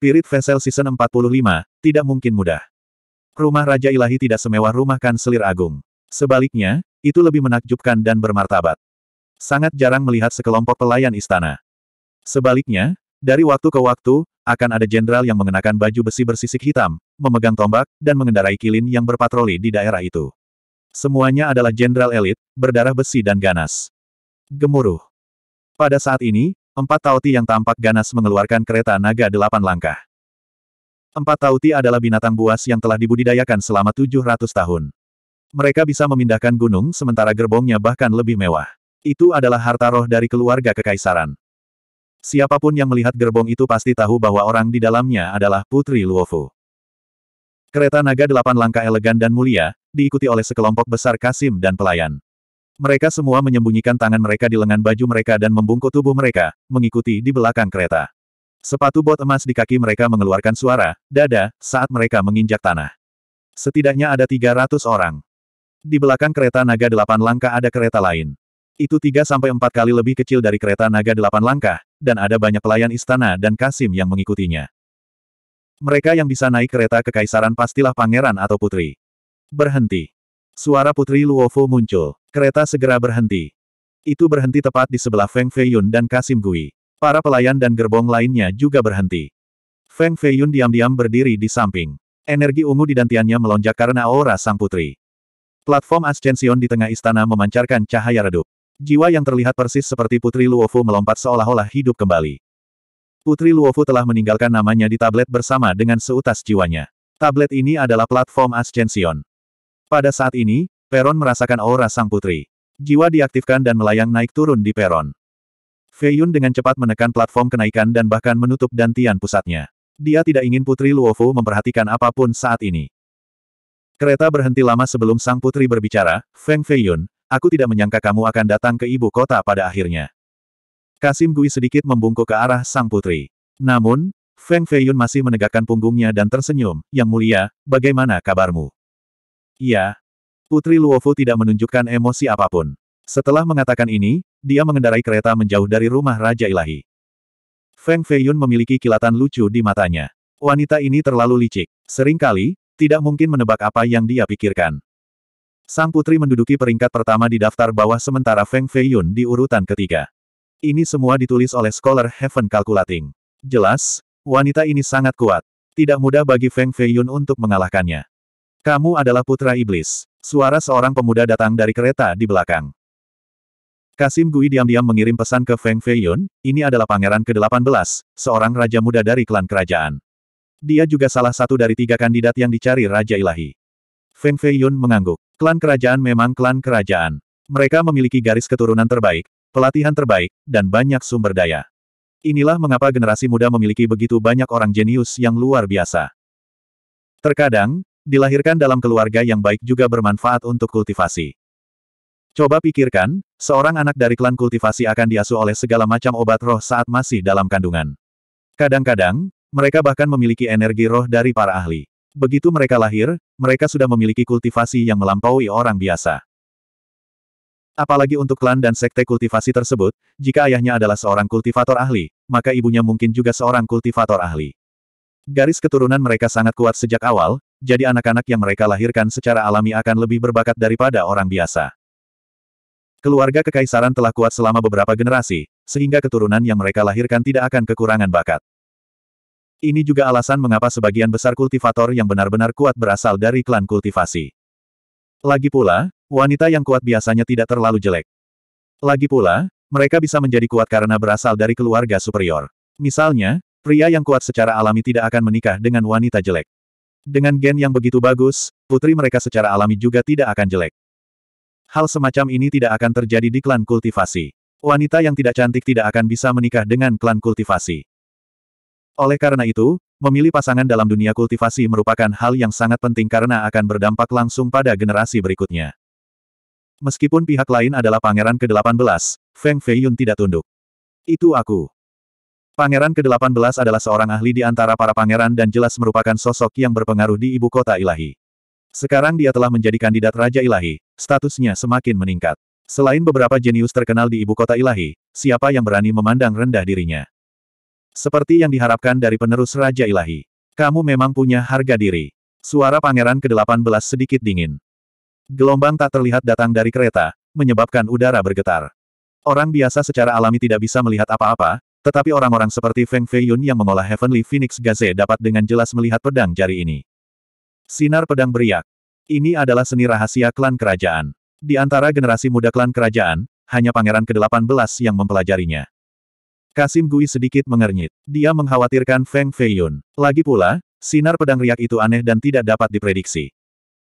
Spirit Vessel Season 45, tidak mungkin mudah. Rumah Raja Ilahi tidak semewah rumah Kanselir Agung. Sebaliknya, itu lebih menakjubkan dan bermartabat. Sangat jarang melihat sekelompok pelayan istana. Sebaliknya, dari waktu ke waktu, akan ada jenderal yang mengenakan baju besi bersisik hitam, memegang tombak, dan mengendarai kilin yang berpatroli di daerah itu. Semuanya adalah jenderal elit, berdarah besi dan ganas. Gemuruh. Pada saat ini, Empat tauti yang tampak ganas mengeluarkan kereta naga delapan langkah. Empat tauti adalah binatang buas yang telah dibudidayakan selama 700 tahun. Mereka bisa memindahkan gunung sementara gerbongnya bahkan lebih mewah. Itu adalah harta roh dari keluarga kekaisaran. Siapapun yang melihat gerbong itu pasti tahu bahwa orang di dalamnya adalah Putri Luofu. Kereta naga delapan langkah elegan dan mulia, diikuti oleh sekelompok besar kasim dan pelayan. Mereka semua menyembunyikan tangan mereka di lengan baju mereka dan membungkuk tubuh mereka, mengikuti di belakang kereta. Sepatu bot emas di kaki mereka mengeluarkan suara, dada, saat mereka menginjak tanah. Setidaknya ada 300 orang. Di belakang kereta naga delapan langkah ada kereta lain. Itu tiga sampai empat kali lebih kecil dari kereta naga delapan langkah, dan ada banyak pelayan istana dan Kasim yang mengikutinya. Mereka yang bisa naik kereta kekaisaran pastilah pangeran atau putri. Berhenti. Suara Putri Luofu muncul. Kereta segera berhenti. Itu berhenti tepat di sebelah Feng Feiyun dan Kasim Gui. Para pelayan dan gerbong lainnya juga berhenti. Feng Feiyun diam-diam berdiri di samping. Energi ungu di dantiannya melonjak karena aura sang putri. Platform Ascension di tengah istana memancarkan cahaya redup. Jiwa yang terlihat persis seperti Putri Luofu melompat seolah-olah hidup kembali. Putri Luofu telah meninggalkan namanya di tablet bersama dengan seutas jiwanya. Tablet ini adalah platform Ascension. Pada saat ini, Peron merasakan aura sang putri. Jiwa diaktifkan dan melayang naik turun di peron. Fei Yun dengan cepat menekan platform kenaikan dan bahkan menutup dantian pusatnya. Dia tidak ingin Putri Luofu memperhatikan apapun saat ini. Kereta berhenti lama sebelum sang putri berbicara, Feng Fei Yun, aku tidak menyangka kamu akan datang ke ibu kota pada akhirnya. Kasim Gui sedikit membungkuk ke arah sang putri. Namun, Feng Fei Yun masih menegakkan punggungnya dan tersenyum, Yang mulia, bagaimana kabarmu? Ya. Putri Luofu tidak menunjukkan emosi apapun. Setelah mengatakan ini, dia mengendarai kereta menjauh dari rumah Raja Ilahi. Feng Feiyun memiliki kilatan lucu di matanya. Wanita ini terlalu licik. Seringkali, tidak mungkin menebak apa yang dia pikirkan. Sang putri menduduki peringkat pertama di daftar bawah sementara Feng Feiyun di urutan ketiga. Ini semua ditulis oleh scholar Heaven Calculating. Jelas, wanita ini sangat kuat. Tidak mudah bagi Feng Feiyun untuk mengalahkannya. Kamu adalah putra iblis. Suara seorang pemuda datang dari kereta di belakang. Kasim Gui diam-diam mengirim pesan ke Feng Feiyun, ini adalah pangeran ke-18, seorang raja muda dari klan kerajaan. Dia juga salah satu dari tiga kandidat yang dicari Raja Ilahi. Feng Feiyun mengangguk. Klan kerajaan memang klan kerajaan. Mereka memiliki garis keturunan terbaik, pelatihan terbaik, dan banyak sumber daya. Inilah mengapa generasi muda memiliki begitu banyak orang jenius yang luar biasa. Terkadang, Dilahirkan dalam keluarga yang baik juga bermanfaat untuk kultivasi. Coba pikirkan, seorang anak dari klan kultivasi akan diasuh oleh segala macam obat roh saat masih dalam kandungan. Kadang-kadang, mereka bahkan memiliki energi roh dari para ahli. Begitu mereka lahir, mereka sudah memiliki kultivasi yang melampaui orang biasa. Apalagi untuk klan dan sekte kultivasi tersebut, jika ayahnya adalah seorang kultivator ahli, maka ibunya mungkin juga seorang kultivator ahli. Garis keturunan mereka sangat kuat sejak awal, jadi anak-anak yang mereka lahirkan secara alami akan lebih berbakat daripada orang biasa. Keluarga kekaisaran telah kuat selama beberapa generasi, sehingga keturunan yang mereka lahirkan tidak akan kekurangan bakat. Ini juga alasan mengapa sebagian besar kultivator yang benar-benar kuat berasal dari klan kultivasi. Lagi pula, wanita yang kuat biasanya tidak terlalu jelek. Lagi pula, mereka bisa menjadi kuat karena berasal dari keluarga superior. Misalnya, pria yang kuat secara alami tidak akan menikah dengan wanita jelek. Dengan gen yang begitu bagus, putri mereka secara alami juga tidak akan jelek. Hal semacam ini tidak akan terjadi di klan kultivasi. Wanita yang tidak cantik tidak akan bisa menikah dengan klan kultivasi. Oleh karena itu, memilih pasangan dalam dunia kultivasi merupakan hal yang sangat penting karena akan berdampak langsung pada generasi berikutnya. Meskipun pihak lain adalah pangeran ke-18, Feng Feiyun tidak tunduk. Itu aku. Pangeran ke-18 adalah seorang ahli di antara para pangeran dan jelas merupakan sosok yang berpengaruh di ibu kota ilahi. Sekarang dia telah menjadi kandidat Raja Ilahi, statusnya semakin meningkat. Selain beberapa jenius terkenal di ibu kota ilahi, siapa yang berani memandang rendah dirinya? Seperti yang diharapkan dari penerus Raja Ilahi. Kamu memang punya harga diri. Suara pangeran ke-18 sedikit dingin. Gelombang tak terlihat datang dari kereta, menyebabkan udara bergetar. Orang biasa secara alami tidak bisa melihat apa-apa, tetapi orang-orang seperti Feng Feiyun yang mengolah Heavenly Phoenix Gaze dapat dengan jelas melihat pedang jari ini. Sinar pedang beriak. Ini adalah seni rahasia klan kerajaan. Di antara generasi muda klan kerajaan, hanya pangeran ke-18 yang mempelajarinya. Kasim Gui sedikit mengernyit. Dia mengkhawatirkan Feng Feiyun. Lagi pula, sinar pedang riak itu aneh dan tidak dapat diprediksi.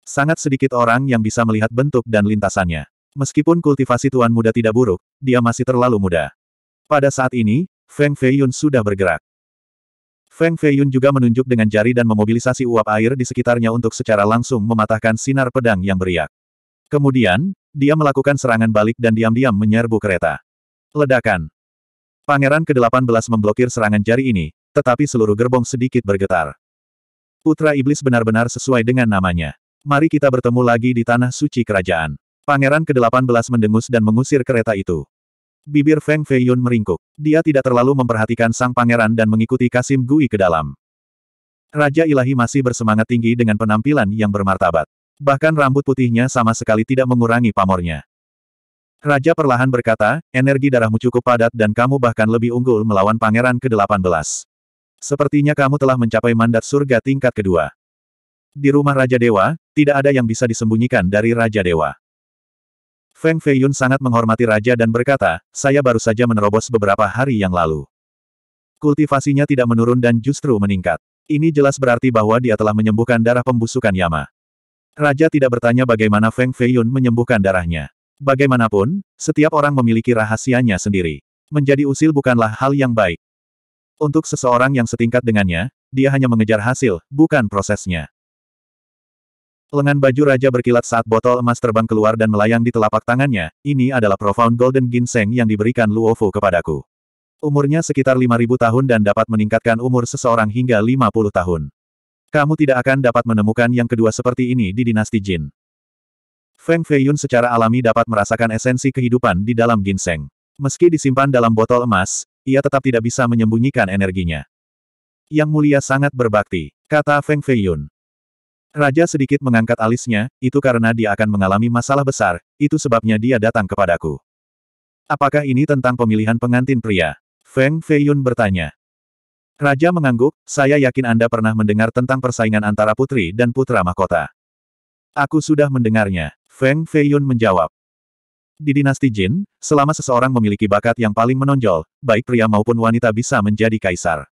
Sangat sedikit orang yang bisa melihat bentuk dan lintasannya. Meskipun kultivasi tuan muda tidak buruk, dia masih terlalu muda. Pada saat ini, Feng Feiyun sudah bergerak. Feng Feiyun juga menunjuk dengan jari dan memobilisasi uap air di sekitarnya untuk secara langsung mematahkan sinar pedang yang beriak. Kemudian, dia melakukan serangan balik dan diam-diam menyerbu kereta. Ledakan. Pangeran ke-18 memblokir serangan jari ini, tetapi seluruh gerbong sedikit bergetar. Putra Iblis benar-benar sesuai dengan namanya. Mari kita bertemu lagi di tanah suci kerajaan. Pangeran ke-18 mendengus dan mengusir kereta itu. Bibir Feng Feiyun meringkuk. Dia tidak terlalu memperhatikan sang pangeran dan mengikuti Kasim Gui ke dalam. Raja Ilahi masih bersemangat tinggi dengan penampilan yang bermartabat. Bahkan rambut putihnya sama sekali tidak mengurangi pamornya. Raja perlahan berkata, energi darahmu cukup padat dan kamu bahkan lebih unggul melawan pangeran ke-18. Sepertinya kamu telah mencapai mandat surga tingkat kedua. Di rumah Raja Dewa, tidak ada yang bisa disembunyikan dari Raja Dewa. Feng Feiyun sangat menghormati raja dan berkata, saya baru saja menerobos beberapa hari yang lalu. Kultivasinya tidak menurun dan justru meningkat. Ini jelas berarti bahwa dia telah menyembuhkan darah pembusukan Yama. Raja tidak bertanya bagaimana Feng Feiyun menyembuhkan darahnya. Bagaimanapun, setiap orang memiliki rahasianya sendiri. Menjadi usil bukanlah hal yang baik. Untuk seseorang yang setingkat dengannya, dia hanya mengejar hasil, bukan prosesnya. Lengan baju raja berkilat saat botol emas terbang keluar dan melayang di telapak tangannya, ini adalah Profound Golden Ginseng yang diberikan Luofu kepadaku. Umurnya sekitar 5.000 tahun dan dapat meningkatkan umur seseorang hingga 50 tahun. Kamu tidak akan dapat menemukan yang kedua seperti ini di dinasti Jin. Feng Feiyun secara alami dapat merasakan esensi kehidupan di dalam ginseng. Meski disimpan dalam botol emas, ia tetap tidak bisa menyembunyikan energinya. Yang mulia sangat berbakti, kata Feng Feiyun. Raja sedikit mengangkat alisnya, itu karena dia akan mengalami masalah besar, itu sebabnya dia datang kepadaku. Apakah ini tentang pemilihan pengantin pria? Feng Feiyun bertanya. Raja mengangguk, saya yakin Anda pernah mendengar tentang persaingan antara putri dan putra mahkota. Aku sudah mendengarnya, Feng Feiyun menjawab. Di dinasti Jin, selama seseorang memiliki bakat yang paling menonjol, baik pria maupun wanita bisa menjadi kaisar.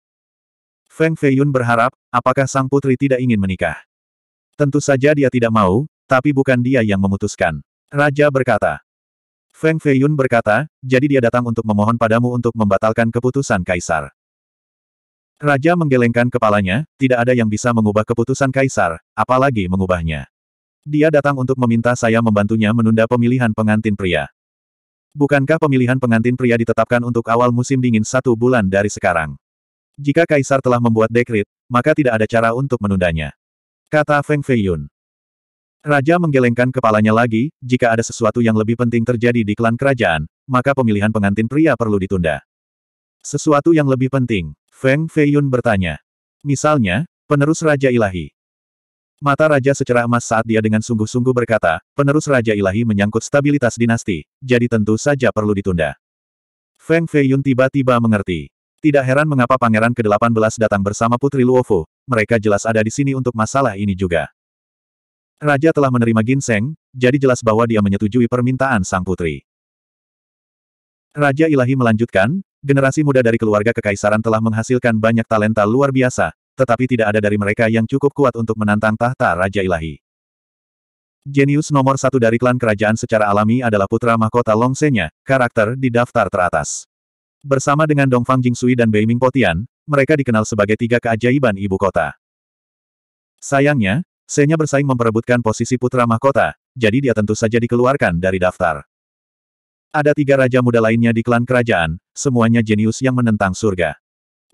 Feng Feiyun berharap, apakah sang putri tidak ingin menikah? Tentu saja dia tidak mau, tapi bukan dia yang memutuskan. Raja berkata. Feng Feiyun berkata, jadi dia datang untuk memohon padamu untuk membatalkan keputusan Kaisar. Raja menggelengkan kepalanya, tidak ada yang bisa mengubah keputusan Kaisar, apalagi mengubahnya. Dia datang untuk meminta saya membantunya menunda pemilihan pengantin pria. Bukankah pemilihan pengantin pria ditetapkan untuk awal musim dingin satu bulan dari sekarang? Jika Kaisar telah membuat dekrit, maka tidak ada cara untuk menundanya. Kata Feng Feiyun. Raja menggelengkan kepalanya lagi, jika ada sesuatu yang lebih penting terjadi di klan kerajaan, maka pemilihan pengantin pria perlu ditunda. Sesuatu yang lebih penting, Feng Feiyun bertanya. Misalnya, penerus Raja Ilahi. Mata Raja secerah emas saat dia dengan sungguh-sungguh berkata, penerus Raja Ilahi menyangkut stabilitas dinasti, jadi tentu saja perlu ditunda. Feng Feiyun tiba-tiba mengerti. Tidak heran mengapa Pangeran ke-18 datang bersama Putri Luofu, mereka jelas ada di sini untuk masalah ini juga. Raja telah menerima ginseng, jadi jelas bahwa dia menyetujui permintaan sang putri. Raja Ilahi melanjutkan, generasi muda dari keluarga kekaisaran telah menghasilkan banyak talenta luar biasa, tetapi tidak ada dari mereka yang cukup kuat untuk menantang tahta Raja Ilahi. Genius nomor satu dari klan kerajaan secara alami adalah putra mahkota Longsenya, karakter di daftar teratas. Bersama dengan Dongfang Jingsui dan Beiming Potian, mereka dikenal sebagai tiga keajaiban ibu kota. Sayangnya, Senya bersaing memperebutkan posisi putra mahkota, jadi dia tentu saja dikeluarkan dari daftar. Ada tiga raja muda lainnya di klan kerajaan, semuanya jenius yang menentang surga.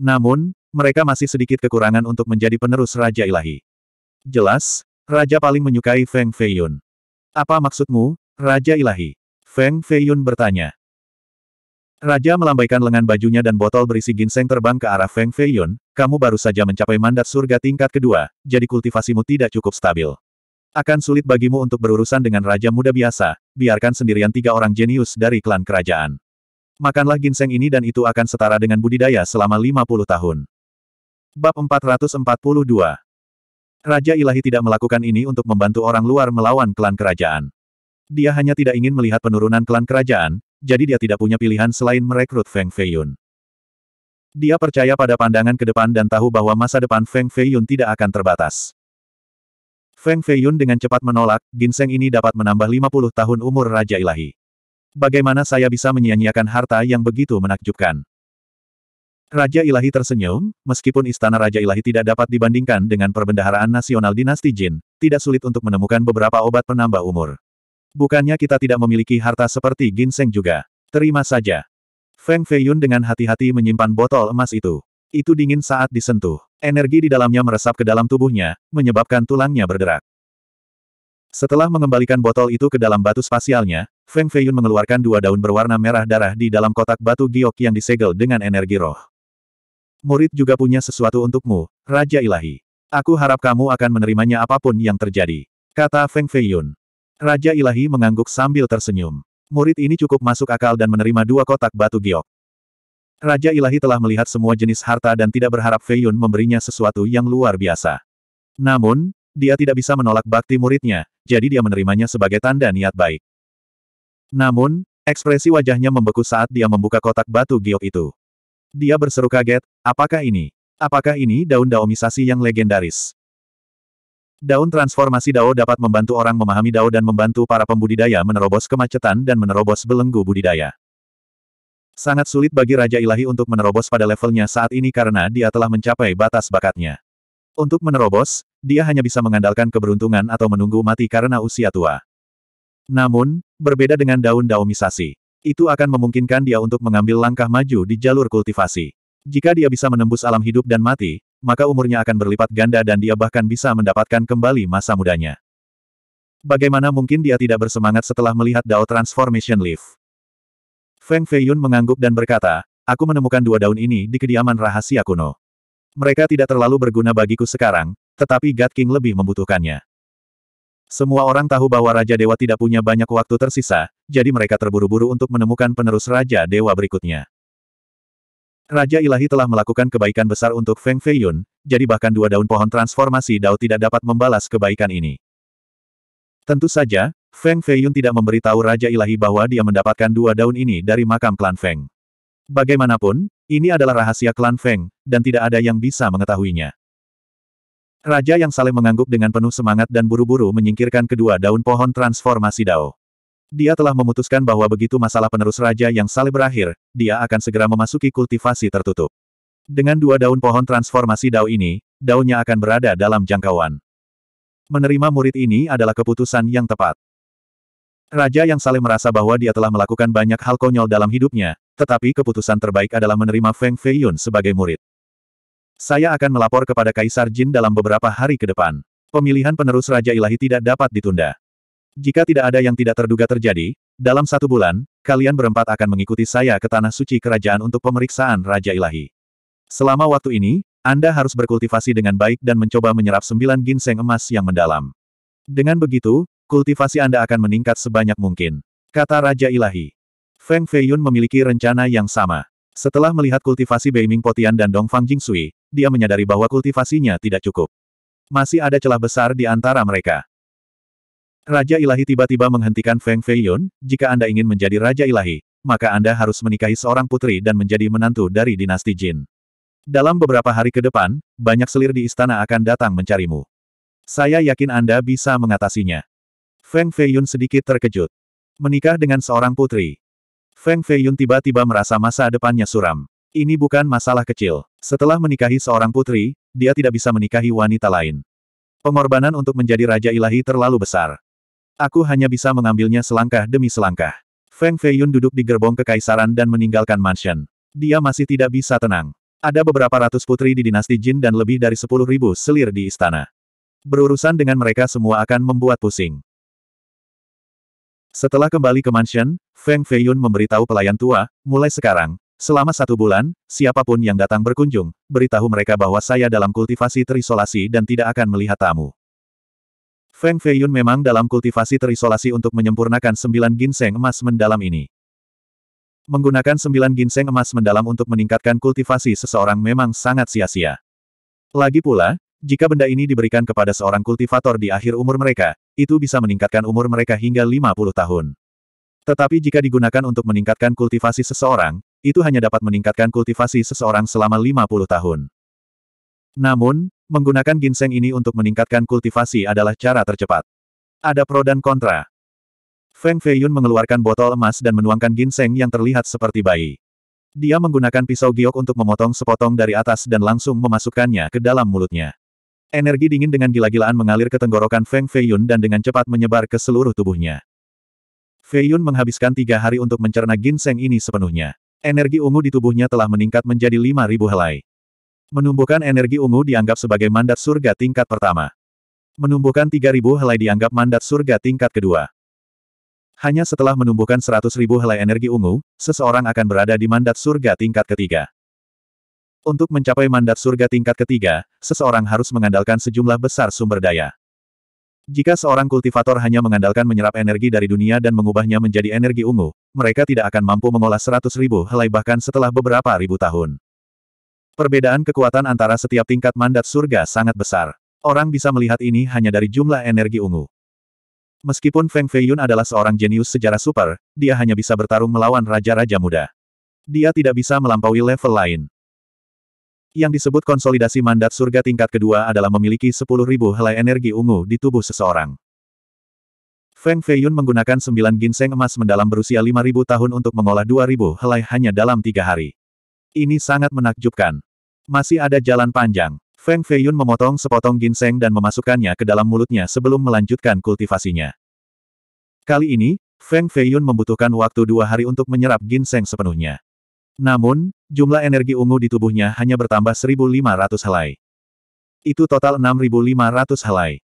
Namun, mereka masih sedikit kekurangan untuk menjadi penerus Raja Ilahi. Jelas, Raja paling menyukai Feng Feiyun. Apa maksudmu, Raja Ilahi? Feng Feiyun bertanya. Raja melambaikan lengan bajunya dan botol berisi ginseng terbang ke arah Feng Feiyun, kamu baru saja mencapai mandat surga tingkat kedua, jadi kultivasimu tidak cukup stabil. Akan sulit bagimu untuk berurusan dengan raja muda biasa, biarkan sendirian tiga orang jenius dari klan kerajaan. Makanlah ginseng ini dan itu akan setara dengan budidaya selama 50 tahun. Bab 442 Raja Ilahi tidak melakukan ini untuk membantu orang luar melawan klan kerajaan. Dia hanya tidak ingin melihat penurunan klan kerajaan, jadi dia tidak punya pilihan selain merekrut Feng Feiyun. Dia percaya pada pandangan ke depan dan tahu bahwa masa depan Feng Feiyun tidak akan terbatas. Feng Feiyun dengan cepat menolak, ginseng ini dapat menambah 50 tahun umur Raja Ilahi. Bagaimana saya bisa menyia-nyiakan harta yang begitu menakjubkan? Raja Ilahi tersenyum, meskipun istana Raja Ilahi tidak dapat dibandingkan dengan perbendaharaan nasional dinasti Jin, tidak sulit untuk menemukan beberapa obat penambah umur. Bukannya kita tidak memiliki harta seperti ginseng juga. Terima saja. Feng Feiyun dengan hati-hati menyimpan botol emas itu. Itu dingin saat disentuh. Energi di dalamnya meresap ke dalam tubuhnya, menyebabkan tulangnya berderak. Setelah mengembalikan botol itu ke dalam batu spasialnya, Feng Feiyun mengeluarkan dua daun berwarna merah darah di dalam kotak batu giok yang disegel dengan energi roh. Murid juga punya sesuatu untukmu, Raja Ilahi. Aku harap kamu akan menerimanya apapun yang terjadi. Kata Feng Feiyun. Raja Ilahi mengangguk sambil tersenyum. Murid ini cukup masuk akal dan menerima dua kotak batu giok. Raja Ilahi telah melihat semua jenis harta dan tidak berharap Feiyun memberinya sesuatu yang luar biasa. Namun, dia tidak bisa menolak bakti muridnya, jadi dia menerimanya sebagai tanda niat baik. Namun, ekspresi wajahnya membeku saat dia membuka kotak batu giok itu. Dia berseru kaget, apakah ini? Apakah ini daun daomisasi yang legendaris? Daun transformasi Dao dapat membantu orang memahami Dao dan membantu para pembudidaya menerobos kemacetan dan menerobos belenggu budidaya. Sangat sulit bagi Raja Ilahi untuk menerobos pada levelnya saat ini karena dia telah mencapai batas bakatnya. Untuk menerobos, dia hanya bisa mengandalkan keberuntungan atau menunggu mati karena usia tua. Namun, berbeda dengan daun misasi, itu akan memungkinkan dia untuk mengambil langkah maju di jalur kultivasi. Jika dia bisa menembus alam hidup dan mati, maka umurnya akan berlipat ganda dan dia bahkan bisa mendapatkan kembali masa mudanya. Bagaimana mungkin dia tidak bersemangat setelah melihat Dao Transformation Leaf? Feng Feiyun mengangguk dan berkata, aku menemukan dua daun ini di kediaman rahasia kuno. Mereka tidak terlalu berguna bagiku sekarang, tetapi God King lebih membutuhkannya. Semua orang tahu bahwa Raja Dewa tidak punya banyak waktu tersisa, jadi mereka terburu-buru untuk menemukan penerus Raja Dewa berikutnya. Raja Ilahi telah melakukan kebaikan besar untuk Feng Feiyun, jadi bahkan dua daun pohon transformasi Dao tidak dapat membalas kebaikan ini. Tentu saja, Feng Feiyun tidak memberitahu Raja Ilahi bahwa dia mendapatkan dua daun ini dari makam klan Feng. Bagaimanapun, ini adalah rahasia klan Feng, dan tidak ada yang bisa mengetahuinya. Raja yang saling mengangguk dengan penuh semangat dan buru-buru menyingkirkan kedua daun pohon transformasi Dao. Dia telah memutuskan bahwa begitu masalah penerus raja yang saleh berakhir, dia akan segera memasuki kultivasi tertutup. Dengan dua daun pohon transformasi dao ini, daunnya akan berada dalam jangkauan. Menerima murid ini adalah keputusan yang tepat. Raja yang saleh merasa bahwa dia telah melakukan banyak hal konyol dalam hidupnya, tetapi keputusan terbaik adalah menerima Feng Feiyun sebagai murid. Saya akan melapor kepada Kaisar Jin dalam beberapa hari ke depan. Pemilihan penerus Raja Ilahi tidak dapat ditunda. Jika tidak ada yang tidak terduga terjadi, dalam satu bulan, kalian berempat akan mengikuti saya ke Tanah Suci Kerajaan untuk pemeriksaan Raja Ilahi. Selama waktu ini, Anda harus berkultivasi dengan baik dan mencoba menyerap sembilan ginseng emas yang mendalam. Dengan begitu, kultivasi Anda akan meningkat sebanyak mungkin. Kata Raja Ilahi. Feng Feiyun memiliki rencana yang sama. Setelah melihat kultivasi Beiming Potian dan Dongfang Jingsui, dia menyadari bahwa kultivasinya tidak cukup. Masih ada celah besar di antara mereka. Raja Ilahi tiba-tiba menghentikan Feng Feiyun, jika Anda ingin menjadi Raja Ilahi, maka Anda harus menikahi seorang putri dan menjadi menantu dari dinasti Jin. Dalam beberapa hari ke depan, banyak selir di istana akan datang mencarimu. Saya yakin Anda bisa mengatasinya. Feng Feiyun sedikit terkejut. Menikah dengan seorang putri. Feng Feiyun tiba-tiba merasa masa depannya suram. Ini bukan masalah kecil. Setelah menikahi seorang putri, dia tidak bisa menikahi wanita lain. Pengorbanan untuk menjadi Raja Ilahi terlalu besar. Aku hanya bisa mengambilnya selangkah demi selangkah. Feng Feiyun duduk di gerbong kekaisaran dan meninggalkan mansion. Dia masih tidak bisa tenang. Ada beberapa ratus putri di dinasti Jin dan lebih dari sepuluh ribu selir di istana. Berurusan dengan mereka semua akan membuat pusing. Setelah kembali ke mansion, Feng Feiyun memberitahu pelayan tua, mulai sekarang, selama satu bulan, siapapun yang datang berkunjung, beritahu mereka bahwa saya dalam kultivasi terisolasi dan tidak akan melihat tamu. Feng Feiyun memang dalam kultivasi terisolasi untuk menyempurnakan sembilan ginseng emas mendalam ini. Menggunakan sembilan ginseng emas mendalam untuk meningkatkan kultivasi seseorang memang sangat sia-sia. Lagi pula, jika benda ini diberikan kepada seorang kultivator di akhir umur mereka, itu bisa meningkatkan umur mereka hingga 50 tahun. Tetapi jika digunakan untuk meningkatkan kultivasi seseorang, itu hanya dapat meningkatkan kultivasi seseorang selama 50 tahun. Namun, Menggunakan ginseng ini untuk meningkatkan kultivasi adalah cara tercepat. Ada pro dan kontra. Feng Feiyun mengeluarkan botol emas dan menuangkan ginseng yang terlihat seperti bayi. Dia menggunakan pisau giok untuk memotong sepotong dari atas dan langsung memasukkannya ke dalam mulutnya. Energi dingin dengan gila-gilaan mengalir ke tenggorokan Feng Feiyun dan dengan cepat menyebar ke seluruh tubuhnya. Feiyun menghabiskan tiga hari untuk mencerna ginseng ini sepenuhnya. Energi ungu di tubuhnya telah meningkat menjadi 5.000 helai. Menumbuhkan energi ungu dianggap sebagai mandat surga tingkat pertama. Menumbuhkan 3.000 helai dianggap mandat surga tingkat kedua. Hanya setelah menumbuhkan 100.000 helai energi ungu, seseorang akan berada di mandat surga tingkat ketiga. Untuk mencapai mandat surga tingkat ketiga, seseorang harus mengandalkan sejumlah besar sumber daya. Jika seorang kultivator hanya mengandalkan menyerap energi dari dunia dan mengubahnya menjadi energi ungu, mereka tidak akan mampu mengolah 100.000 helai bahkan setelah beberapa ribu tahun. Perbedaan kekuatan antara setiap tingkat mandat surga sangat besar. Orang bisa melihat ini hanya dari jumlah energi ungu. Meskipun Feng Feiyun adalah seorang jenius sejarah super, dia hanya bisa bertarung melawan raja-raja muda. Dia tidak bisa melampaui level lain. Yang disebut konsolidasi mandat surga tingkat kedua adalah memiliki 10.000 helai energi ungu di tubuh seseorang. Feng Feiyun menggunakan 9 ginseng emas mendalam berusia 5.000 tahun untuk mengolah 2.000 helai hanya dalam tiga hari. Ini sangat menakjubkan. Masih ada jalan panjang. Feng Feiyun memotong sepotong ginseng dan memasukkannya ke dalam mulutnya sebelum melanjutkan kultivasinya. Kali ini, Feng Feiyun membutuhkan waktu dua hari untuk menyerap ginseng sepenuhnya. Namun, jumlah energi ungu di tubuhnya hanya bertambah 1.500 helai. Itu total 6.500 helai.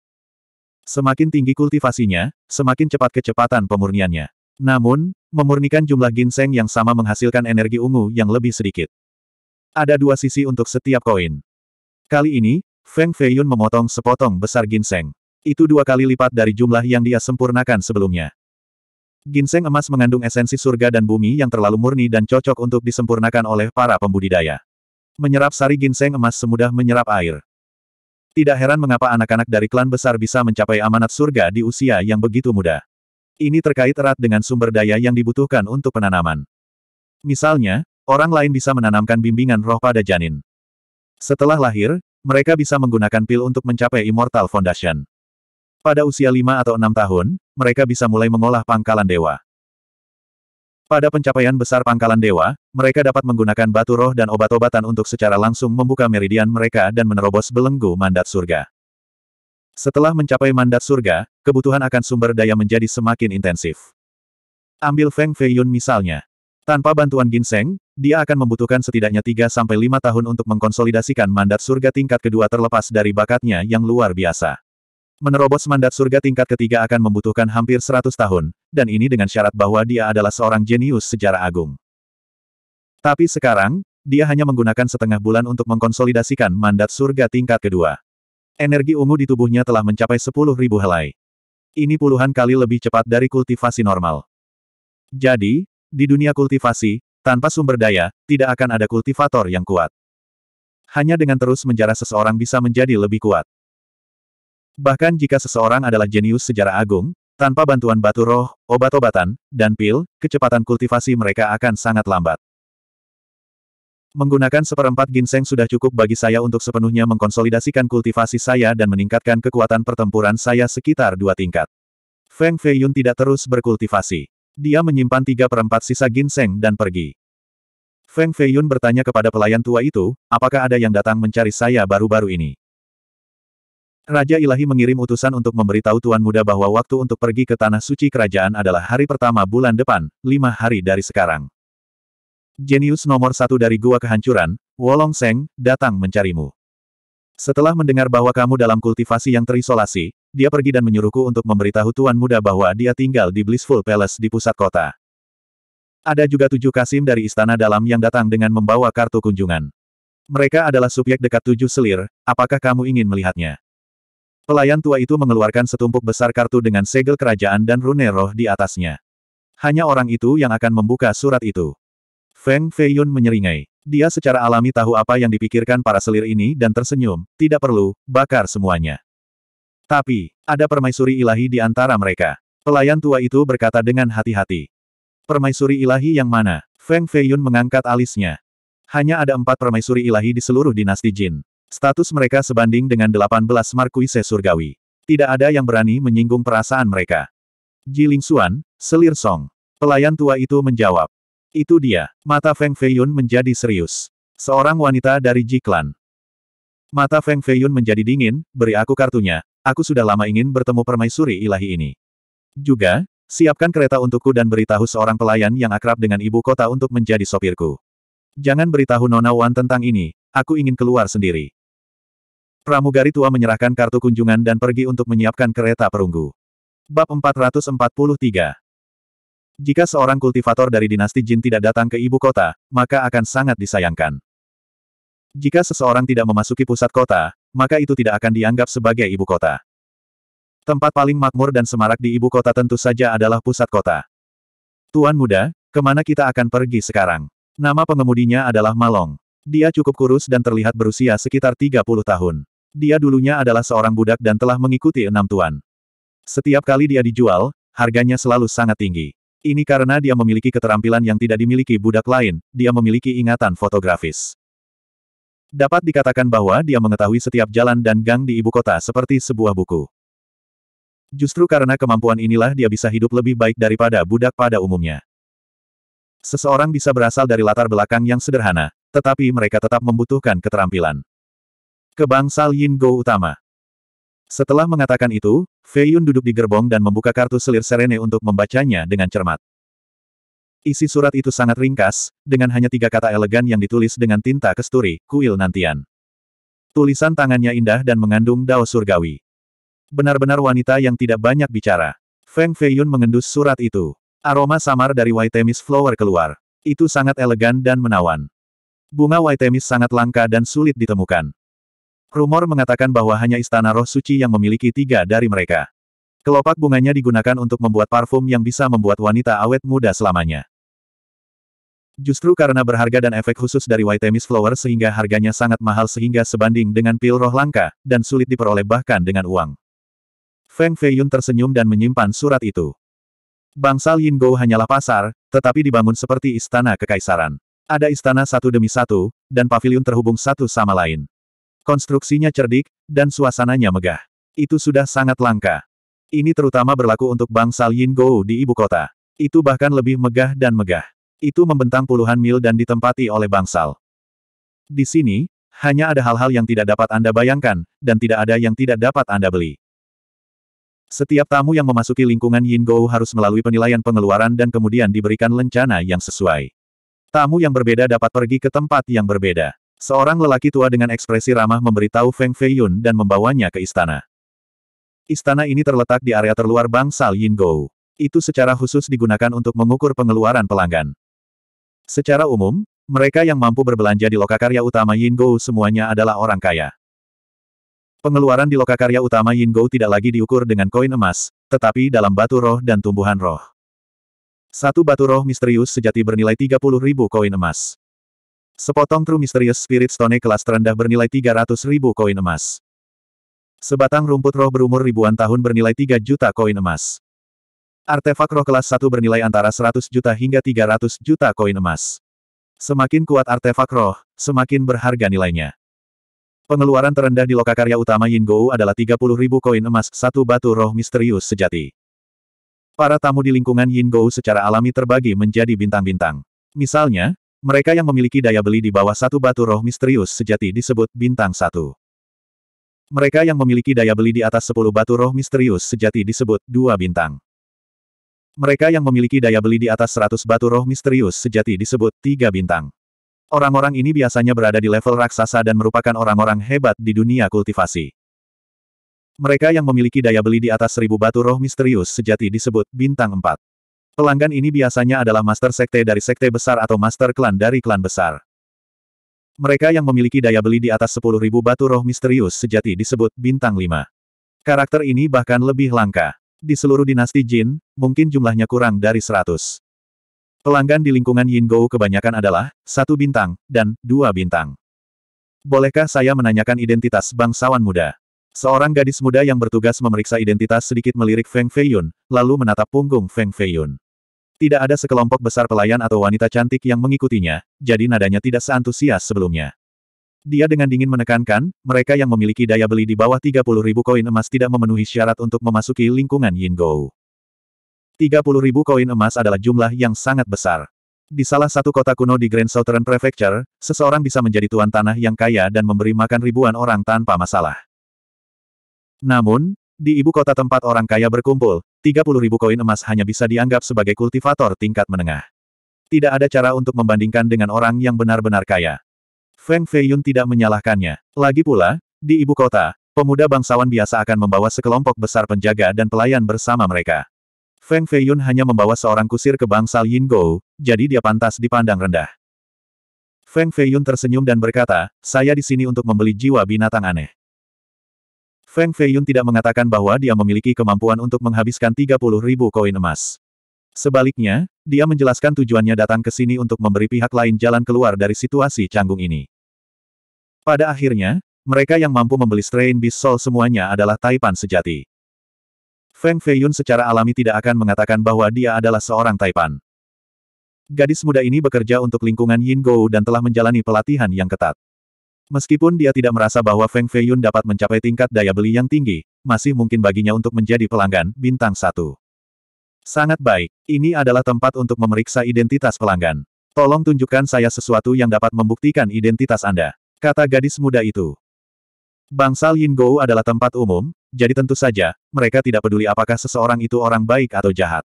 Semakin tinggi kultivasinya, semakin cepat kecepatan pemurniannya. Namun, memurnikan jumlah ginseng yang sama menghasilkan energi ungu yang lebih sedikit. Ada dua sisi untuk setiap koin. Kali ini, Feng Feiyun memotong sepotong besar ginseng. Itu dua kali lipat dari jumlah yang dia sempurnakan sebelumnya. Ginseng emas mengandung esensi surga dan bumi yang terlalu murni dan cocok untuk disempurnakan oleh para pembudidaya. Menyerap sari ginseng emas semudah menyerap air. Tidak heran mengapa anak-anak dari klan besar bisa mencapai amanat surga di usia yang begitu muda. Ini terkait erat dengan sumber daya yang dibutuhkan untuk penanaman. Misalnya, orang lain bisa menanamkan bimbingan roh pada janin. Setelah lahir, mereka bisa menggunakan pil untuk mencapai Immortal Foundation. Pada usia 5 atau 6 tahun, mereka bisa mulai mengolah pangkalan dewa. Pada pencapaian besar pangkalan dewa, mereka dapat menggunakan batu roh dan obat-obatan untuk secara langsung membuka meridian mereka dan menerobos belenggu mandat surga. Setelah mencapai mandat surga, kebutuhan akan sumber daya menjadi semakin intensif. Ambil Feng Feiyun misalnya. Tanpa bantuan ginseng, dia akan membutuhkan setidaknya 3-5 tahun untuk mengkonsolidasikan mandat surga tingkat kedua terlepas dari bakatnya yang luar biasa. Menerobos mandat surga tingkat ketiga akan membutuhkan hampir 100 tahun, dan ini dengan syarat bahwa dia adalah seorang jenius sejarah agung. Tapi sekarang, dia hanya menggunakan setengah bulan untuk mengkonsolidasikan mandat surga tingkat kedua. Energi ungu di tubuhnya telah mencapai 10.000 helai. Ini puluhan kali lebih cepat dari kultivasi normal. Jadi, di dunia kultivasi, tanpa sumber daya, tidak akan ada kultivator yang kuat. Hanya dengan terus menjarah seseorang bisa menjadi lebih kuat. Bahkan jika seseorang adalah jenius sejarah agung, tanpa bantuan batu roh, obat-obatan, dan pil, kecepatan kultivasi mereka akan sangat lambat. Menggunakan seperempat ginseng sudah cukup bagi saya untuk sepenuhnya mengkonsolidasikan kultivasi saya dan meningkatkan kekuatan pertempuran saya sekitar dua tingkat. Feng Feiyun tidak terus berkultivasi. Dia menyimpan tiga perempat sisa ginseng dan pergi. Feng Feiyun bertanya kepada pelayan tua itu, apakah ada yang datang mencari saya baru-baru ini? Raja Ilahi mengirim utusan untuk memberitahu Tuan Muda bahwa waktu untuk pergi ke Tanah Suci Kerajaan adalah hari pertama bulan depan, lima hari dari sekarang. Jenius nomor satu dari Gua Kehancuran, Wolong Seng, datang mencarimu. Setelah mendengar bahwa kamu dalam kultivasi yang terisolasi, dia pergi dan menyuruhku untuk memberitahu Tuan Muda bahwa dia tinggal di Blissful Palace di pusat kota. Ada juga tujuh kasim dari istana dalam yang datang dengan membawa kartu kunjungan. Mereka adalah subjek dekat tujuh selir, apakah kamu ingin melihatnya? Pelayan tua itu mengeluarkan setumpuk besar kartu dengan segel kerajaan dan rune roh di atasnya. Hanya orang itu yang akan membuka surat itu. Feng Feiyun menyeringai. Dia secara alami tahu apa yang dipikirkan para selir ini dan tersenyum, tidak perlu, bakar semuanya. Tapi, ada permaisuri ilahi di antara mereka. Pelayan tua itu berkata dengan hati-hati. Permaisuri ilahi yang mana? Feng Feiyun mengangkat alisnya. Hanya ada empat permaisuri ilahi di seluruh dinasti Jin. Status mereka sebanding dengan 18 markuise surgawi. Tidak ada yang berani menyinggung perasaan mereka. Ji Ling Xuan, selir Song. Pelayan tua itu menjawab. Itu dia. Mata Feng Feiyun menjadi serius. Seorang wanita dari Jiklan. Mata Feng Feiyun menjadi dingin, beri aku kartunya. Aku sudah lama ingin bertemu permaisuri ilahi ini. Juga, siapkan kereta untukku dan beritahu seorang pelayan yang akrab dengan ibu kota untuk menjadi sopirku. Jangan beritahu Nona Wan tentang ini, aku ingin keluar sendiri. Pramugari tua menyerahkan kartu kunjungan dan pergi untuk menyiapkan kereta perunggu. Bab 443 jika seorang kultivator dari dinasti Jin tidak datang ke ibu kota, maka akan sangat disayangkan. Jika seseorang tidak memasuki pusat kota, maka itu tidak akan dianggap sebagai ibu kota. Tempat paling makmur dan semarak di ibu kota tentu saja adalah pusat kota. Tuan muda, kemana kita akan pergi sekarang? Nama pengemudinya adalah Malong. Dia cukup kurus dan terlihat berusia sekitar 30 tahun. Dia dulunya adalah seorang budak dan telah mengikuti enam tuan. Setiap kali dia dijual, harganya selalu sangat tinggi. Ini karena dia memiliki keterampilan yang tidak dimiliki budak lain, dia memiliki ingatan fotografis. Dapat dikatakan bahwa dia mengetahui setiap jalan dan gang di ibu kota seperti sebuah buku. Justru karena kemampuan inilah dia bisa hidup lebih baik daripada budak pada umumnya. Seseorang bisa berasal dari latar belakang yang sederhana, tetapi mereka tetap membutuhkan keterampilan. Kebangsal Yin Go utama. Setelah mengatakan itu, Fei Yun duduk di gerbong dan membuka kartu selir Serene untuk membacanya dengan cermat. Isi surat itu sangat ringkas, dengan hanya tiga kata elegan yang ditulis dengan tinta kesturi, kuil nantian. Tulisan tangannya indah dan mengandung dao surgawi. Benar-benar wanita yang tidak banyak bicara. Feng Fei Yun mengendus surat itu. Aroma samar dari White Temis Flower keluar. Itu sangat elegan dan menawan. Bunga White Temis sangat langka dan sulit ditemukan. Rumor mengatakan bahwa hanya istana roh suci yang memiliki tiga dari mereka. Kelopak bunganya digunakan untuk membuat parfum yang bisa membuat wanita awet muda selamanya. Justru karena berharga dan efek khusus dari White Temis Flower sehingga harganya sangat mahal sehingga sebanding dengan pil roh langka, dan sulit diperoleh bahkan dengan uang. Feng Feiyun tersenyum dan menyimpan surat itu. Bangsal Yin Go hanyalah pasar, tetapi dibangun seperti istana kekaisaran. Ada istana satu demi satu, dan pavilion terhubung satu sama lain. Konstruksinya cerdik, dan suasananya megah. Itu sudah sangat langka. Ini terutama berlaku untuk bangsal Yin Gou di ibu kota. Itu bahkan lebih megah dan megah. Itu membentang puluhan mil dan ditempati oleh bangsal. Di sini, hanya ada hal-hal yang tidak dapat Anda bayangkan, dan tidak ada yang tidak dapat Anda beli. Setiap tamu yang memasuki lingkungan Yin Gou harus melalui penilaian pengeluaran dan kemudian diberikan lencana yang sesuai. Tamu yang berbeda dapat pergi ke tempat yang berbeda. Seorang lelaki tua dengan ekspresi ramah memberitahu Feng Feiyun dan membawanya ke istana. Istana ini terletak di area terluar bangsal Yin Yingou. Itu secara khusus digunakan untuk mengukur pengeluaran pelanggan. Secara umum, mereka yang mampu berbelanja di lokakarya utama Yin Yingou semuanya adalah orang kaya. Pengeluaran di lokakarya utama Yin Yingou tidak lagi diukur dengan koin emas, tetapi dalam batu roh dan tumbuhan roh. Satu batu roh misterius sejati bernilai 30 ribu koin emas. Sepotong True Mysterious Spirit Stone kelas terendah bernilai 300 ribu koin emas. Sebatang rumput roh berumur ribuan tahun bernilai 3 juta koin emas. Artefak roh kelas 1 bernilai antara 100 juta hingga 300 juta koin emas. Semakin kuat artefak roh, semakin berharga nilainya. Pengeluaran terendah di lokakarya utama Yin Yingou adalah 30 ribu koin emas, satu batu roh misterius sejati. Para tamu di lingkungan Yin Yingou secara alami terbagi menjadi bintang-bintang. Misalnya, mereka yang memiliki daya beli di bawah satu batu roh misterius sejati disebut bintang satu. Mereka yang memiliki daya beli di atas sepuluh batu roh misterius sejati disebut dua bintang. Mereka yang memiliki daya beli di atas seratus batu roh misterius sejati disebut tiga bintang. Orang-orang ini biasanya berada di level raksasa dan merupakan orang-orang hebat di dunia kultivasi. Mereka yang memiliki daya beli di atas seribu batu roh misterius sejati disebut bintang empat. Pelanggan ini biasanya adalah master sekte dari sekte besar atau master klan dari klan besar. Mereka yang memiliki daya beli di atas 10.000 batu roh misterius sejati disebut bintang 5. Karakter ini bahkan lebih langka. Di seluruh dinasti Jin, mungkin jumlahnya kurang dari 100. Pelanggan di lingkungan Yin Gou kebanyakan adalah satu bintang dan dua bintang. Bolehkah saya menanyakan identitas bangsawan muda? Seorang gadis muda yang bertugas memeriksa identitas sedikit melirik Feng Feiyun, lalu menatap punggung Feng Feiyun. Tidak ada sekelompok besar pelayan atau wanita cantik yang mengikutinya, jadi nadanya tidak seantusias sebelumnya. Dia dengan dingin menekankan, mereka yang memiliki daya beli di bawah 30 ribu koin emas tidak memenuhi syarat untuk memasuki lingkungan Yin Yingou. 30 ribu koin emas adalah jumlah yang sangat besar. Di salah satu kota kuno di Grand Southern Prefecture, seseorang bisa menjadi tuan tanah yang kaya dan memberi makan ribuan orang tanpa masalah. Namun, di ibu kota tempat orang kaya berkumpul, 30 ribu koin emas hanya bisa dianggap sebagai kultivator tingkat menengah. Tidak ada cara untuk membandingkan dengan orang yang benar-benar kaya. Feng Feiyun tidak menyalahkannya. Lagi pula, di ibu kota, pemuda bangsawan biasa akan membawa sekelompok besar penjaga dan pelayan bersama mereka. Feng Feiyun hanya membawa seorang kusir ke bangsal Yin Yingou, jadi dia pantas dipandang rendah. Feng Feiyun tersenyum dan berkata, saya di sini untuk membeli jiwa binatang aneh. Feng Feiyun tidak mengatakan bahwa dia memiliki kemampuan untuk menghabiskan 30 ribu koin emas. Sebaliknya, dia menjelaskan tujuannya datang ke sini untuk memberi pihak lain jalan keluar dari situasi canggung ini. Pada akhirnya, mereka yang mampu membeli Strain bisol semuanya adalah Taipan sejati. Feng Feiyun secara alami tidak akan mengatakan bahwa dia adalah seorang Taipan. Gadis muda ini bekerja untuk lingkungan Yin Gou dan telah menjalani pelatihan yang ketat. Meskipun dia tidak merasa bahwa Feng Feiyun dapat mencapai tingkat daya beli yang tinggi, masih mungkin baginya untuk menjadi pelanggan bintang satu. Sangat baik, ini adalah tempat untuk memeriksa identitas pelanggan. Tolong tunjukkan saya sesuatu yang dapat membuktikan identitas Anda, kata gadis muda itu. Bangsal Yin Gou adalah tempat umum, jadi tentu saja, mereka tidak peduli apakah seseorang itu orang baik atau jahat.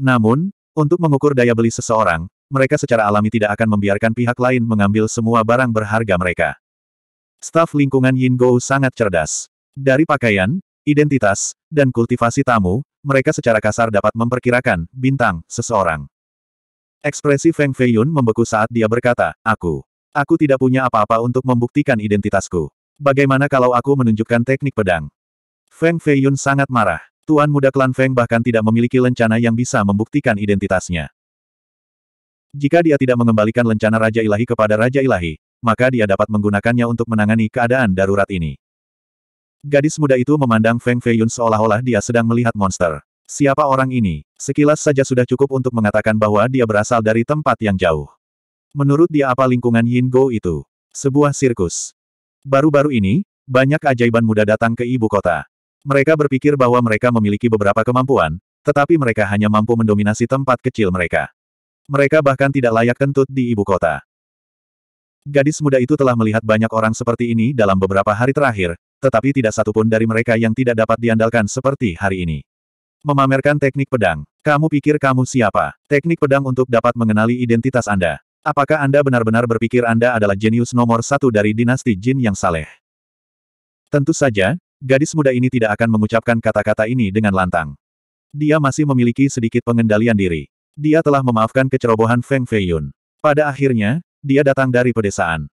Namun, untuk mengukur daya beli seseorang, mereka secara alami tidak akan membiarkan pihak lain mengambil semua barang berharga mereka. Staf lingkungan Yin Go sangat cerdas. Dari pakaian, identitas, dan kultivasi tamu, mereka secara kasar dapat memperkirakan bintang seseorang. Ekspresi Feng Feiyun membeku saat dia berkata, Aku. Aku tidak punya apa-apa untuk membuktikan identitasku. Bagaimana kalau aku menunjukkan teknik pedang? Feng Feiyun sangat marah. Tuan muda klan Feng bahkan tidak memiliki lencana yang bisa membuktikan identitasnya. Jika dia tidak mengembalikan lencana Raja Ilahi kepada Raja Ilahi, maka dia dapat menggunakannya untuk menangani keadaan darurat ini. Gadis muda itu memandang Feng Feiyun seolah-olah dia sedang melihat monster. Siapa orang ini? Sekilas saja sudah cukup untuk mengatakan bahwa dia berasal dari tempat yang jauh. Menurut dia apa lingkungan Yin Go itu? Sebuah sirkus. Baru-baru ini, banyak ajaiban muda datang ke ibu kota. Mereka berpikir bahwa mereka memiliki beberapa kemampuan, tetapi mereka hanya mampu mendominasi tempat kecil mereka. Mereka bahkan tidak layak kentut di ibu kota. Gadis muda itu telah melihat banyak orang seperti ini dalam beberapa hari terakhir, tetapi tidak satupun dari mereka yang tidak dapat diandalkan seperti hari ini. Memamerkan teknik pedang. Kamu pikir kamu siapa? Teknik pedang untuk dapat mengenali identitas Anda. Apakah Anda benar-benar berpikir Anda adalah jenius nomor satu dari dinasti Jin yang saleh? Tentu saja, gadis muda ini tidak akan mengucapkan kata-kata ini dengan lantang. Dia masih memiliki sedikit pengendalian diri. Dia telah memaafkan kecerobohan Feng Feiyun. Pada akhirnya, dia datang dari pedesaan.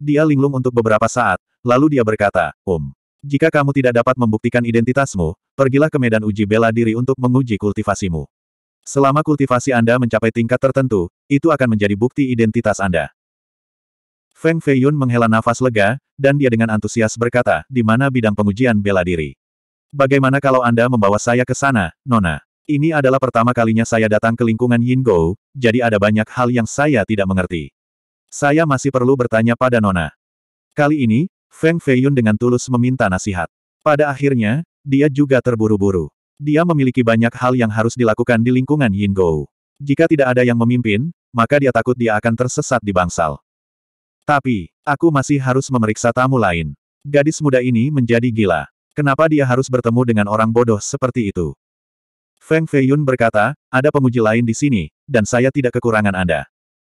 Dia linglung untuk beberapa saat, lalu dia berkata, Um, jika kamu tidak dapat membuktikan identitasmu, pergilah ke medan uji bela diri untuk menguji kultivasimu. Selama kultivasi Anda mencapai tingkat tertentu, itu akan menjadi bukti identitas Anda. Feng Feiyun menghela nafas lega, dan dia dengan antusias berkata, di mana bidang pengujian bela diri. Bagaimana kalau Anda membawa saya ke sana, Nona? Ini adalah pertama kalinya saya datang ke lingkungan Yin Gou, jadi ada banyak hal yang saya tidak mengerti. Saya masih perlu bertanya pada Nona. Kali ini, Feng Feiyun dengan tulus meminta nasihat. Pada akhirnya, dia juga terburu-buru. Dia memiliki banyak hal yang harus dilakukan di lingkungan Yin Gou. Jika tidak ada yang memimpin, maka dia takut dia akan tersesat di bangsal. Tapi, aku masih harus memeriksa tamu lain. Gadis muda ini menjadi gila. Kenapa dia harus bertemu dengan orang bodoh seperti itu? Feng Feiyun berkata, ada penguji lain di sini, dan saya tidak kekurangan Anda.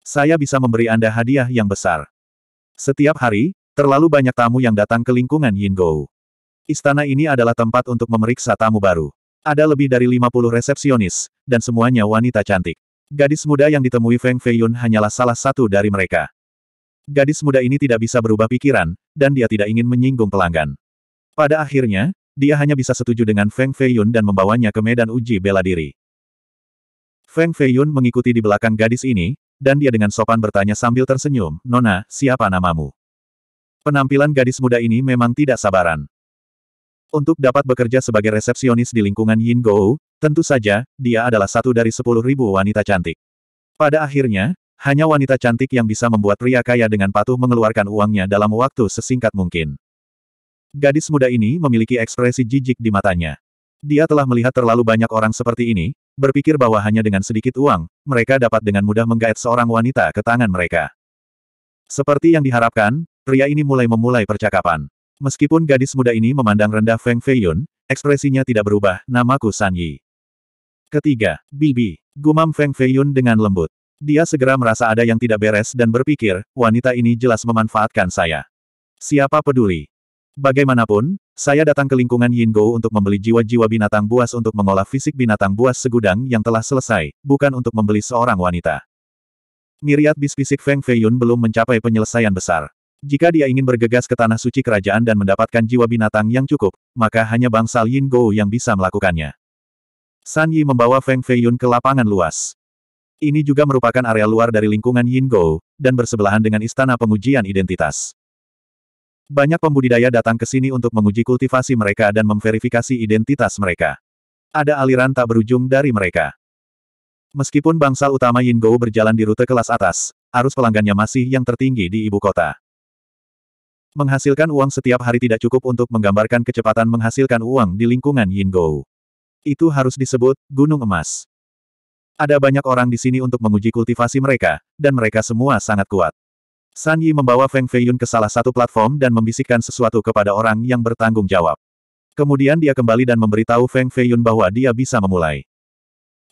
Saya bisa memberi Anda hadiah yang besar. Setiap hari, terlalu banyak tamu yang datang ke lingkungan Yin Yingou. Istana ini adalah tempat untuk memeriksa tamu baru. Ada lebih dari 50 resepsionis, dan semuanya wanita cantik. Gadis muda yang ditemui Feng Feiyun hanyalah salah satu dari mereka. Gadis muda ini tidak bisa berubah pikiran, dan dia tidak ingin menyinggung pelanggan. Pada akhirnya, dia hanya bisa setuju dengan Feng Feiyun dan membawanya ke medan uji bela diri. Feng Feiyun mengikuti di belakang gadis ini, dan dia dengan sopan bertanya sambil tersenyum, Nona, siapa namamu? Penampilan gadis muda ini memang tidak sabaran. Untuk dapat bekerja sebagai resepsionis di lingkungan Yin Gou, tentu saja, dia adalah satu dari sepuluh ribu wanita cantik. Pada akhirnya, hanya wanita cantik yang bisa membuat pria kaya dengan patuh mengeluarkan uangnya dalam waktu sesingkat mungkin. Gadis muda ini memiliki ekspresi jijik di matanya. Dia telah melihat terlalu banyak orang seperti ini, berpikir bahwa hanya dengan sedikit uang, mereka dapat dengan mudah menggaet seorang wanita ke tangan mereka. Seperti yang diharapkan, pria ini mulai memulai percakapan. Meskipun gadis muda ini memandang rendah Feng Feiyun, ekspresinya tidak berubah, namaku San Yi. Ketiga, Bibi, gumam Feng Feiyun dengan lembut. Dia segera merasa ada yang tidak beres dan berpikir, wanita ini jelas memanfaatkan saya. Siapa peduli? Bagaimanapun, saya datang ke lingkungan Yin Yingo untuk membeli jiwa-jiwa binatang buas untuk mengolah fisik binatang buas segudang yang telah selesai, bukan untuk membeli seorang wanita. Miriat bis fisik Feng Feiyun belum mencapai penyelesaian besar. Jika dia ingin bergegas ke tanah suci kerajaan dan mendapatkan jiwa binatang yang cukup, maka hanya bangsal Yingo yang bisa melakukannya. San Yi membawa Feng Feiyun ke lapangan luas. Ini juga merupakan area luar dari lingkungan Yin Yingo, dan bersebelahan dengan istana pengujian identitas. Banyak pembudidaya datang ke sini untuk menguji kultivasi mereka dan memverifikasi identitas mereka. Ada aliran tak berujung dari mereka. Meskipun bangsa utama Yin Gou berjalan di rute kelas atas, arus pelanggannya masih yang tertinggi di ibu kota. Menghasilkan uang setiap hari tidak cukup untuk menggambarkan kecepatan menghasilkan uang di lingkungan Yin Gou. Itu harus disebut gunung emas. Ada banyak orang di sini untuk menguji kultivasi mereka, dan mereka semua sangat kuat. San Yi membawa Feng Feiyun ke salah satu platform dan membisikkan sesuatu kepada orang yang bertanggung jawab. Kemudian dia kembali dan memberitahu Feng Feiyun bahwa dia bisa memulai.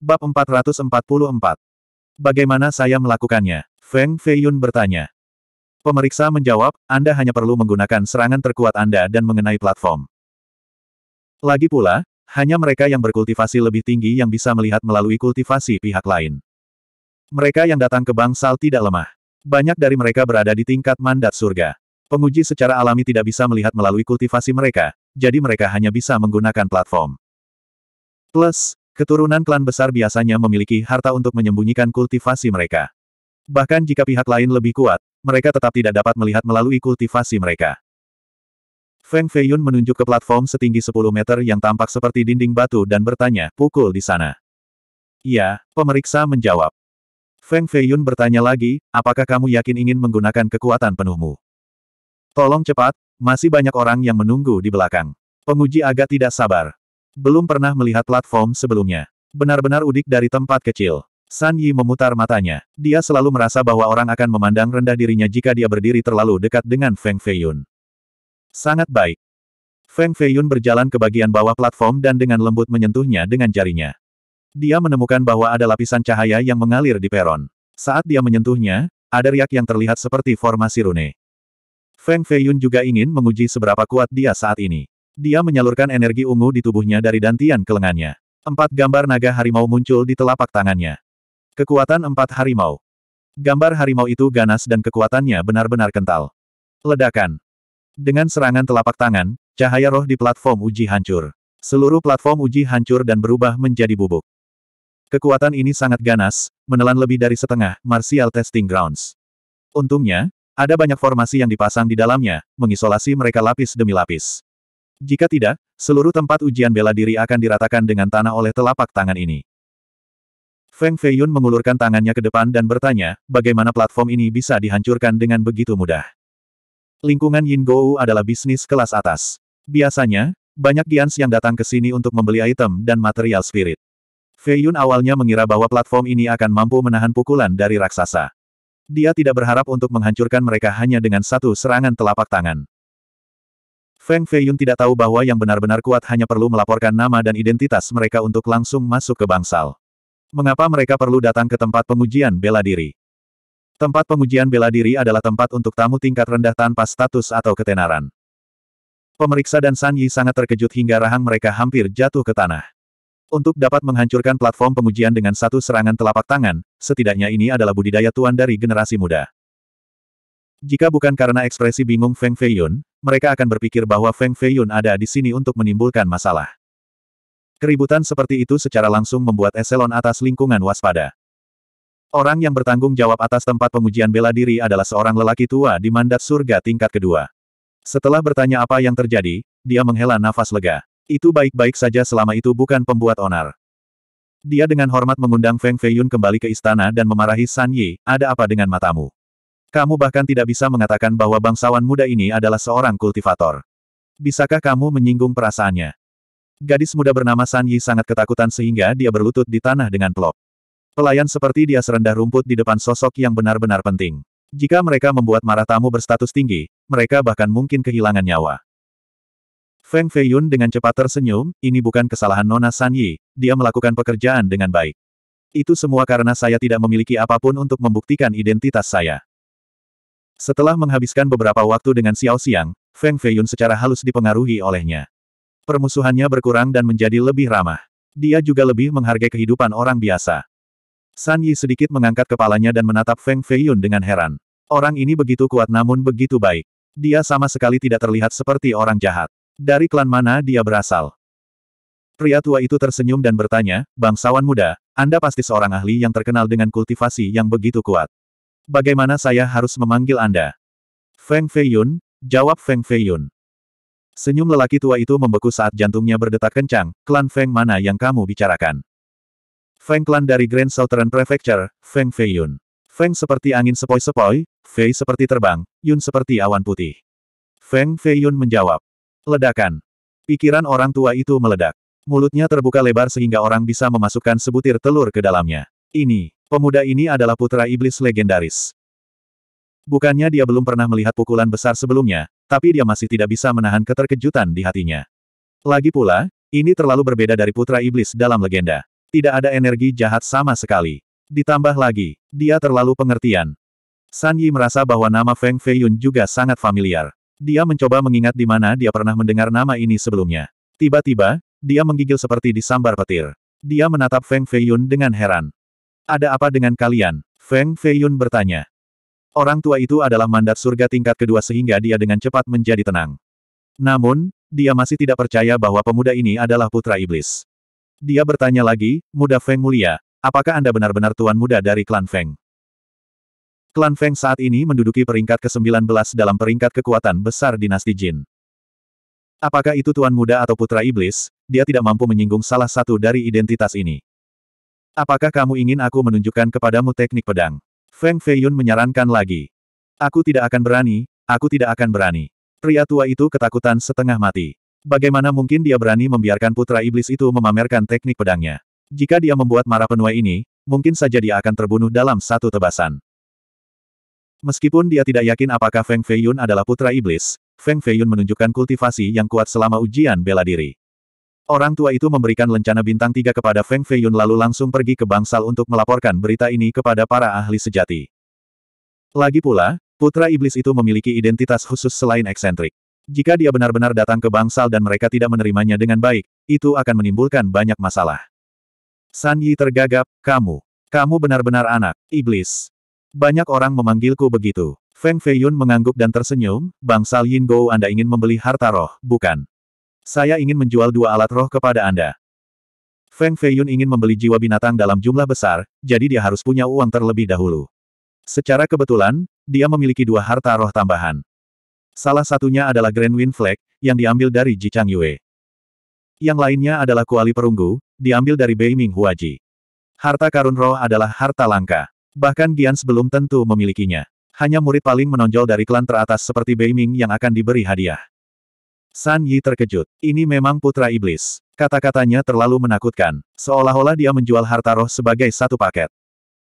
Bab 444 Bagaimana saya melakukannya? Feng Feiyun bertanya. Pemeriksa menjawab, Anda hanya perlu menggunakan serangan terkuat Anda dan mengenai platform. Lagi pula, hanya mereka yang berkultivasi lebih tinggi yang bisa melihat melalui kultivasi pihak lain. Mereka yang datang ke bangsal tidak lemah. Banyak dari mereka berada di tingkat mandat surga. Penguji secara alami tidak bisa melihat melalui kultivasi mereka, jadi mereka hanya bisa menggunakan platform. Plus, keturunan klan besar biasanya memiliki harta untuk menyembunyikan kultivasi mereka. Bahkan jika pihak lain lebih kuat, mereka tetap tidak dapat melihat melalui kultivasi mereka. Feng Feiyun menunjuk ke platform setinggi 10 meter yang tampak seperti dinding batu dan bertanya, pukul di sana. Ya, pemeriksa menjawab. Feng Feiyun bertanya lagi, apakah kamu yakin ingin menggunakan kekuatan penuhmu? Tolong cepat, masih banyak orang yang menunggu di belakang. Penguji agak tidak sabar. Belum pernah melihat platform sebelumnya. Benar-benar udik dari tempat kecil. San Yi memutar matanya. Dia selalu merasa bahwa orang akan memandang rendah dirinya jika dia berdiri terlalu dekat dengan Feng Feiyun. Sangat baik. Feng Feiyun berjalan ke bagian bawah platform dan dengan lembut menyentuhnya dengan jarinya. Dia menemukan bahwa ada lapisan cahaya yang mengalir di peron. Saat dia menyentuhnya, ada riak yang terlihat seperti formasi rune. Feng Feiyun juga ingin menguji seberapa kuat dia saat ini. Dia menyalurkan energi ungu di tubuhnya dari dantian ke lengannya. Empat gambar naga harimau muncul di telapak tangannya. Kekuatan empat harimau. Gambar harimau itu ganas dan kekuatannya benar-benar kental. Ledakan. Dengan serangan telapak tangan, cahaya roh di platform uji hancur. Seluruh platform uji hancur dan berubah menjadi bubuk. Kekuatan ini sangat ganas, menelan lebih dari setengah Martial Testing Grounds. Untungnya, ada banyak formasi yang dipasang di dalamnya, mengisolasi mereka lapis demi lapis. Jika tidak, seluruh tempat ujian bela diri akan diratakan dengan tanah oleh telapak tangan ini. Feng Feiyun mengulurkan tangannya ke depan dan bertanya, bagaimana platform ini bisa dihancurkan dengan begitu mudah. Lingkungan Yin Gou adalah bisnis kelas atas. Biasanya, banyak gians yang datang ke sini untuk membeli item dan material spirit. Fei Yun awalnya mengira bahwa platform ini akan mampu menahan pukulan dari raksasa. Dia tidak berharap untuk menghancurkan mereka hanya dengan satu serangan telapak tangan. Feng Fei Yun tidak tahu bahwa yang benar-benar kuat hanya perlu melaporkan nama dan identitas mereka untuk langsung masuk ke bangsal. Mengapa mereka perlu datang ke tempat pengujian bela diri? Tempat pengujian bela diri adalah tempat untuk tamu tingkat rendah tanpa status atau ketenaran. Pemeriksa dan San Yi sangat terkejut hingga rahang mereka hampir jatuh ke tanah. Untuk dapat menghancurkan platform pengujian dengan satu serangan telapak tangan, setidaknya ini adalah budidaya tuan dari generasi muda. Jika bukan karena ekspresi bingung Feng Feiyun, mereka akan berpikir bahwa Feng Feiyun ada di sini untuk menimbulkan masalah. Keributan seperti itu secara langsung membuat eselon atas lingkungan waspada. Orang yang bertanggung jawab atas tempat pengujian bela diri adalah seorang lelaki tua di mandat surga tingkat kedua. Setelah bertanya apa yang terjadi, dia menghela nafas lega. Itu baik-baik saja selama itu bukan pembuat onar. Dia dengan hormat mengundang Feng Feiyun kembali ke istana dan memarahi San Yi, ada apa dengan matamu? Kamu bahkan tidak bisa mengatakan bahwa bangsawan muda ini adalah seorang kultivator. Bisakah kamu menyinggung perasaannya? Gadis muda bernama San Yi sangat ketakutan sehingga dia berlutut di tanah dengan pelop. Pelayan seperti dia serendah rumput di depan sosok yang benar-benar penting. Jika mereka membuat marah tamu berstatus tinggi, mereka bahkan mungkin kehilangan nyawa. Feng Feiyun dengan cepat tersenyum, ini bukan kesalahan Nona San Yi. dia melakukan pekerjaan dengan baik. Itu semua karena saya tidak memiliki apapun untuk membuktikan identitas saya. Setelah menghabiskan beberapa waktu dengan Xiao Xiang, Feng Feiyun secara halus dipengaruhi olehnya. Permusuhannya berkurang dan menjadi lebih ramah. Dia juga lebih menghargai kehidupan orang biasa. San Yi sedikit mengangkat kepalanya dan menatap Feng Feiyun dengan heran. Orang ini begitu kuat namun begitu baik. Dia sama sekali tidak terlihat seperti orang jahat. Dari klan mana dia berasal? Pria tua itu tersenyum dan bertanya, bangsawan muda, Anda pasti seorang ahli yang terkenal dengan kultivasi yang begitu kuat. Bagaimana saya harus memanggil Anda? Feng Feiyun, jawab Feng Feiyun. Senyum lelaki tua itu membeku saat jantungnya berdetak kencang, klan Feng mana yang kamu bicarakan? Feng klan dari Grand Southern Prefecture, Feng Feiyun. Feng seperti angin sepoi-sepoi, Fei seperti terbang, Yun seperti awan putih. Feng Feiyun menjawab. Ledakan. Pikiran orang tua itu meledak. Mulutnya terbuka lebar sehingga orang bisa memasukkan sebutir telur ke dalamnya. Ini, pemuda ini adalah putra iblis legendaris. Bukannya dia belum pernah melihat pukulan besar sebelumnya, tapi dia masih tidak bisa menahan keterkejutan di hatinya. Lagi pula, ini terlalu berbeda dari putra iblis dalam legenda. Tidak ada energi jahat sama sekali. Ditambah lagi, dia terlalu pengertian. San Yi merasa bahwa nama Feng Feiyun juga sangat familiar. Dia mencoba mengingat di mana dia pernah mendengar nama ini sebelumnya. Tiba-tiba, dia menggigil seperti disambar petir. Dia menatap Feng Feiyun dengan heran. Ada apa dengan kalian? Feng Feiyun bertanya. Orang tua itu adalah mandat surga tingkat kedua sehingga dia dengan cepat menjadi tenang. Namun, dia masih tidak percaya bahwa pemuda ini adalah putra iblis. Dia bertanya lagi, muda Feng mulia, apakah Anda benar-benar tuan muda dari klan Feng? Klan Feng saat ini menduduki peringkat ke-19 dalam peringkat kekuatan besar dinasti Jin. Apakah itu Tuan Muda atau Putra Iblis, dia tidak mampu menyinggung salah satu dari identitas ini. Apakah kamu ingin aku menunjukkan kepadamu teknik pedang? Feng Feiyun menyarankan lagi. Aku tidak akan berani, aku tidak akan berani. Pria tua itu ketakutan setengah mati. Bagaimana mungkin dia berani membiarkan Putra Iblis itu memamerkan teknik pedangnya? Jika dia membuat marah penua ini, mungkin saja dia akan terbunuh dalam satu tebasan. Meskipun dia tidak yakin apakah Feng Feiyun adalah putra iblis, Feng Feiyun menunjukkan kultivasi yang kuat selama ujian bela diri. Orang tua itu memberikan lencana bintang tiga kepada Feng Feiyun lalu langsung pergi ke bangsal untuk melaporkan berita ini kepada para ahli sejati. Lagi pula, putra iblis itu memiliki identitas khusus selain eksentrik. Jika dia benar-benar datang ke bangsal dan mereka tidak menerimanya dengan baik, itu akan menimbulkan banyak masalah. San Yi tergagap, kamu. Kamu benar-benar anak, iblis. Banyak orang memanggilku begitu. Feng Feiyun mengangguk dan tersenyum, Bangsal Yin Gou Anda ingin membeli harta roh, bukan? Saya ingin menjual dua alat roh kepada Anda. Feng Feiyun ingin membeli jiwa binatang dalam jumlah besar, jadi dia harus punya uang terlebih dahulu. Secara kebetulan, dia memiliki dua harta roh tambahan. Salah satunya adalah Grand Wind Flag, yang diambil dari Ji Chang Yue. Yang lainnya adalah kuali perunggu, diambil dari Bei Ming Huaji. Harta karun roh adalah harta langka. Bahkan Gians belum tentu memilikinya. Hanya murid paling menonjol dari klan teratas seperti Bei Ming yang akan diberi hadiah. San Yi terkejut. Ini memang putra iblis. Kata-katanya terlalu menakutkan. Seolah-olah dia menjual harta roh sebagai satu paket.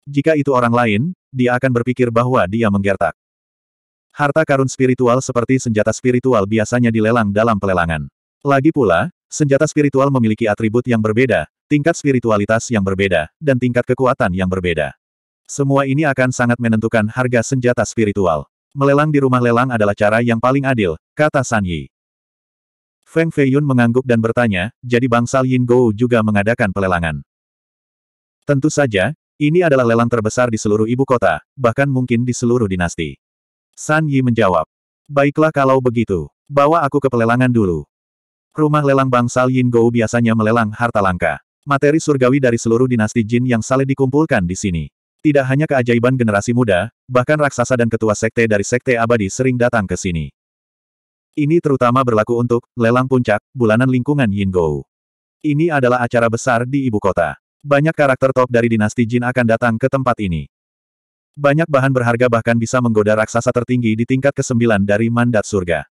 Jika itu orang lain, dia akan berpikir bahwa dia menggertak. Harta karun spiritual seperti senjata spiritual biasanya dilelang dalam pelelangan. Lagi pula, senjata spiritual memiliki atribut yang berbeda, tingkat spiritualitas yang berbeda, dan tingkat kekuatan yang berbeda. Semua ini akan sangat menentukan harga senjata spiritual. Melelang di rumah lelang adalah cara yang paling adil, kata San Yi. Feng Feiyun mengangguk dan bertanya, jadi bangsal Yin Gou juga mengadakan pelelangan. Tentu saja, ini adalah lelang terbesar di seluruh ibu kota, bahkan mungkin di seluruh dinasti. San Yi menjawab, baiklah kalau begitu, bawa aku ke pelelangan dulu. Rumah lelang bangsal Yin Gou biasanya melelang harta langka. Materi surgawi dari seluruh dinasti Jin yang saleh dikumpulkan di sini. Tidak hanya keajaiban generasi muda, bahkan raksasa dan ketua sekte dari sekte abadi sering datang ke sini. Ini terutama berlaku untuk lelang puncak bulanan lingkungan Yin Yingou. Ini adalah acara besar di ibu kota. Banyak karakter top dari dinasti Jin akan datang ke tempat ini. Banyak bahan berharga bahkan bisa menggoda raksasa tertinggi di tingkat ke-9 dari mandat surga.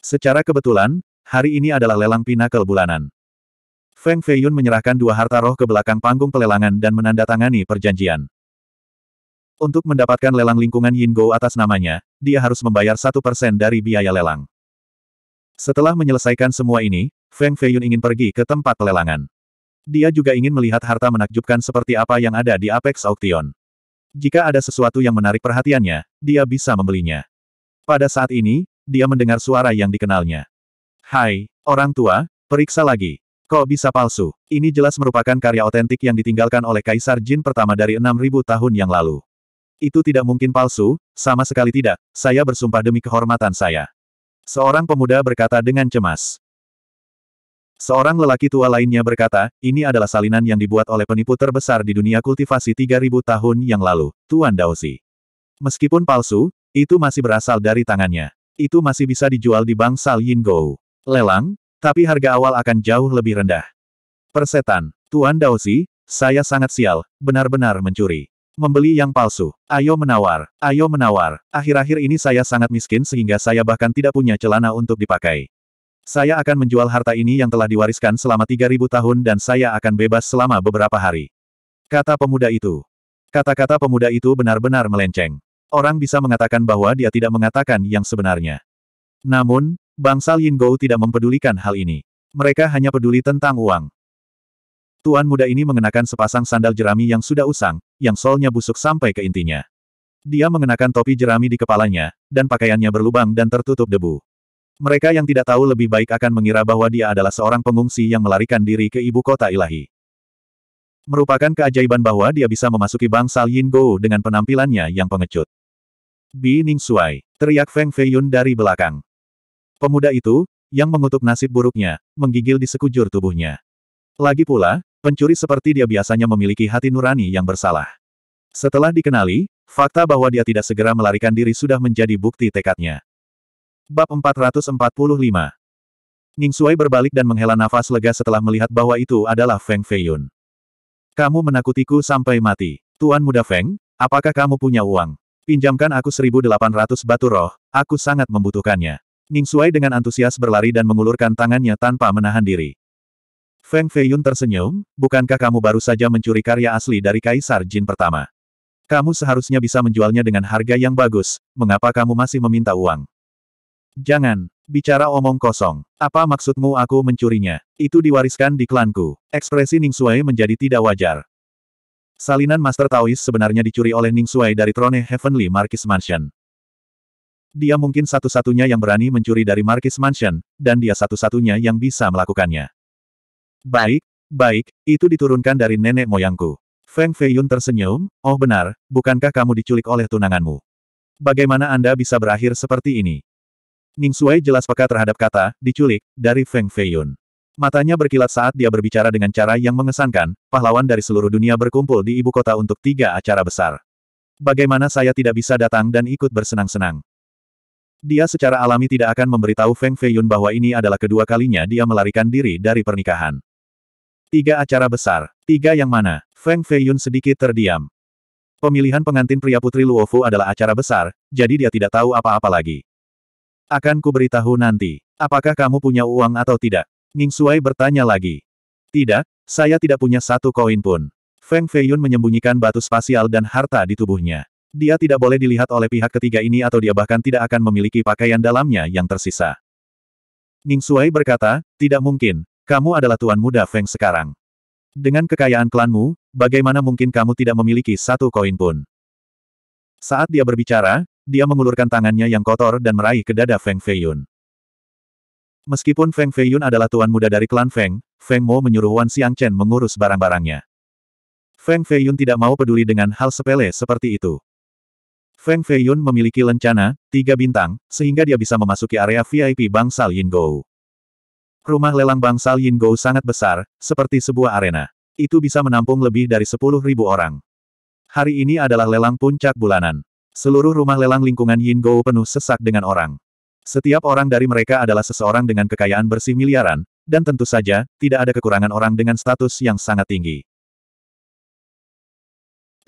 Secara kebetulan, hari ini adalah lelang pinakel bulanan. Feng Feiyun menyerahkan dua harta roh ke belakang panggung pelelangan dan menandatangani perjanjian. Untuk mendapatkan lelang lingkungan Yin Go atas namanya, dia harus membayar satu persen dari biaya lelang. Setelah menyelesaikan semua ini, Feng Feiyun ingin pergi ke tempat pelelangan. Dia juga ingin melihat harta menakjubkan seperti apa yang ada di Apex Auction. Jika ada sesuatu yang menarik perhatiannya, dia bisa membelinya. Pada saat ini, dia mendengar suara yang dikenalnya. Hai, orang tua, periksa lagi. Kok bisa palsu? Ini jelas merupakan karya otentik yang ditinggalkan oleh Kaisar Jin pertama dari 6000 tahun yang lalu. Itu tidak mungkin palsu, sama sekali tidak, saya bersumpah demi kehormatan saya. Seorang pemuda berkata dengan cemas. Seorang lelaki tua lainnya berkata, ini adalah salinan yang dibuat oleh penipu terbesar di dunia kultivasi 3000 tahun yang lalu, Tuan Daosi. Meskipun palsu, itu masih berasal dari tangannya. Itu masih bisa dijual di bank bangsal Gou. Lelang, tapi harga awal akan jauh lebih rendah. Persetan, Tuan Daosi, saya sangat sial, benar-benar mencuri. Membeli yang palsu. Ayo menawar. Ayo menawar. Akhir-akhir ini saya sangat miskin sehingga saya bahkan tidak punya celana untuk dipakai. Saya akan menjual harta ini yang telah diwariskan selama 3000 tahun dan saya akan bebas selama beberapa hari. Kata pemuda itu. Kata-kata pemuda itu benar-benar melenceng. Orang bisa mengatakan bahwa dia tidak mengatakan yang sebenarnya. Namun, bangsal Yin Gou tidak mempedulikan hal ini. Mereka hanya peduli tentang uang. Tuan muda ini mengenakan sepasang sandal jerami yang sudah usang, yang solnya busuk sampai ke intinya. Dia mengenakan topi jerami di kepalanya, dan pakaiannya berlubang dan tertutup debu. Mereka yang tidak tahu lebih baik akan mengira bahwa dia adalah seorang pengungsi yang melarikan diri ke ibu kota ilahi. Merupakan keajaiban bahwa dia bisa memasuki bangsal Yin Go dengan penampilannya yang pengecut. Bi Ning Suai, teriak Feng Feiyun dari belakang. Pemuda itu, yang mengutuk nasib buruknya, menggigil di sekujur tubuhnya. Lagi pula, Pencuri seperti dia biasanya memiliki hati nurani yang bersalah. Setelah dikenali, fakta bahwa dia tidak segera melarikan diri sudah menjadi bukti tekadnya. Bab 445 Ning Suai berbalik dan menghela nafas lega setelah melihat bahwa itu adalah Feng Feiyun. Kamu menakutiku sampai mati. Tuan muda Feng, apakah kamu punya uang? Pinjamkan aku 1800 batu roh, aku sangat membutuhkannya. Ning Suai dengan antusias berlari dan mengulurkan tangannya tanpa menahan diri. Feng Feiyun tersenyum, bukankah kamu baru saja mencuri karya asli dari Kaisar Jin pertama? Kamu seharusnya bisa menjualnya dengan harga yang bagus, mengapa kamu masih meminta uang? Jangan, bicara omong kosong. Apa maksudmu aku mencurinya? Itu diwariskan di klanku. Ekspresi Ning Sui menjadi tidak wajar. Salinan Master Taois sebenarnya dicuri oleh Ning Sui dari Trone Heavenly Marquis Mansion. Dia mungkin satu-satunya yang berani mencuri dari Marquis Mansion, dan dia satu-satunya yang bisa melakukannya. Baik, baik, itu diturunkan dari nenek moyangku. Feng Feiyun tersenyum, oh benar, bukankah kamu diculik oleh tunanganmu? Bagaimana Anda bisa berakhir seperti ini? Ning Sui jelas peka terhadap kata, diculik, dari Feng Feiyun. Matanya berkilat saat dia berbicara dengan cara yang mengesankan, pahlawan dari seluruh dunia berkumpul di ibu kota untuk tiga acara besar. Bagaimana saya tidak bisa datang dan ikut bersenang-senang? Dia secara alami tidak akan memberitahu Feng Feiyun bahwa ini adalah kedua kalinya dia melarikan diri dari pernikahan. Tiga acara besar. Tiga yang mana? Feng Feiyun sedikit terdiam. Pemilihan pengantin pria putri Luofu adalah acara besar, jadi dia tidak tahu apa-apa lagi. Akan ku beritahu nanti. Apakah kamu punya uang atau tidak? Ning Suai bertanya lagi. Tidak, saya tidak punya satu koin pun. Feng Feiyun menyembunyikan batu spasial dan harta di tubuhnya. Dia tidak boleh dilihat oleh pihak ketiga ini atau dia bahkan tidak akan memiliki pakaian dalamnya yang tersisa. Ning Suai berkata, tidak mungkin, kamu adalah tuan muda Feng sekarang. Dengan kekayaan klanmu, bagaimana mungkin kamu tidak memiliki satu koin pun? Saat dia berbicara, dia mengulurkan tangannya yang kotor dan meraih ke dada Feng Feiyun. Meskipun Feng Feiyun adalah tuan muda dari klan Feng, Feng Mo menyuruh Wan Xiang Chen mengurus barang-barangnya. Feng Feiyun tidak mau peduli dengan hal sepele seperti itu. Feng Feiyun memiliki lencana, tiga bintang, sehingga dia bisa memasuki area VIP Bangsal Yin Gou. Rumah lelang bangsal Yin Gou sangat besar, seperti sebuah arena. Itu bisa menampung lebih dari 10.000 orang. Hari ini adalah lelang puncak bulanan. Seluruh rumah lelang lingkungan Yin Gou penuh sesak dengan orang. Setiap orang dari mereka adalah seseorang dengan kekayaan bersih miliaran, dan tentu saja, tidak ada kekurangan orang dengan status yang sangat tinggi.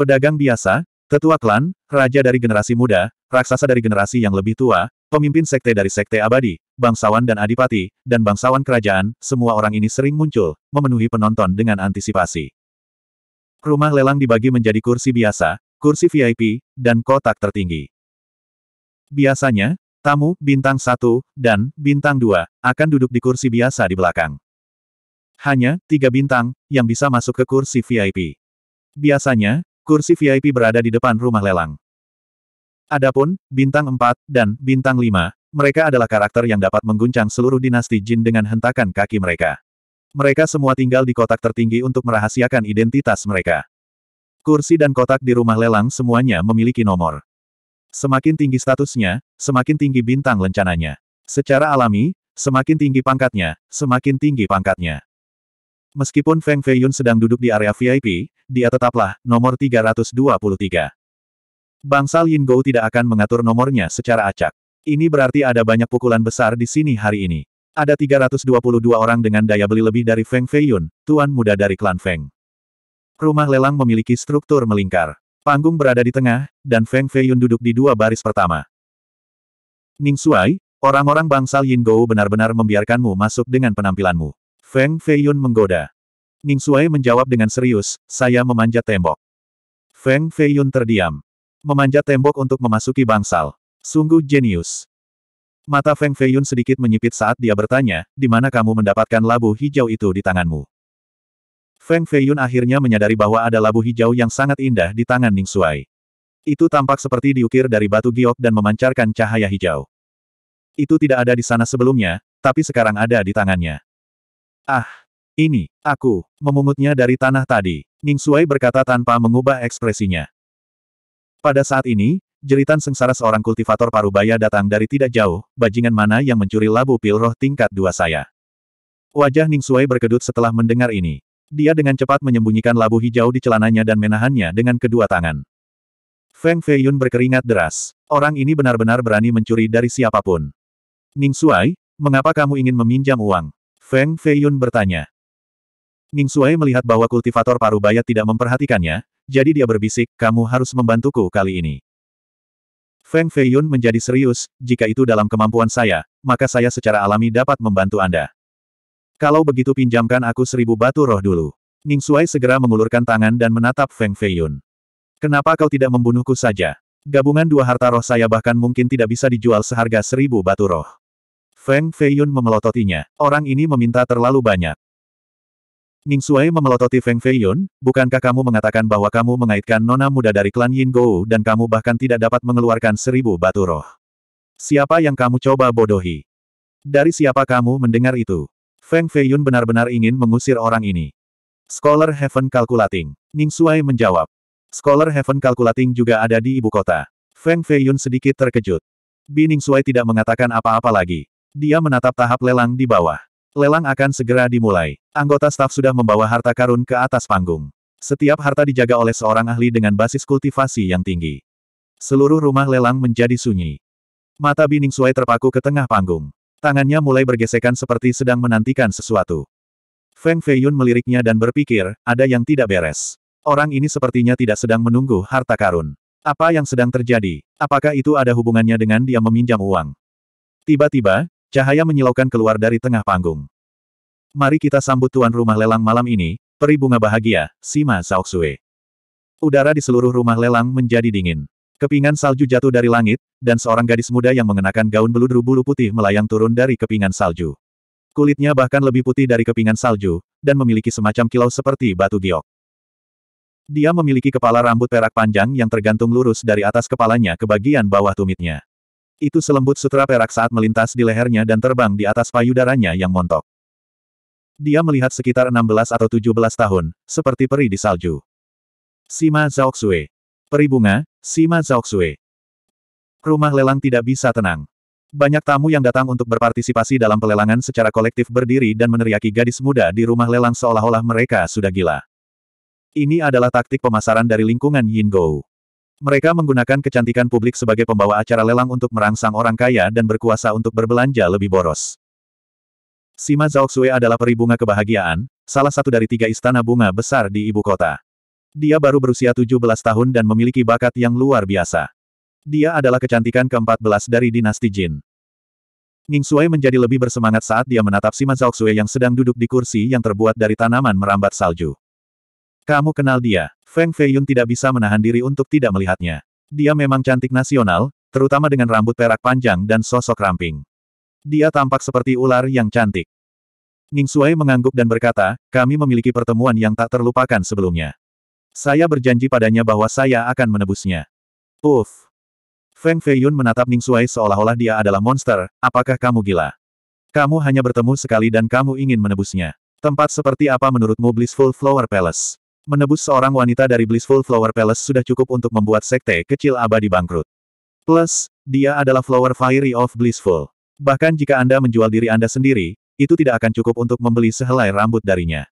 Pedagang biasa, Tetua klan, raja dari generasi muda, raksasa dari generasi yang lebih tua, pemimpin sekte dari sekte abadi, bangsawan dan adipati, dan bangsawan kerajaan, semua orang ini sering muncul, memenuhi penonton dengan antisipasi. Rumah lelang dibagi menjadi kursi biasa, kursi VIP, dan kotak tertinggi. Biasanya, tamu, bintang 1, dan bintang 2, akan duduk di kursi biasa di belakang. Hanya, tiga bintang, yang bisa masuk ke kursi VIP. Biasanya, Kursi VIP berada di depan rumah lelang. Adapun, bintang 4 dan bintang 5, mereka adalah karakter yang dapat mengguncang seluruh dinasti jin dengan hentakan kaki mereka. Mereka semua tinggal di kotak tertinggi untuk merahasiakan identitas mereka. Kursi dan kotak di rumah lelang semuanya memiliki nomor. Semakin tinggi statusnya, semakin tinggi bintang lencananya. Secara alami, semakin tinggi pangkatnya, semakin tinggi pangkatnya. Meskipun Feng Feiyun sedang duduk di area VIP, dia tetaplah nomor 323. Bangsal Yin Gou tidak akan mengatur nomornya secara acak. Ini berarti ada banyak pukulan besar di sini hari ini. Ada 322 orang dengan daya beli lebih dari Feng Feiyun, tuan muda dari klan Feng. Rumah lelang memiliki struktur melingkar. Panggung berada di tengah, dan Feng Feiyun duduk di dua baris pertama. Ning Shuai, orang-orang bangsal Yin Gou benar-benar membiarkanmu masuk dengan penampilanmu. Feng Feiyun menggoda. Ning Suai menjawab dengan serius, saya memanjat tembok. Feng Feiyun terdiam. Memanjat tembok untuk memasuki bangsal. Sungguh jenius. Mata Feng Feiyun sedikit menyipit saat dia bertanya, di mana kamu mendapatkan labu hijau itu di tanganmu? Feng Feiyun akhirnya menyadari bahwa ada labu hijau yang sangat indah di tangan Ning Suai. Itu tampak seperti diukir dari batu giok dan memancarkan cahaya hijau. Itu tidak ada di sana sebelumnya, tapi sekarang ada di tangannya. Ah, ini, aku, memungutnya dari tanah tadi, Ning Suai berkata tanpa mengubah ekspresinya. Pada saat ini, jeritan sengsara seorang kultivator parubaya datang dari tidak jauh, bajingan mana yang mencuri labu pil roh tingkat dua saya. Wajah Ning Suai berkedut setelah mendengar ini. Dia dengan cepat menyembunyikan labu hijau di celananya dan menahannya dengan kedua tangan. Feng Feiyun berkeringat deras. Orang ini benar-benar berani mencuri dari siapapun. Ning Suai, mengapa kamu ingin meminjam uang? Feng Feiyun bertanya. Ning Suai melihat bahwa kultivator parubaya tidak memperhatikannya, jadi dia berbisik, kamu harus membantuku kali ini. Feng Feiyun menjadi serius, jika itu dalam kemampuan saya, maka saya secara alami dapat membantu Anda. Kalau begitu pinjamkan aku seribu batu roh dulu. Ning Suai segera mengulurkan tangan dan menatap Feng Feiyun. Kenapa kau tidak membunuhku saja? Gabungan dua harta roh saya bahkan mungkin tidak bisa dijual seharga seribu batu roh. Feng Feiyun memelototinya. Orang ini meminta terlalu banyak. Ning Suai memelototi Feng Feiyun, bukankah kamu mengatakan bahwa kamu mengaitkan nona muda dari klan Yin Gou dan kamu bahkan tidak dapat mengeluarkan seribu batu roh? Siapa yang kamu coba bodohi? Dari siapa kamu mendengar itu? Feng Feiyun benar-benar ingin mengusir orang ini. Scholar Heaven Calculating. Ning Suai menjawab. Scholar Heaven Calculating juga ada di ibu kota. Feng Feiyun sedikit terkejut. Bi Ning Suai tidak mengatakan apa-apa lagi. Dia menatap tahap lelang di bawah. Lelang akan segera dimulai. Anggota staf sudah membawa harta karun ke atas panggung. Setiap harta dijaga oleh seorang ahli dengan basis kultivasi yang tinggi. Seluruh rumah lelang menjadi sunyi. Mata Bining Suai terpaku ke tengah panggung. Tangannya mulai bergesekan seperti sedang menantikan sesuatu. Feng Feiyun meliriknya dan berpikir, ada yang tidak beres. Orang ini sepertinya tidak sedang menunggu harta karun. Apa yang sedang terjadi? Apakah itu ada hubungannya dengan dia meminjam uang? Tiba-tiba, Cahaya menyilaukan keluar dari tengah panggung. Mari kita sambut tuan rumah lelang malam ini, peri bunga bahagia, Sima Zaoxue. Udara di seluruh rumah lelang menjadi dingin. Kepingan salju jatuh dari langit, dan seorang gadis muda yang mengenakan gaun beludru bulu putih melayang turun dari kepingan salju. Kulitnya bahkan lebih putih dari kepingan salju, dan memiliki semacam kilau seperti batu giok. Dia memiliki kepala rambut perak panjang yang tergantung lurus dari atas kepalanya ke bagian bawah tumitnya. Itu selembut sutra perak saat melintas di lehernya dan terbang di atas payudaranya yang montok. Dia melihat sekitar 16 atau 17 tahun, seperti peri di salju. Sima Zaoxue. Peri bunga, Sima Zaoxue. Rumah lelang tidak bisa tenang. Banyak tamu yang datang untuk berpartisipasi dalam pelelangan secara kolektif berdiri dan meneriaki gadis muda di rumah lelang seolah-olah mereka sudah gila. Ini adalah taktik pemasaran dari lingkungan Yin Gou. Mereka menggunakan kecantikan publik sebagai pembawa acara lelang untuk merangsang orang kaya dan berkuasa untuk berbelanja lebih boros. Sima Zhaoxue adalah peri bunga kebahagiaan, salah satu dari tiga istana bunga besar di ibu kota. Dia baru berusia 17 tahun dan memiliki bakat yang luar biasa. Dia adalah kecantikan ke-14 dari dinasti Jin. Ning Sui menjadi lebih bersemangat saat dia menatap Sima Zhaoxue yang sedang duduk di kursi yang terbuat dari tanaman merambat salju. Kamu kenal dia. Feng Feiyun tidak bisa menahan diri untuk tidak melihatnya. Dia memang cantik nasional, terutama dengan rambut perak panjang dan sosok ramping. Dia tampak seperti ular yang cantik. Ning Suai mengangguk dan berkata, kami memiliki pertemuan yang tak terlupakan sebelumnya. Saya berjanji padanya bahwa saya akan menebusnya. Uff. Feng Feiyun menatap Ning Suai seolah-olah dia adalah monster, apakah kamu gila? Kamu hanya bertemu sekali dan kamu ingin menebusnya. Tempat seperti apa menurutmu Blissful Flower Palace? Menebus seorang wanita dari Blissful Flower Palace sudah cukup untuk membuat sekte kecil abadi bangkrut. Plus, dia adalah Flower Fiery of Blissful. Bahkan jika Anda menjual diri Anda sendiri, itu tidak akan cukup untuk membeli sehelai rambut darinya.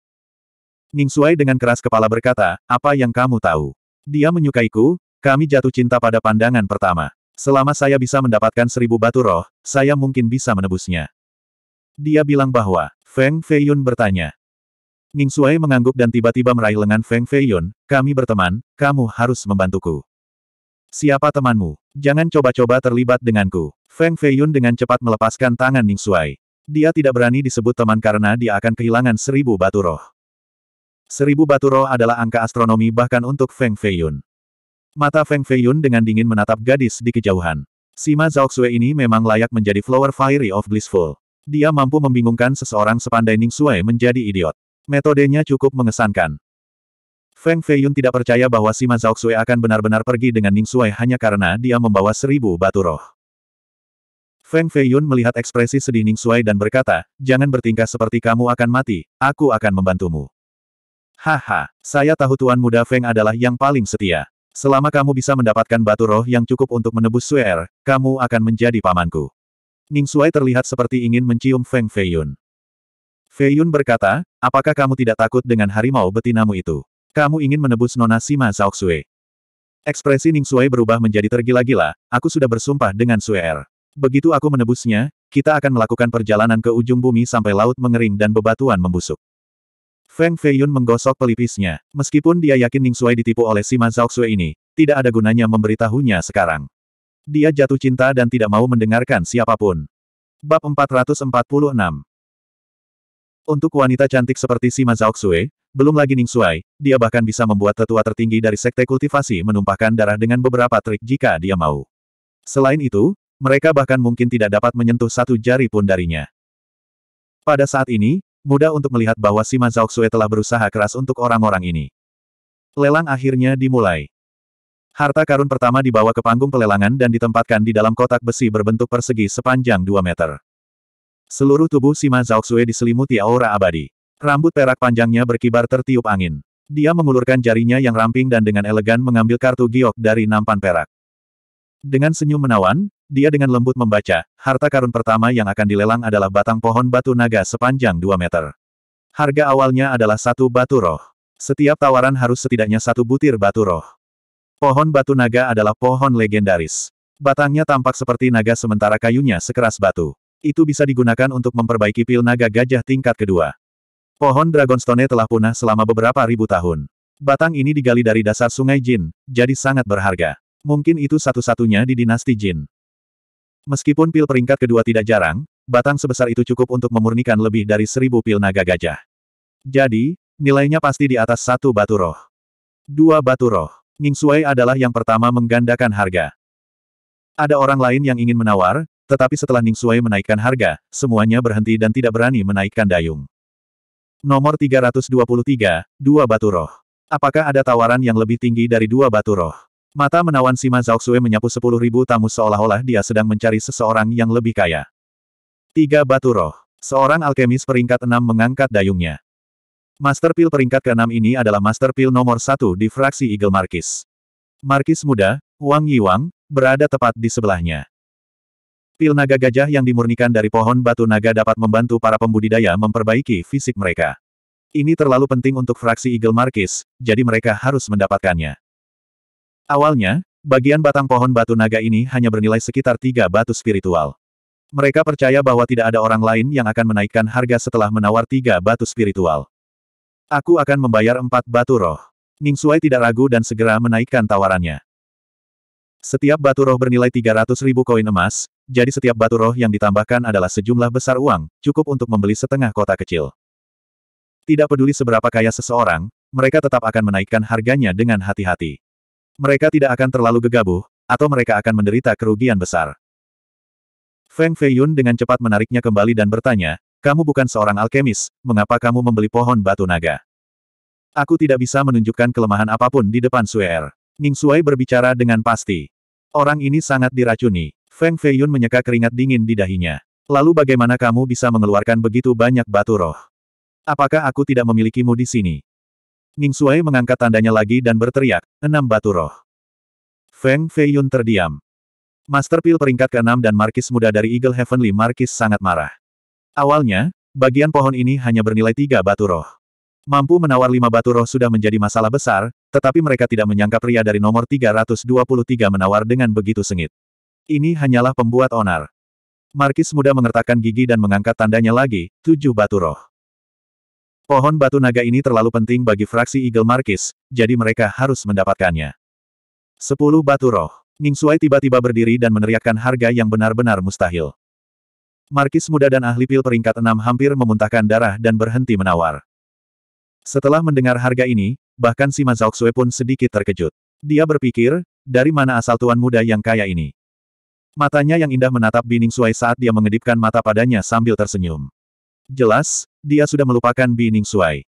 Ning Suai dengan keras kepala berkata, apa yang kamu tahu? Dia menyukaiku, kami jatuh cinta pada pandangan pertama. Selama saya bisa mendapatkan seribu batu roh, saya mungkin bisa menebusnya. Dia bilang bahwa, Feng Feiyun bertanya, Ning Suai mengangguk dan tiba-tiba meraih lengan Feng Feiyun, kami berteman, kamu harus membantuku. Siapa temanmu? Jangan coba-coba terlibat denganku. Feng Feiyun dengan cepat melepaskan tangan Ning Suai. Dia tidak berani disebut teman karena dia akan kehilangan seribu batu roh. Seribu batu roh adalah angka astronomi bahkan untuk Feng Feiyun. Mata Feng Feiyun dengan dingin menatap gadis di kejauhan. Sima Zhaoxue ini memang layak menjadi Flower Fiery of Blissful. Dia mampu membingungkan seseorang sepandai Ning Suai menjadi idiot. Metodenya cukup mengesankan. Feng Feiyun tidak percaya bahwa Sima Zhaoxue akan benar-benar pergi dengan Ning Suai hanya karena dia membawa seribu batu roh. Feng Feiyun melihat ekspresi sedih Ning Suai dan berkata, jangan bertingkah seperti kamu akan mati, aku akan membantumu. Haha, saya tahu Tuan Muda Feng adalah yang paling setia. Selama kamu bisa mendapatkan batu roh yang cukup untuk menebus Suer, kamu akan menjadi pamanku. Ning Suai terlihat seperti ingin mencium Feng Feiyun. Fei Yun berkata, apakah kamu tidak takut dengan harimau betinamu itu? Kamu ingin menebus Nona Sima Zhao Xue? Ekspresi Ning Xue berubah menjadi tergila-gila, aku sudah bersumpah dengan Xue Er. Begitu aku menebusnya, kita akan melakukan perjalanan ke ujung bumi sampai laut mengering dan bebatuan membusuk. Feng Feiyun menggosok pelipisnya. Meskipun dia yakin Ning Xue ditipu oleh Sima Zhaoxue ini, tidak ada gunanya memberitahunya sekarang. Dia jatuh cinta dan tidak mau mendengarkan siapapun. Bab 446 untuk wanita cantik seperti Sima Zhaoxue, belum lagi Ning Sui, dia bahkan bisa membuat tetua tertinggi dari sekte kultivasi menumpahkan darah dengan beberapa trik jika dia mau. Selain itu, mereka bahkan mungkin tidak dapat menyentuh satu jari pun darinya. Pada saat ini, mudah untuk melihat bahwa Sima Zhaoxue telah berusaha keras untuk orang-orang ini. Lelang akhirnya dimulai. Harta karun pertama dibawa ke panggung pelelangan dan ditempatkan di dalam kotak besi berbentuk persegi sepanjang 2 meter. Seluruh tubuh Sima Zhaoxue diselimuti aura abadi. Rambut perak panjangnya berkibar tertiup angin. Dia mengulurkan jarinya yang ramping dan dengan elegan mengambil kartu giok dari nampan perak. Dengan senyum menawan, dia dengan lembut membaca, harta karun pertama yang akan dilelang adalah batang pohon batu naga sepanjang 2 meter. Harga awalnya adalah satu batu roh. Setiap tawaran harus setidaknya satu butir batu roh. Pohon batu naga adalah pohon legendaris. Batangnya tampak seperti naga sementara kayunya sekeras batu. Itu bisa digunakan untuk memperbaiki pil naga gajah tingkat kedua. Pohon Dragonstone telah punah selama beberapa ribu tahun. Batang ini digali dari dasar sungai Jin, jadi sangat berharga. Mungkin itu satu-satunya di dinasti Jin. Meskipun pil peringkat kedua tidak jarang, batang sebesar itu cukup untuk memurnikan lebih dari seribu pil naga gajah. Jadi, nilainya pasti di atas satu batu roh. Dua batu roh. Ning Sui adalah yang pertama menggandakan harga. Ada orang lain yang ingin menawar, tetapi setelah Ning Suai menaikkan harga, semuanya berhenti dan tidak berani menaikkan dayung. Nomor 323, Dua Batu Roh. Apakah ada tawaran yang lebih tinggi dari dua batu roh? Mata menawan Sima Zhaoxue menyapu sepuluh ribu tamu seolah-olah dia sedang mencari seseorang yang lebih kaya. Tiga batu roh. Seorang alkemis peringkat enam mengangkat dayungnya. Master Pil peringkat ke enam ini adalah Master Pil nomor satu di fraksi Eagle Markis. Markis muda, Wang Yiwang, berada tepat di sebelahnya. Pil naga gajah yang dimurnikan dari pohon batu naga dapat membantu para pembudidaya memperbaiki fisik mereka. Ini terlalu penting untuk fraksi Eagle Markis, jadi mereka harus mendapatkannya. Awalnya, bagian batang pohon batu naga ini hanya bernilai sekitar tiga batu spiritual. Mereka percaya bahwa tidak ada orang lain yang akan menaikkan harga setelah menawar tiga batu spiritual. Aku akan membayar empat batu roh. Ning Suai tidak ragu dan segera menaikkan tawarannya. Setiap batu roh bernilai 300 ribu koin emas, jadi setiap batu roh yang ditambahkan adalah sejumlah besar uang, cukup untuk membeli setengah kota kecil. Tidak peduli seberapa kaya seseorang, mereka tetap akan menaikkan harganya dengan hati-hati. Mereka tidak akan terlalu gegabah, atau mereka akan menderita kerugian besar. Feng Feiyun dengan cepat menariknya kembali dan bertanya, kamu bukan seorang alkemis, mengapa kamu membeli pohon batu naga? Aku tidak bisa menunjukkan kelemahan apapun di depan Suer. Er. Ning Suai berbicara dengan pasti. Orang ini sangat diracuni. Feng Feiyun menyeka keringat dingin di dahinya. Lalu bagaimana kamu bisa mengeluarkan begitu banyak batu roh? Apakah aku tidak memilikimu di sini? Ning Suai mengangkat tandanya lagi dan berteriak, enam batu roh. Feng Feiyun terdiam. Master Pil peringkat ke-6 dan Markis muda dari Eagle Heavenly Markis sangat marah. Awalnya, bagian pohon ini hanya bernilai tiga batu roh. Mampu menawar lima batu roh sudah menjadi masalah besar, tetapi mereka tidak menyangka pria dari nomor 323 menawar dengan begitu sengit. Ini hanyalah pembuat onar. Markis muda mengertakkan gigi dan mengangkat tandanya lagi, tujuh batu roh. Pohon batu naga ini terlalu penting bagi fraksi Eagle Markis, jadi mereka harus mendapatkannya. Sepuluh batu roh. Ning Suai tiba-tiba berdiri dan meneriakkan harga yang benar-benar mustahil. Markis muda dan ahli pil peringkat enam hampir memuntahkan darah dan berhenti menawar. Setelah mendengar harga ini, bahkan si Zhaoxue pun sedikit terkejut. Dia berpikir, dari mana asal tuan muda yang kaya ini? Matanya yang indah menatap Bining Suai saat dia mengedipkan mata padanya sambil tersenyum. Jelas, dia sudah melupakan Bining Suai.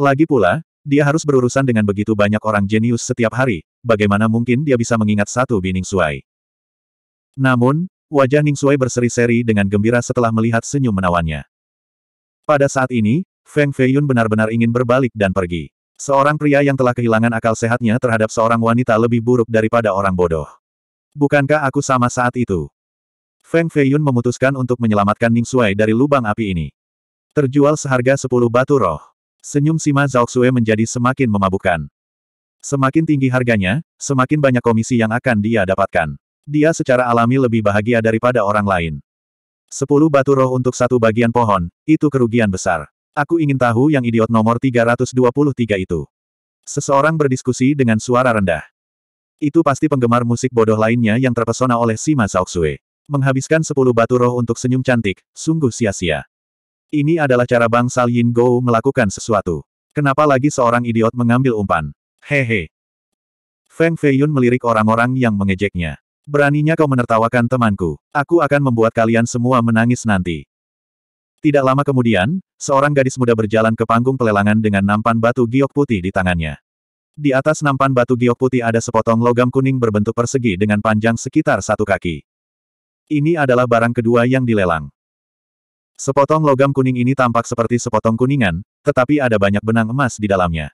Lagi pula, dia harus berurusan dengan begitu banyak orang jenius setiap hari, bagaimana mungkin dia bisa mengingat satu Bining Suai? Namun, wajah Ning Suai berseri-seri dengan gembira setelah melihat senyum menawannya. Pada saat ini, Feng Feiyun benar-benar ingin berbalik dan pergi. Seorang pria yang telah kehilangan akal sehatnya terhadap seorang wanita lebih buruk daripada orang bodoh. Bukankah aku sama saat itu? Feng Feiyun memutuskan untuk menyelamatkan Ning Sui dari lubang api ini. Terjual seharga 10 batu roh. Senyum Sima Zhaoxue menjadi semakin memabukkan. Semakin tinggi harganya, semakin banyak komisi yang akan dia dapatkan. Dia secara alami lebih bahagia daripada orang lain. Sepuluh batu roh untuk satu bagian pohon, itu kerugian besar. Aku ingin tahu yang idiot nomor 323 itu. Seseorang berdiskusi dengan suara rendah. Itu pasti penggemar musik bodoh lainnya yang terpesona oleh Sima Saoksue. Menghabiskan 10 batu roh untuk senyum cantik, sungguh sia-sia. Ini adalah cara Sal Yin Go melakukan sesuatu. Kenapa lagi seorang idiot mengambil umpan? Hehe. Feng Feiyun melirik orang-orang yang mengejeknya. Beraninya kau menertawakan temanku. Aku akan membuat kalian semua menangis nanti. Tidak lama kemudian, seorang gadis muda berjalan ke panggung pelelangan dengan nampan batu giok putih di tangannya. Di atas nampan batu giok putih ada sepotong logam kuning berbentuk persegi dengan panjang sekitar satu kaki. Ini adalah barang kedua yang dilelang. Sepotong logam kuning ini tampak seperti sepotong kuningan, tetapi ada banyak benang emas di dalamnya.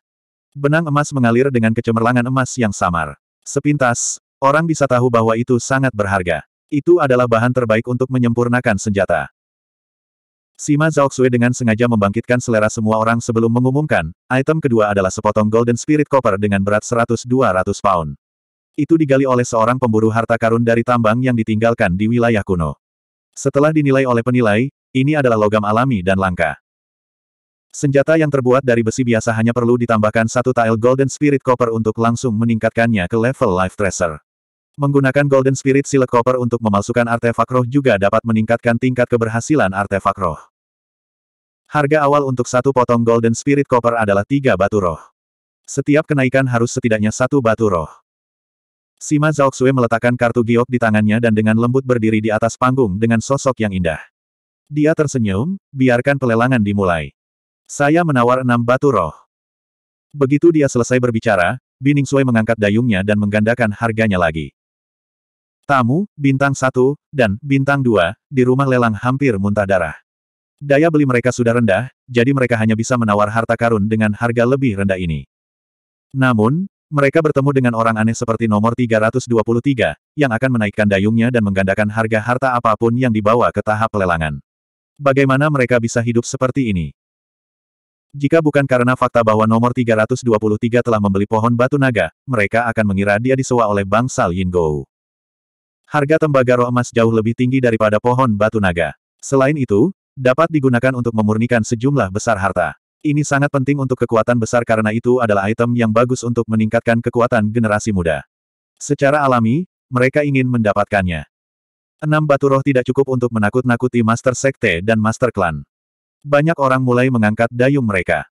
Benang emas mengalir dengan kecemerlangan emas yang samar. Sepintas, orang bisa tahu bahwa itu sangat berharga. Itu adalah bahan terbaik untuk menyempurnakan senjata. Sima Zhaoxue dengan sengaja membangkitkan selera semua orang sebelum mengumumkan, item kedua adalah sepotong Golden Spirit Copper dengan berat 100-200 pound. Itu digali oleh seorang pemburu harta karun dari tambang yang ditinggalkan di wilayah kuno. Setelah dinilai oleh penilai, ini adalah logam alami dan langka. Senjata yang terbuat dari besi biasa hanya perlu ditambahkan satu tile Golden Spirit Copper untuk langsung meningkatkannya ke level Life Tracer. Menggunakan Golden Spirit Silet Copper untuk memalsukan artefak roh juga dapat meningkatkan tingkat keberhasilan artefak roh. Harga awal untuk satu potong Golden Spirit Copper adalah tiga batu roh. Setiap kenaikan harus setidaknya satu batu roh. Sima Zhaoxue meletakkan kartu giok di tangannya dan dengan lembut berdiri di atas panggung dengan sosok yang indah. Dia tersenyum, biarkan pelelangan dimulai. Saya menawar enam batu roh. Begitu dia selesai berbicara, Bining Sui mengangkat dayungnya dan menggandakan harganya lagi. Tamu, bintang satu dan bintang dua di rumah lelang hampir muntah darah. Daya beli mereka sudah rendah, jadi mereka hanya bisa menawar harta karun dengan harga lebih rendah ini. Namun, mereka bertemu dengan orang aneh seperti nomor 323, yang akan menaikkan dayungnya dan menggandakan harga harta apapun yang dibawa ke tahap pelelangan. Bagaimana mereka bisa hidup seperti ini? Jika bukan karena fakta bahwa nomor 323 telah membeli pohon batu naga, mereka akan mengira dia disewa oleh Yin Yingou. Harga tembaga roh emas jauh lebih tinggi daripada pohon batu naga. Selain itu, Dapat digunakan untuk memurnikan sejumlah besar harta. Ini sangat penting untuk kekuatan besar karena itu adalah item yang bagus untuk meningkatkan kekuatan generasi muda. Secara alami, mereka ingin mendapatkannya. Enam batu roh tidak cukup untuk menakut-nakuti Master Sekte dan Master Clan. Banyak orang mulai mengangkat dayung mereka.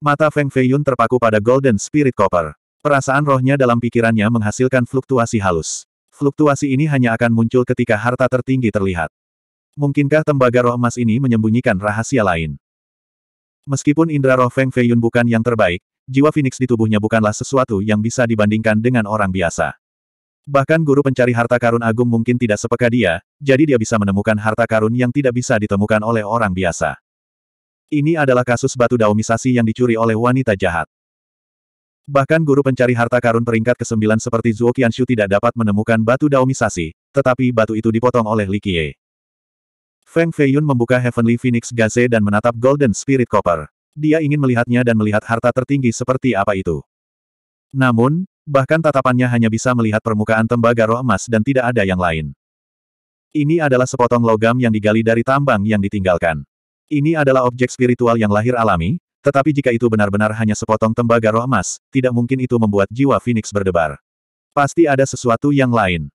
Mata Feng Feiyun terpaku pada Golden Spirit Copper. Perasaan rohnya dalam pikirannya menghasilkan fluktuasi halus. Fluktuasi ini hanya akan muncul ketika harta tertinggi terlihat. Mungkinkah tembaga roh emas ini menyembunyikan rahasia lain? Meskipun indera roh Feng Feiyun bukan yang terbaik, jiwa Phoenix di tubuhnya bukanlah sesuatu yang bisa dibandingkan dengan orang biasa. Bahkan guru pencari harta karun agung mungkin tidak sepeka dia, jadi dia bisa menemukan harta karun yang tidak bisa ditemukan oleh orang biasa. Ini adalah kasus batu daumisasi yang dicuri oleh wanita jahat. Bahkan guru pencari harta karun peringkat ke-9 seperti Zhuo Qianshu tidak dapat menemukan batu daumisasi, tetapi batu itu dipotong oleh Li Qiye. Feng Feiyun membuka Heavenly Phoenix Gaze dan menatap Golden Spirit Copper. Dia ingin melihatnya dan melihat harta tertinggi seperti apa itu. Namun, bahkan tatapannya hanya bisa melihat permukaan tembaga roh emas dan tidak ada yang lain. Ini adalah sepotong logam yang digali dari tambang yang ditinggalkan. Ini adalah objek spiritual yang lahir alami, tetapi jika itu benar-benar hanya sepotong tembaga roh emas, tidak mungkin itu membuat jiwa Phoenix berdebar. Pasti ada sesuatu yang lain.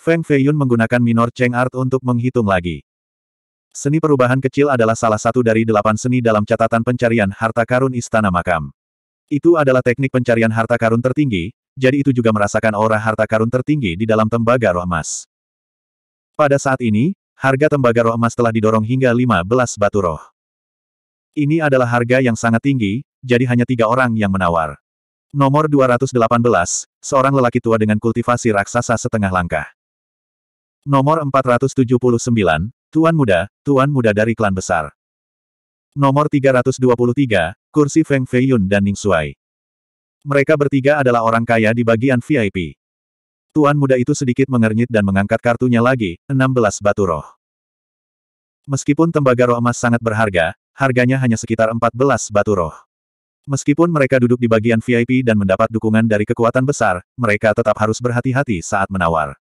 Feng Feiyun menggunakan minor Cheng Art untuk menghitung lagi. Seni perubahan kecil adalah salah satu dari delapan seni dalam catatan pencarian harta karun Istana Makam. Itu adalah teknik pencarian harta karun tertinggi, jadi itu juga merasakan aura harta karun tertinggi di dalam tembaga roh emas. Pada saat ini, harga tembaga roh emas telah didorong hingga 15 batu roh. Ini adalah harga yang sangat tinggi, jadi hanya tiga orang yang menawar. Nomor 218, seorang lelaki tua dengan kultivasi raksasa setengah langkah. Nomor 479, Tuan muda, tuan muda dari klan besar. Nomor 323, kursi Feng Feiyun dan Ning Shuai. Mereka bertiga adalah orang kaya di bagian VIP. Tuan muda itu sedikit mengernyit dan mengangkat kartunya lagi, 16 batu roh. Meskipun tembaga roh emas sangat berharga, harganya hanya sekitar 14 batu roh. Meskipun mereka duduk di bagian VIP dan mendapat dukungan dari kekuatan besar, mereka tetap harus berhati-hati saat menawar.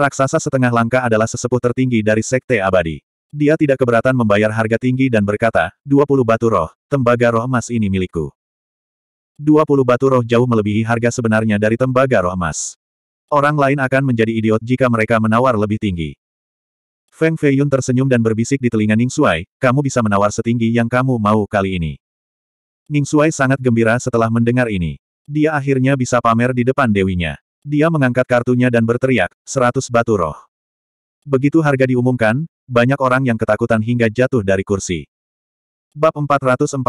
Raksasa setengah langkah adalah sesepuh tertinggi dari Sekte Abadi. Dia tidak keberatan membayar harga tinggi dan berkata, 20 batu roh, tembaga roh emas ini milikku. 20 batu roh jauh melebihi harga sebenarnya dari tembaga roh emas. Orang lain akan menjadi idiot jika mereka menawar lebih tinggi. Feng Feiyun tersenyum dan berbisik di telinga Ning Suai, kamu bisa menawar setinggi yang kamu mau kali ini. Ning Suai sangat gembira setelah mendengar ini. Dia akhirnya bisa pamer di depan dewinya. Dia mengangkat kartunya dan berteriak, seratus batu roh. Begitu harga diumumkan, banyak orang yang ketakutan hingga jatuh dari kursi. Bab 447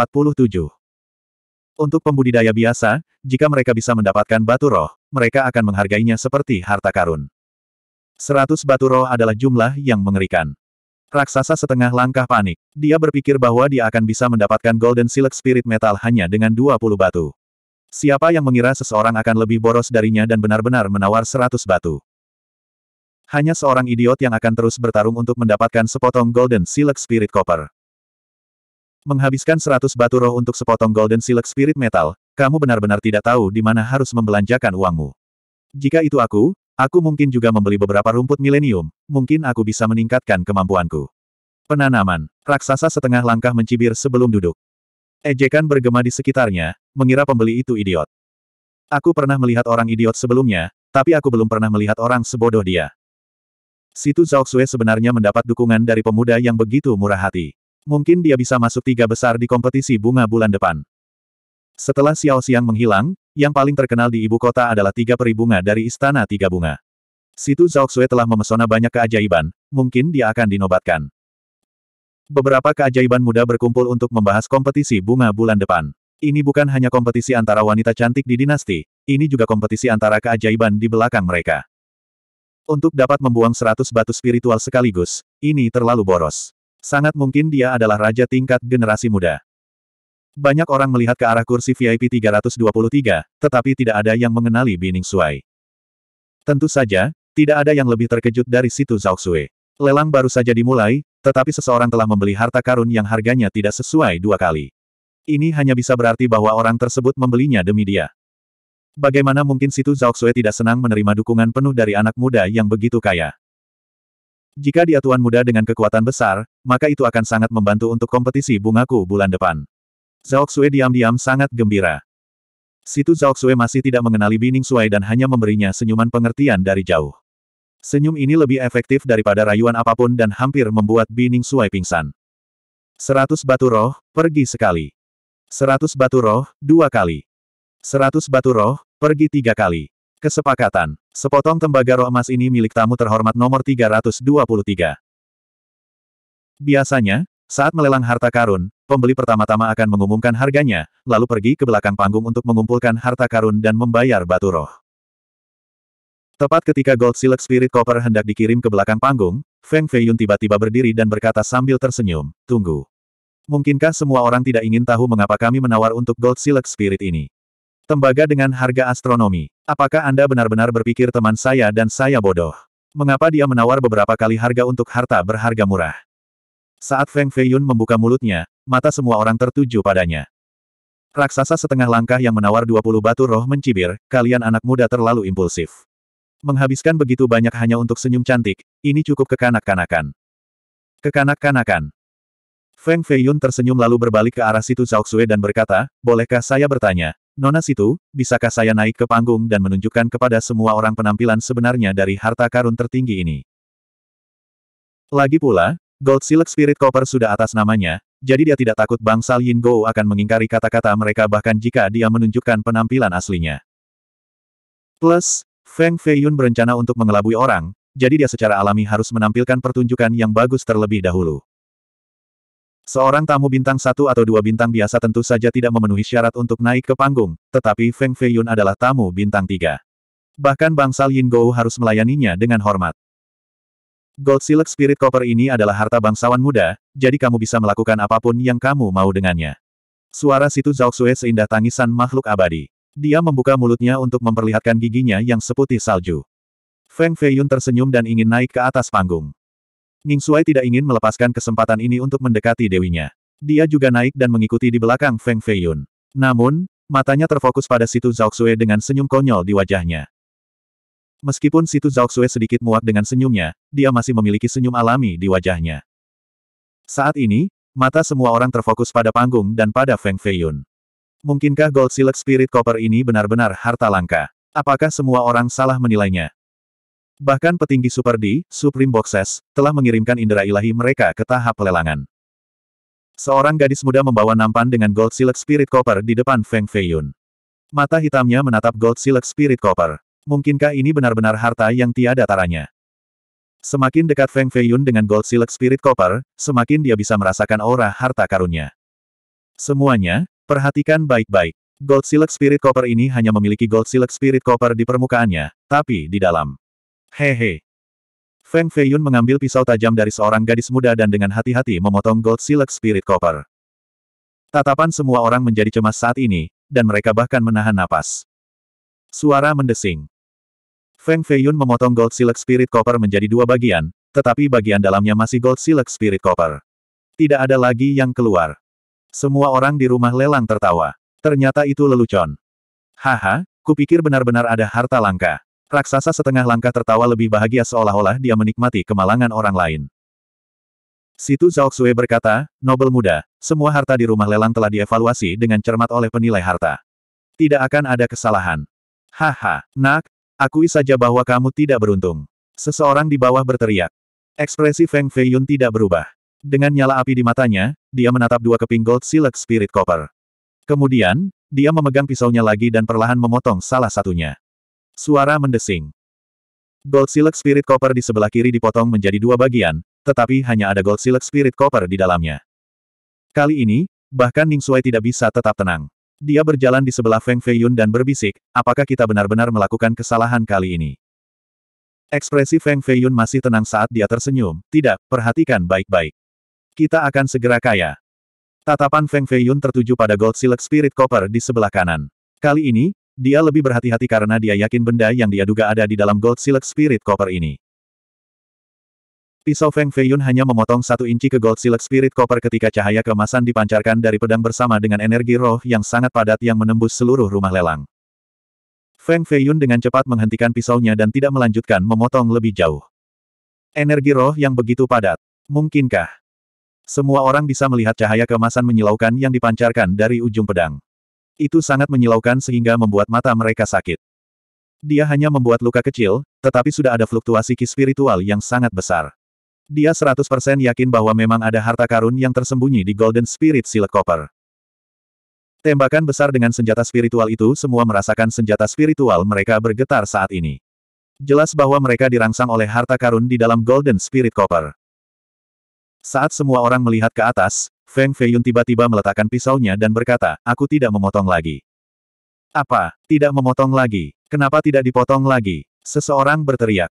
Untuk pembudidaya biasa, jika mereka bisa mendapatkan batu roh, mereka akan menghargainya seperti harta karun. Seratus batu roh adalah jumlah yang mengerikan. Raksasa setengah langkah panik. Dia berpikir bahwa dia akan bisa mendapatkan Golden Silk Spirit Metal hanya dengan 20 batu. Siapa yang mengira seseorang akan lebih boros darinya dan benar-benar menawar seratus batu? Hanya seorang idiot yang akan terus bertarung untuk mendapatkan sepotong Golden Silk Spirit Copper. Menghabiskan seratus batu roh untuk sepotong Golden Silk Spirit Metal, kamu benar-benar tidak tahu di mana harus membelanjakan uangmu. Jika itu aku, aku mungkin juga membeli beberapa rumput milenium, mungkin aku bisa meningkatkan kemampuanku. Penanaman, raksasa setengah langkah mencibir sebelum duduk. Ejekan bergema di sekitarnya, mengira pembeli itu idiot. Aku pernah melihat orang idiot sebelumnya, tapi aku belum pernah melihat orang sebodoh dia. Situ Zhaoxue sebenarnya mendapat dukungan dari pemuda yang begitu murah hati. Mungkin dia bisa masuk tiga besar di kompetisi bunga bulan depan. Setelah Xiao Xiang menghilang, yang paling terkenal di ibu kota adalah tiga peri bunga dari Istana Tiga Bunga. Situ Zhaoxue telah memesona banyak keajaiban, mungkin dia akan dinobatkan. Beberapa keajaiban muda berkumpul untuk membahas kompetisi bunga bulan depan. Ini bukan hanya kompetisi antara wanita cantik di dinasti, ini juga kompetisi antara keajaiban di belakang mereka. Untuk dapat membuang seratus batu spiritual sekaligus, ini terlalu boros. Sangat mungkin dia adalah raja tingkat generasi muda. Banyak orang melihat ke arah kursi VIP 323, tetapi tidak ada yang mengenali Bining Suai. Tentu saja, tidak ada yang lebih terkejut dari situ Zhao Sui. Lelang baru saja dimulai, tetapi seseorang telah membeli harta karun yang harganya tidak sesuai dua kali. Ini hanya bisa berarti bahwa orang tersebut membelinya demi dia. Bagaimana mungkin Situ Zhaoxue tidak senang menerima dukungan penuh dari anak muda yang begitu kaya? Jika dia tuan muda dengan kekuatan besar, maka itu akan sangat membantu untuk kompetisi bungaku bulan depan. Zhaoxue diam-diam sangat gembira. Situ Zhaoxue masih tidak mengenali Bining Suai dan hanya memberinya senyuman pengertian dari jauh. Senyum ini lebih efektif daripada rayuan apapun dan hampir membuat Bining Suai pingsan. Seratus batu roh, pergi sekali. Seratus batu roh, dua kali. Seratus batu roh, pergi tiga kali. Kesepakatan. Sepotong tembaga roh emas ini milik tamu terhormat nomor 323. Biasanya, saat melelang harta karun, pembeli pertama-tama akan mengumumkan harganya, lalu pergi ke belakang panggung untuk mengumpulkan harta karun dan membayar batu roh. Tepat ketika Gold Silk Spirit Copper hendak dikirim ke belakang panggung, Feng Feiyun tiba-tiba berdiri dan berkata sambil tersenyum, Tunggu. Mungkinkah semua orang tidak ingin tahu mengapa kami menawar untuk Gold Silk Spirit ini? Tembaga dengan harga astronomi. Apakah Anda benar-benar berpikir teman saya dan saya bodoh? Mengapa dia menawar beberapa kali harga untuk harta berharga murah? Saat Feng Feiyun membuka mulutnya, mata semua orang tertuju padanya. Raksasa setengah langkah yang menawar 20 batu roh mencibir, kalian anak muda terlalu impulsif. Menghabiskan begitu banyak hanya untuk senyum cantik, ini cukup kekanak-kanakan. Kekanak-kanakan. Feng Feiyun tersenyum lalu berbalik ke arah situ Zhaoxue dan berkata, Bolehkah saya bertanya, Nona situ, bisakah saya naik ke panggung dan menunjukkan kepada semua orang penampilan sebenarnya dari harta karun tertinggi ini? Lagi pula, Gold Silk Spirit Copper sudah atas namanya, jadi dia tidak takut bangsal Yin Go akan mengingkari kata-kata mereka bahkan jika dia menunjukkan penampilan aslinya. Plus, Feng Feiyun berencana untuk mengelabui orang, jadi dia secara alami harus menampilkan pertunjukan yang bagus terlebih dahulu. Seorang tamu bintang satu atau dua bintang biasa tentu saja tidak memenuhi syarat untuk naik ke panggung, tetapi Feng Feiyun adalah tamu bintang tiga. Bahkan bangsal Yin Gou harus melayaninya dengan hormat. Gold Silk Spirit Copper ini adalah harta bangsawan muda, jadi kamu bisa melakukan apapun yang kamu mau dengannya. Suara situ Zhao Xue seindah tangisan makhluk abadi. Dia membuka mulutnya untuk memperlihatkan giginya yang seputih salju. Feng Feiyun tersenyum dan ingin naik ke atas panggung. Ning Suai tidak ingin melepaskan kesempatan ini untuk mendekati dewinya. Dia juga naik dan mengikuti di belakang Feng Feiyun. Namun, matanya terfokus pada situ Zhaoxue dengan senyum konyol di wajahnya. Meskipun situ Zhaoxue sedikit muak dengan senyumnya, dia masih memiliki senyum alami di wajahnya. Saat ini, mata semua orang terfokus pada panggung dan pada Feng Feiyun. Mungkinkah Gold Silk Spirit Copper ini benar-benar harta langka? Apakah semua orang salah menilainya? Bahkan petinggi Super D, Supreme Boxes, telah mengirimkan indera ilahi mereka ke tahap pelelangan. Seorang gadis muda membawa nampan dengan Gold Silk Spirit Copper di depan Feng Feiyun. Mata hitamnya menatap Gold Silk Spirit Copper. Mungkinkah ini benar-benar harta yang tiada taranya? Semakin dekat Feng Feiyun dengan Gold Silk Spirit Copper, semakin dia bisa merasakan aura harta karunnya. Semuanya, Perhatikan baik-baik. Gold Silk Spirit Copper ini hanya memiliki Gold Silk Spirit Copper di permukaannya, tapi di dalam. Hehe. Feng Feiyun mengambil pisau tajam dari seorang gadis muda dan dengan hati-hati memotong Gold Silk Spirit Copper. Tatapan semua orang menjadi cemas saat ini, dan mereka bahkan menahan napas. Suara mendesing. Feng Feiyun memotong Gold Silk Spirit Copper menjadi dua bagian, tetapi bagian dalamnya masih Gold Silk Spirit Copper. Tidak ada lagi yang keluar. Semua orang di rumah lelang tertawa. Ternyata itu lelucon. Haha, kupikir benar-benar ada harta langka. Raksasa setengah langkah tertawa lebih bahagia seolah-olah dia menikmati kemalangan orang lain. Situ Zhaoxue berkata, Nobel muda, semua harta di rumah lelang telah dievaluasi dengan cermat oleh penilai harta. Tidak akan ada kesalahan. Haha, nak, akui saja bahwa kamu tidak beruntung. Seseorang di bawah berteriak. Ekspresi Feng Feiyun tidak berubah. Dengan nyala api di matanya, dia menatap dua keping gold silek spirit copper. Kemudian, dia memegang pisaunya lagi dan perlahan memotong salah satunya. Suara mendesing. Gold silek spirit copper di sebelah kiri dipotong menjadi dua bagian, tetapi hanya ada gold silek spirit copper di dalamnya. Kali ini, bahkan Ning Sui tidak bisa tetap tenang. Dia berjalan di sebelah Feng Feiyun dan berbisik, apakah kita benar-benar melakukan kesalahan kali ini? Ekspresi Feng Feiyun masih tenang saat dia tersenyum, tidak, perhatikan baik-baik. Kita akan segera kaya. Tatapan Feng Feiyun tertuju pada Gold Silk Spirit Copper di sebelah kanan. Kali ini, dia lebih berhati-hati karena dia yakin benda yang dia duga ada di dalam Gold Silk Spirit Copper ini. Pisau Feng Feiyun hanya memotong satu inci ke Gold Silk Spirit Copper ketika cahaya kemasan dipancarkan dari pedang bersama dengan energi roh yang sangat padat yang menembus seluruh rumah lelang. Feng Feiyun dengan cepat menghentikan pisaunya dan tidak melanjutkan memotong lebih jauh. Energi roh yang begitu padat. Mungkinkah? Semua orang bisa melihat cahaya kemasan menyilaukan yang dipancarkan dari ujung pedang. Itu sangat menyilaukan sehingga membuat mata mereka sakit. Dia hanya membuat luka kecil, tetapi sudah ada fluktuasi ki spiritual yang sangat besar. Dia 100% yakin bahwa memang ada harta karun yang tersembunyi di Golden Spirit Seal Copper. Tembakan besar dengan senjata spiritual itu semua merasakan senjata spiritual mereka bergetar saat ini. Jelas bahwa mereka dirangsang oleh harta karun di dalam Golden Spirit Copper. Saat semua orang melihat ke atas, Feng Feiyun tiba-tiba meletakkan pisaunya dan berkata, aku tidak memotong lagi. Apa? Tidak memotong lagi? Kenapa tidak dipotong lagi? Seseorang berteriak.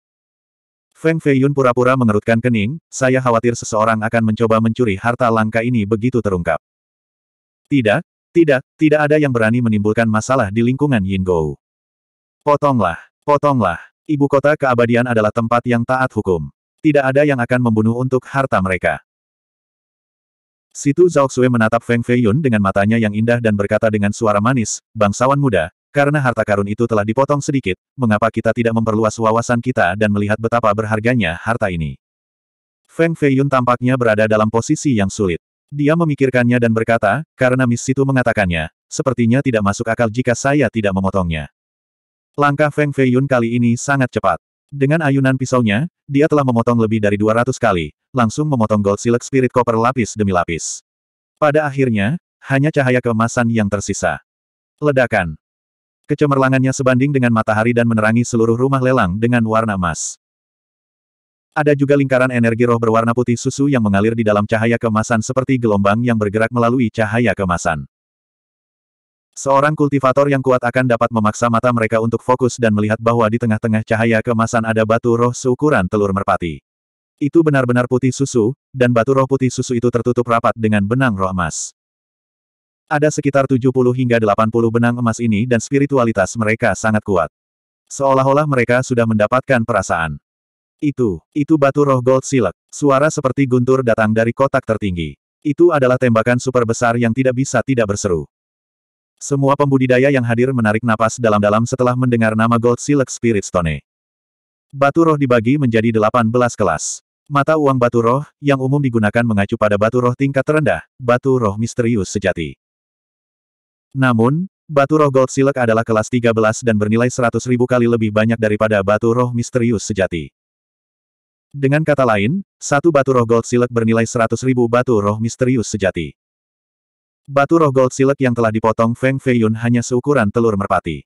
Feng Feiyun pura-pura mengerutkan kening, saya khawatir seseorang akan mencoba mencuri harta langka ini begitu terungkap. Tidak, tidak, tidak ada yang berani menimbulkan masalah di lingkungan Yin Gou. Potonglah, potonglah, ibu kota keabadian adalah tempat yang taat hukum. Tidak ada yang akan membunuh untuk harta mereka. Situ Zhao Xue menatap Feng Feiyun dengan matanya yang indah dan berkata dengan suara manis, bangsawan muda, karena harta karun itu telah dipotong sedikit, mengapa kita tidak memperluas wawasan kita dan melihat betapa berharganya harta ini? Feng Feiyun tampaknya berada dalam posisi yang sulit. Dia memikirkannya dan berkata, karena Miss Situ mengatakannya, sepertinya tidak masuk akal jika saya tidak memotongnya. Langkah Feng Feiyun kali ini sangat cepat. Dengan ayunan pisaunya, dia telah memotong lebih dari 200 kali, langsung memotong gold silk spirit Copper lapis demi lapis. Pada akhirnya, hanya cahaya kemasan yang tersisa. Ledakan. Kecemerlangannya sebanding dengan matahari dan menerangi seluruh rumah lelang dengan warna emas. Ada juga lingkaran energi roh berwarna putih susu yang mengalir di dalam cahaya kemasan seperti gelombang yang bergerak melalui cahaya kemasan. Seorang kultivator yang kuat akan dapat memaksa mata mereka untuk fokus dan melihat bahwa di tengah-tengah cahaya kemasan ada batu roh seukuran telur merpati. Itu benar-benar putih susu, dan batu roh putih susu itu tertutup rapat dengan benang roh emas. Ada sekitar 70 hingga 80 benang emas ini dan spiritualitas mereka sangat kuat. Seolah-olah mereka sudah mendapatkan perasaan. Itu, itu batu roh gold silek. Suara seperti guntur datang dari kotak tertinggi. Itu adalah tembakan super besar yang tidak bisa tidak berseru. Semua pembudidaya yang hadir menarik napas dalam-dalam setelah mendengar nama Gold Silk Spirit Stone. Batu roh dibagi menjadi 18 kelas. Mata uang batu roh, yang umum digunakan mengacu pada batu roh tingkat terendah, batu roh misterius sejati. Namun, batu roh Gold Silk adalah kelas 13 dan bernilai 100 ribu kali lebih banyak daripada batu roh misterius sejati. Dengan kata lain, satu batu roh gold Silk bernilai 100 ribu batu roh misterius sejati. Batu roh gold silek yang telah dipotong Feng Feiyun hanya seukuran telur merpati.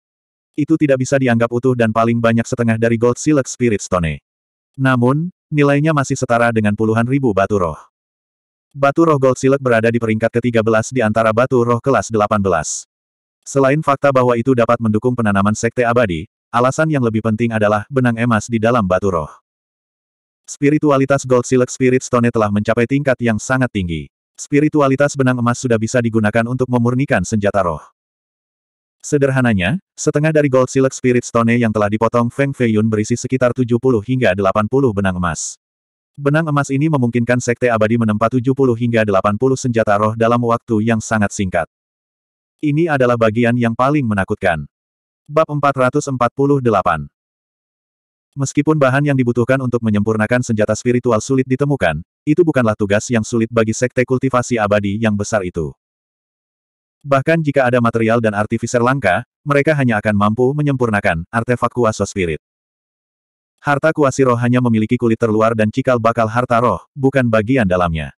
Itu tidak bisa dianggap utuh dan paling banyak setengah dari gold silek spirit stone. Namun, nilainya masih setara dengan puluhan ribu batu roh. Batu roh gold silek berada di peringkat ke-13 di antara batu roh kelas 18. Selain fakta bahwa itu dapat mendukung penanaman sekte abadi, alasan yang lebih penting adalah benang emas di dalam batu roh. Spiritualitas Gold silek Spirit Stone telah mencapai tingkat yang sangat tinggi. Spiritualitas benang emas sudah bisa digunakan untuk memurnikan senjata roh. Sederhananya, setengah dari Gold Silk Spirit Stone yang telah dipotong Feng Feiyun berisi sekitar 70 hingga 80 benang emas. Benang emas ini memungkinkan Sekte Abadi menempa 70 hingga 80 senjata roh dalam waktu yang sangat singkat. Ini adalah bagian yang paling menakutkan. Bab 448 Meskipun bahan yang dibutuhkan untuk menyempurnakan senjata spiritual sulit ditemukan, itu bukanlah tugas yang sulit bagi sekte kultivasi abadi yang besar itu. Bahkan jika ada material dan artifiser langka, mereka hanya akan mampu menyempurnakan artefak kuasa spirit. Harta kuasi roh hanya memiliki kulit terluar dan cikal bakal harta roh, bukan bagian dalamnya.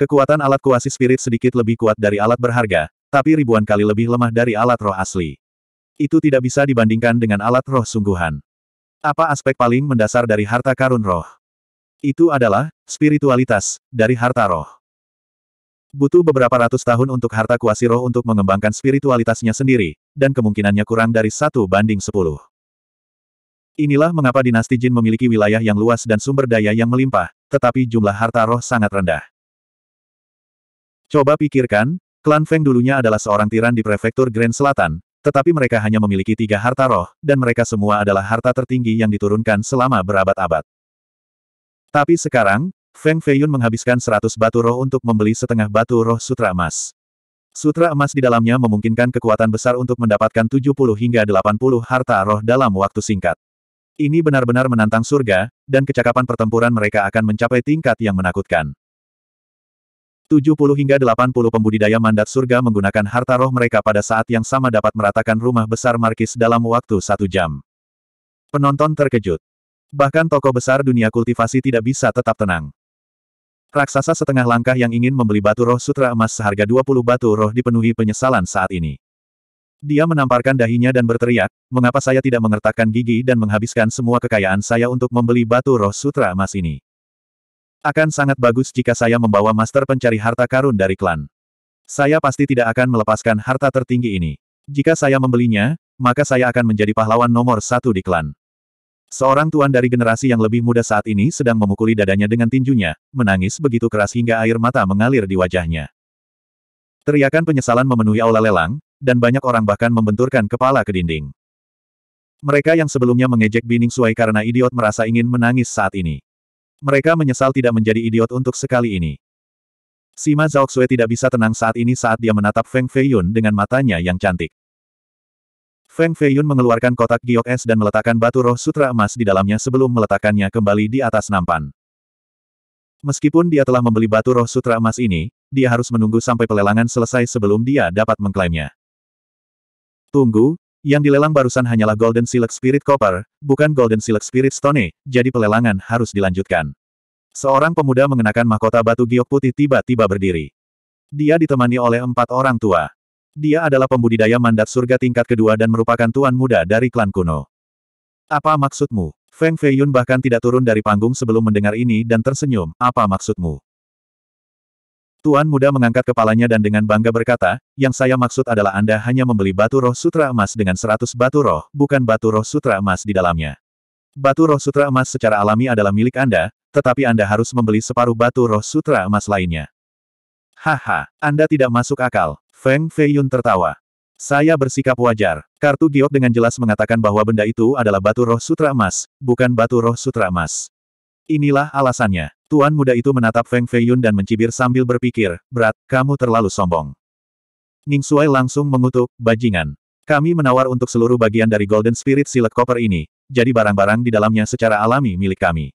Kekuatan alat kuasi spirit sedikit lebih kuat dari alat berharga, tapi ribuan kali lebih lemah dari alat roh asli. Itu tidak bisa dibandingkan dengan alat roh sungguhan. Apa aspek paling mendasar dari harta karun roh? Itu adalah, spiritualitas, dari harta roh. Butuh beberapa ratus tahun untuk harta kuasi roh untuk mengembangkan spiritualitasnya sendiri, dan kemungkinannya kurang dari satu banding sepuluh. Inilah mengapa dinasti Jin memiliki wilayah yang luas dan sumber daya yang melimpah, tetapi jumlah harta roh sangat rendah. Coba pikirkan, klan Feng dulunya adalah seorang tiran di prefektur Grand Selatan, tetapi mereka hanya memiliki tiga harta roh, dan mereka semua adalah harta tertinggi yang diturunkan selama berabad-abad. Tapi sekarang, Feng Feiyun menghabiskan 100 batu roh untuk membeli setengah batu roh sutra emas. Sutra emas di dalamnya memungkinkan kekuatan besar untuk mendapatkan 70 hingga 80 harta roh dalam waktu singkat. Ini benar-benar menantang surga, dan kecakapan pertempuran mereka akan mencapai tingkat yang menakutkan. 70 hingga 80 pembudidaya mandat surga menggunakan harta roh mereka pada saat yang sama dapat meratakan rumah besar Markis dalam waktu satu jam. Penonton terkejut. Bahkan toko besar dunia kultivasi tidak bisa tetap tenang. Raksasa setengah langkah yang ingin membeli batu roh sutra emas seharga 20 batu roh dipenuhi penyesalan saat ini. Dia menamparkan dahinya dan berteriak, mengapa saya tidak mengertakkan gigi dan menghabiskan semua kekayaan saya untuk membeli batu roh sutra emas ini. Akan sangat bagus jika saya membawa master pencari harta karun dari klan. Saya pasti tidak akan melepaskan harta tertinggi ini. Jika saya membelinya, maka saya akan menjadi pahlawan nomor satu di klan. Seorang tuan dari generasi yang lebih muda saat ini sedang memukuli dadanya dengan tinjunya, menangis begitu keras hingga air mata mengalir di wajahnya. Teriakan penyesalan memenuhi aula lelang, dan banyak orang bahkan membenturkan kepala ke dinding. Mereka yang sebelumnya mengejek Bining Suai karena idiot merasa ingin menangis saat ini. Mereka menyesal tidak menjadi idiot untuk sekali ini. Sima Zhaoxue tidak bisa tenang saat ini saat dia menatap Feng Feiyun dengan matanya yang cantik. Feng Feiyun mengeluarkan kotak giok es dan meletakkan batu roh sutra emas di dalamnya sebelum meletakkannya kembali di atas nampan. Meskipun dia telah membeli batu roh sutra emas ini, dia harus menunggu sampai pelelangan selesai sebelum dia dapat mengklaimnya. Tunggu, yang dilelang barusan hanyalah Golden Silk Spirit Copper, bukan Golden Silk Spirit Stone, jadi pelelangan harus dilanjutkan. Seorang pemuda mengenakan mahkota batu giok putih tiba-tiba berdiri. Dia ditemani oleh empat orang tua. Dia adalah pembudidaya mandat surga tingkat kedua dan merupakan tuan muda dari klan kuno. Apa maksudmu? Feng Feiyun bahkan tidak turun dari panggung sebelum mendengar ini dan tersenyum, apa maksudmu? Tuan muda mengangkat kepalanya dan dengan bangga berkata, yang saya maksud adalah Anda hanya membeli batu roh sutra emas dengan seratus batu roh, bukan batu roh sutra emas di dalamnya. Batu roh sutra emas secara alami adalah milik Anda, tetapi Anda harus membeli separuh batu roh sutra emas lainnya. Haha, Anda tidak masuk akal. Feng Feiyun tertawa. Saya bersikap wajar. Kartu giok dengan jelas mengatakan bahwa benda itu adalah batu roh sutra emas, bukan batu roh sutra emas. Inilah alasannya. Tuan muda itu menatap Feng Feiyun dan mencibir sambil berpikir, Berat, kamu terlalu sombong. Ning Suai langsung mengutuk, bajingan. Kami menawar untuk seluruh bagian dari Golden Spirit Silek Copper ini, jadi barang-barang di dalamnya secara alami milik kami.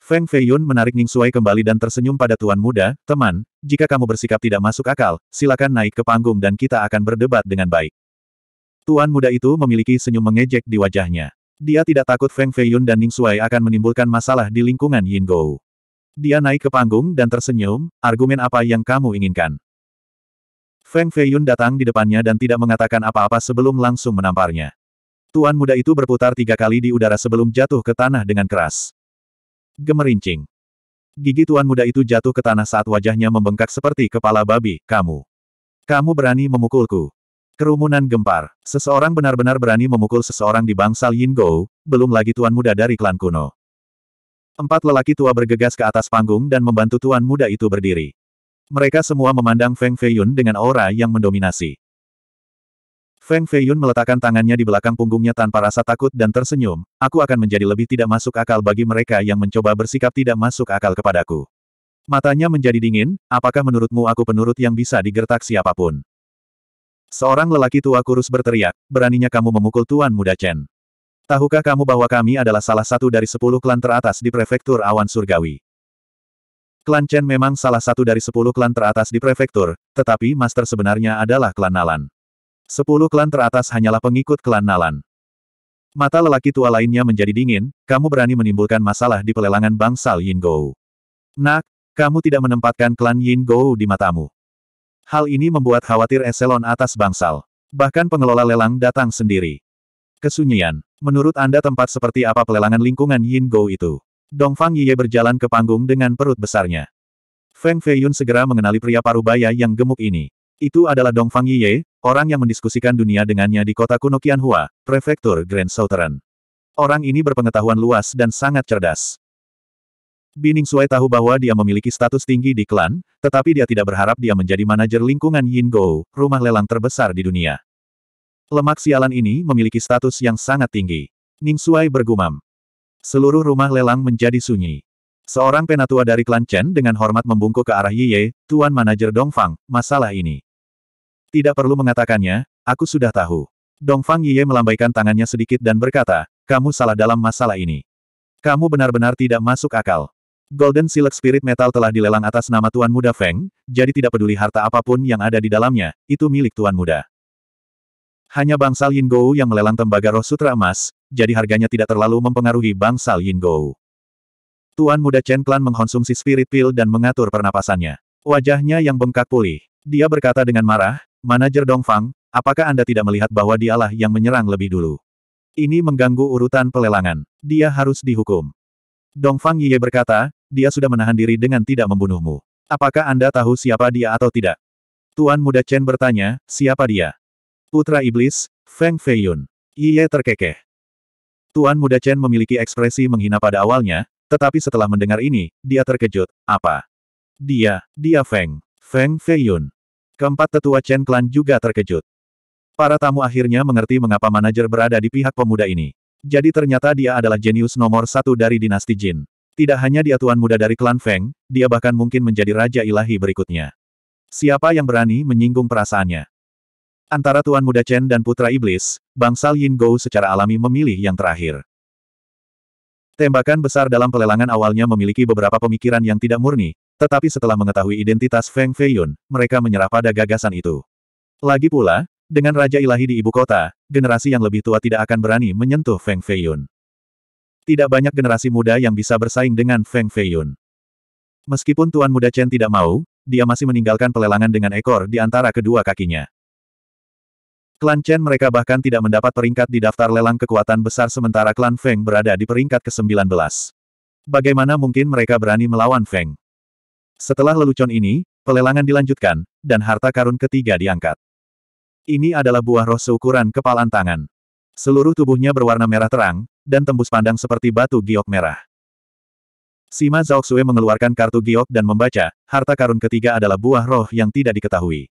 Feng Feiyun menarik Ning Suai kembali dan tersenyum pada tuan muda, teman, jika kamu bersikap tidak masuk akal, silakan naik ke panggung dan kita akan berdebat dengan baik. Tuan muda itu memiliki senyum mengejek di wajahnya. Dia tidak takut Feng Feiyun dan Ning Suai akan menimbulkan masalah di lingkungan Yin Gou. Dia naik ke panggung dan tersenyum, argumen apa yang kamu inginkan. Feng Feiyun datang di depannya dan tidak mengatakan apa-apa sebelum langsung menamparnya. Tuan muda itu berputar tiga kali di udara sebelum jatuh ke tanah dengan keras gemerincing. Gigi tuan muda itu jatuh ke tanah saat wajahnya membengkak seperti kepala babi, kamu. Kamu berani memukulku. Kerumunan gempar. Seseorang benar-benar berani memukul seseorang di bangsal Yin Yingou, belum lagi tuan muda dari klan kuno. Empat lelaki tua bergegas ke atas panggung dan membantu tuan muda itu berdiri. Mereka semua memandang Feng Feiyun dengan aura yang mendominasi. Feng Feiyun meletakkan tangannya di belakang punggungnya tanpa rasa takut dan tersenyum, aku akan menjadi lebih tidak masuk akal bagi mereka yang mencoba bersikap tidak masuk akal kepadaku. Matanya menjadi dingin, apakah menurutmu aku penurut yang bisa digertak siapapun? Seorang lelaki tua kurus berteriak, beraninya kamu memukul Tuan Muda Chen. Tahukah kamu bahwa kami adalah salah satu dari sepuluh klan teratas di prefektur awan surgawi? Klan Chen memang salah satu dari sepuluh klan teratas di prefektur, tetapi master sebenarnya adalah klan Nalan. Sepuluh klan teratas hanyalah pengikut klan Nalan. Mata lelaki tua lainnya menjadi dingin, kamu berani menimbulkan masalah di pelelangan bangsal Yin Gou. Nak, kamu tidak menempatkan klan Yin Gou di matamu. Hal ini membuat khawatir eselon atas bangsal. Bahkan pengelola lelang datang sendiri. Kesunyian. Menurut Anda tempat seperti apa pelelangan lingkungan Yin Gou itu? Dongfang Yiye berjalan ke panggung dengan perut besarnya. Feng Feiyun segera mengenali pria parubaya yang gemuk ini. Itu adalah Dong Fang Yiye, orang yang mendiskusikan dunia dengannya di kota kuno Qianhua, Prefektur Grand Southern. Orang ini berpengetahuan luas dan sangat cerdas. Bining Suai tahu bahwa dia memiliki status tinggi di klan, tetapi dia tidak berharap dia menjadi manajer lingkungan Yin Go, rumah lelang terbesar di dunia. Lemak sialan ini memiliki status yang sangat tinggi. Ning Suai bergumam. Seluruh rumah lelang menjadi sunyi. Seorang penatua dari klan Chen dengan hormat membungkuk ke arah Yiye, Tuan Manajer Dongfang, masalah ini. Tidak perlu mengatakannya, aku sudah tahu. Dongfang Yiye melambaikan tangannya sedikit dan berkata, kamu salah dalam masalah ini. Kamu benar-benar tidak masuk akal. Golden Silk Spirit Metal telah dilelang atas nama Tuan Muda Feng, jadi tidak peduli harta apapun yang ada di dalamnya, itu milik Tuan Muda. Hanya bangsal Gou yang melelang tembaga roh sutra emas, jadi harganya tidak terlalu mempengaruhi bangsal Gou. Tuan Muda Chen Clan mengkonsumsi spirit pill dan mengatur pernapasannya. Wajahnya yang bengkak pulih. Dia berkata dengan marah, Manajer Dongfang, apakah Anda tidak melihat bahwa dialah yang menyerang lebih dulu? Ini mengganggu urutan pelelangan. Dia harus dihukum. Dongfang Yiye berkata, dia sudah menahan diri dengan tidak membunuhmu. Apakah Anda tahu siapa dia atau tidak? Tuan muda Chen bertanya, siapa dia? Putra Iblis, Feng Feiyun. Yiye terkekeh. Tuan muda Chen memiliki ekspresi menghina pada awalnya, tetapi setelah mendengar ini, dia terkejut. Apa? Dia, dia Feng. Feng Feiyun. Keempat tetua Chen Clan juga terkejut. Para tamu akhirnya mengerti mengapa manajer berada di pihak pemuda ini. Jadi ternyata dia adalah jenius nomor satu dari dinasti Jin. Tidak hanya dia tuan muda dari klan Feng, dia bahkan mungkin menjadi raja ilahi berikutnya. Siapa yang berani menyinggung perasaannya? Antara Tuan Muda Chen dan Putra Iblis, bangsal Yin Gou secara alami memilih yang terakhir. Tembakan besar dalam pelelangan awalnya memiliki beberapa pemikiran yang tidak murni, tetapi setelah mengetahui identitas Feng Feiyun, mereka menyerah pada gagasan itu. Lagi pula, dengan Raja Ilahi di ibu kota, generasi yang lebih tua tidak akan berani menyentuh Feng Feiyun. Tidak banyak generasi muda yang bisa bersaing dengan Feng Feiyun. Meskipun Tuan Muda Chen tidak mau, dia masih meninggalkan pelelangan dengan ekor di antara kedua kakinya. Klan Chen mereka bahkan tidak mendapat peringkat di daftar lelang kekuatan besar sementara klan Feng berada di peringkat ke-19. Bagaimana mungkin mereka berani melawan Feng? Setelah lelucon ini, pelelangan dilanjutkan, dan harta karun ketiga diangkat. Ini adalah buah roh seukuran kepalan tangan. Seluruh tubuhnya berwarna merah terang, dan tembus pandang seperti batu giok merah. Sima Zhaoxue mengeluarkan kartu giok dan membaca, harta karun ketiga adalah buah roh yang tidak diketahui.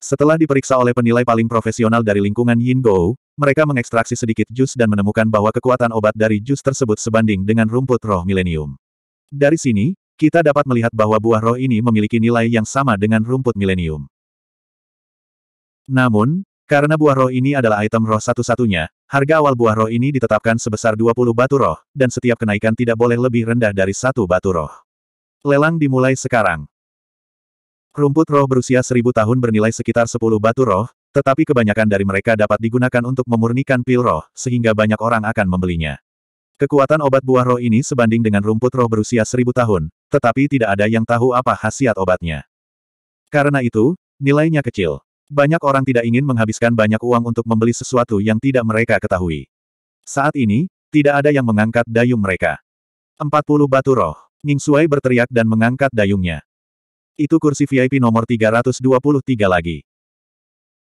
Setelah diperiksa oleh penilai paling profesional dari lingkungan Yin Go, mereka mengekstraksi sedikit jus dan menemukan bahwa kekuatan obat dari jus tersebut sebanding dengan rumput roh milenium. Dari sini, kita dapat melihat bahwa buah roh ini memiliki nilai yang sama dengan rumput milenium. Namun, karena buah roh ini adalah item roh satu-satunya, harga awal buah roh ini ditetapkan sebesar 20 batu roh, dan setiap kenaikan tidak boleh lebih rendah dari satu batu roh. Lelang dimulai sekarang. Rumput roh berusia seribu tahun bernilai sekitar 10 batu roh, tetapi kebanyakan dari mereka dapat digunakan untuk memurnikan pil roh, sehingga banyak orang akan membelinya. Kekuatan obat buah roh ini sebanding dengan rumput roh berusia seribu tahun, tetapi tidak ada yang tahu apa khasiat obatnya. Karena itu, nilainya kecil. Banyak orang tidak ingin menghabiskan banyak uang untuk membeli sesuatu yang tidak mereka ketahui. Saat ini, tidak ada yang mengangkat dayung mereka. 40 batu roh. Ning Shuai berteriak dan mengangkat dayungnya. Itu kursi VIP nomor 323 lagi.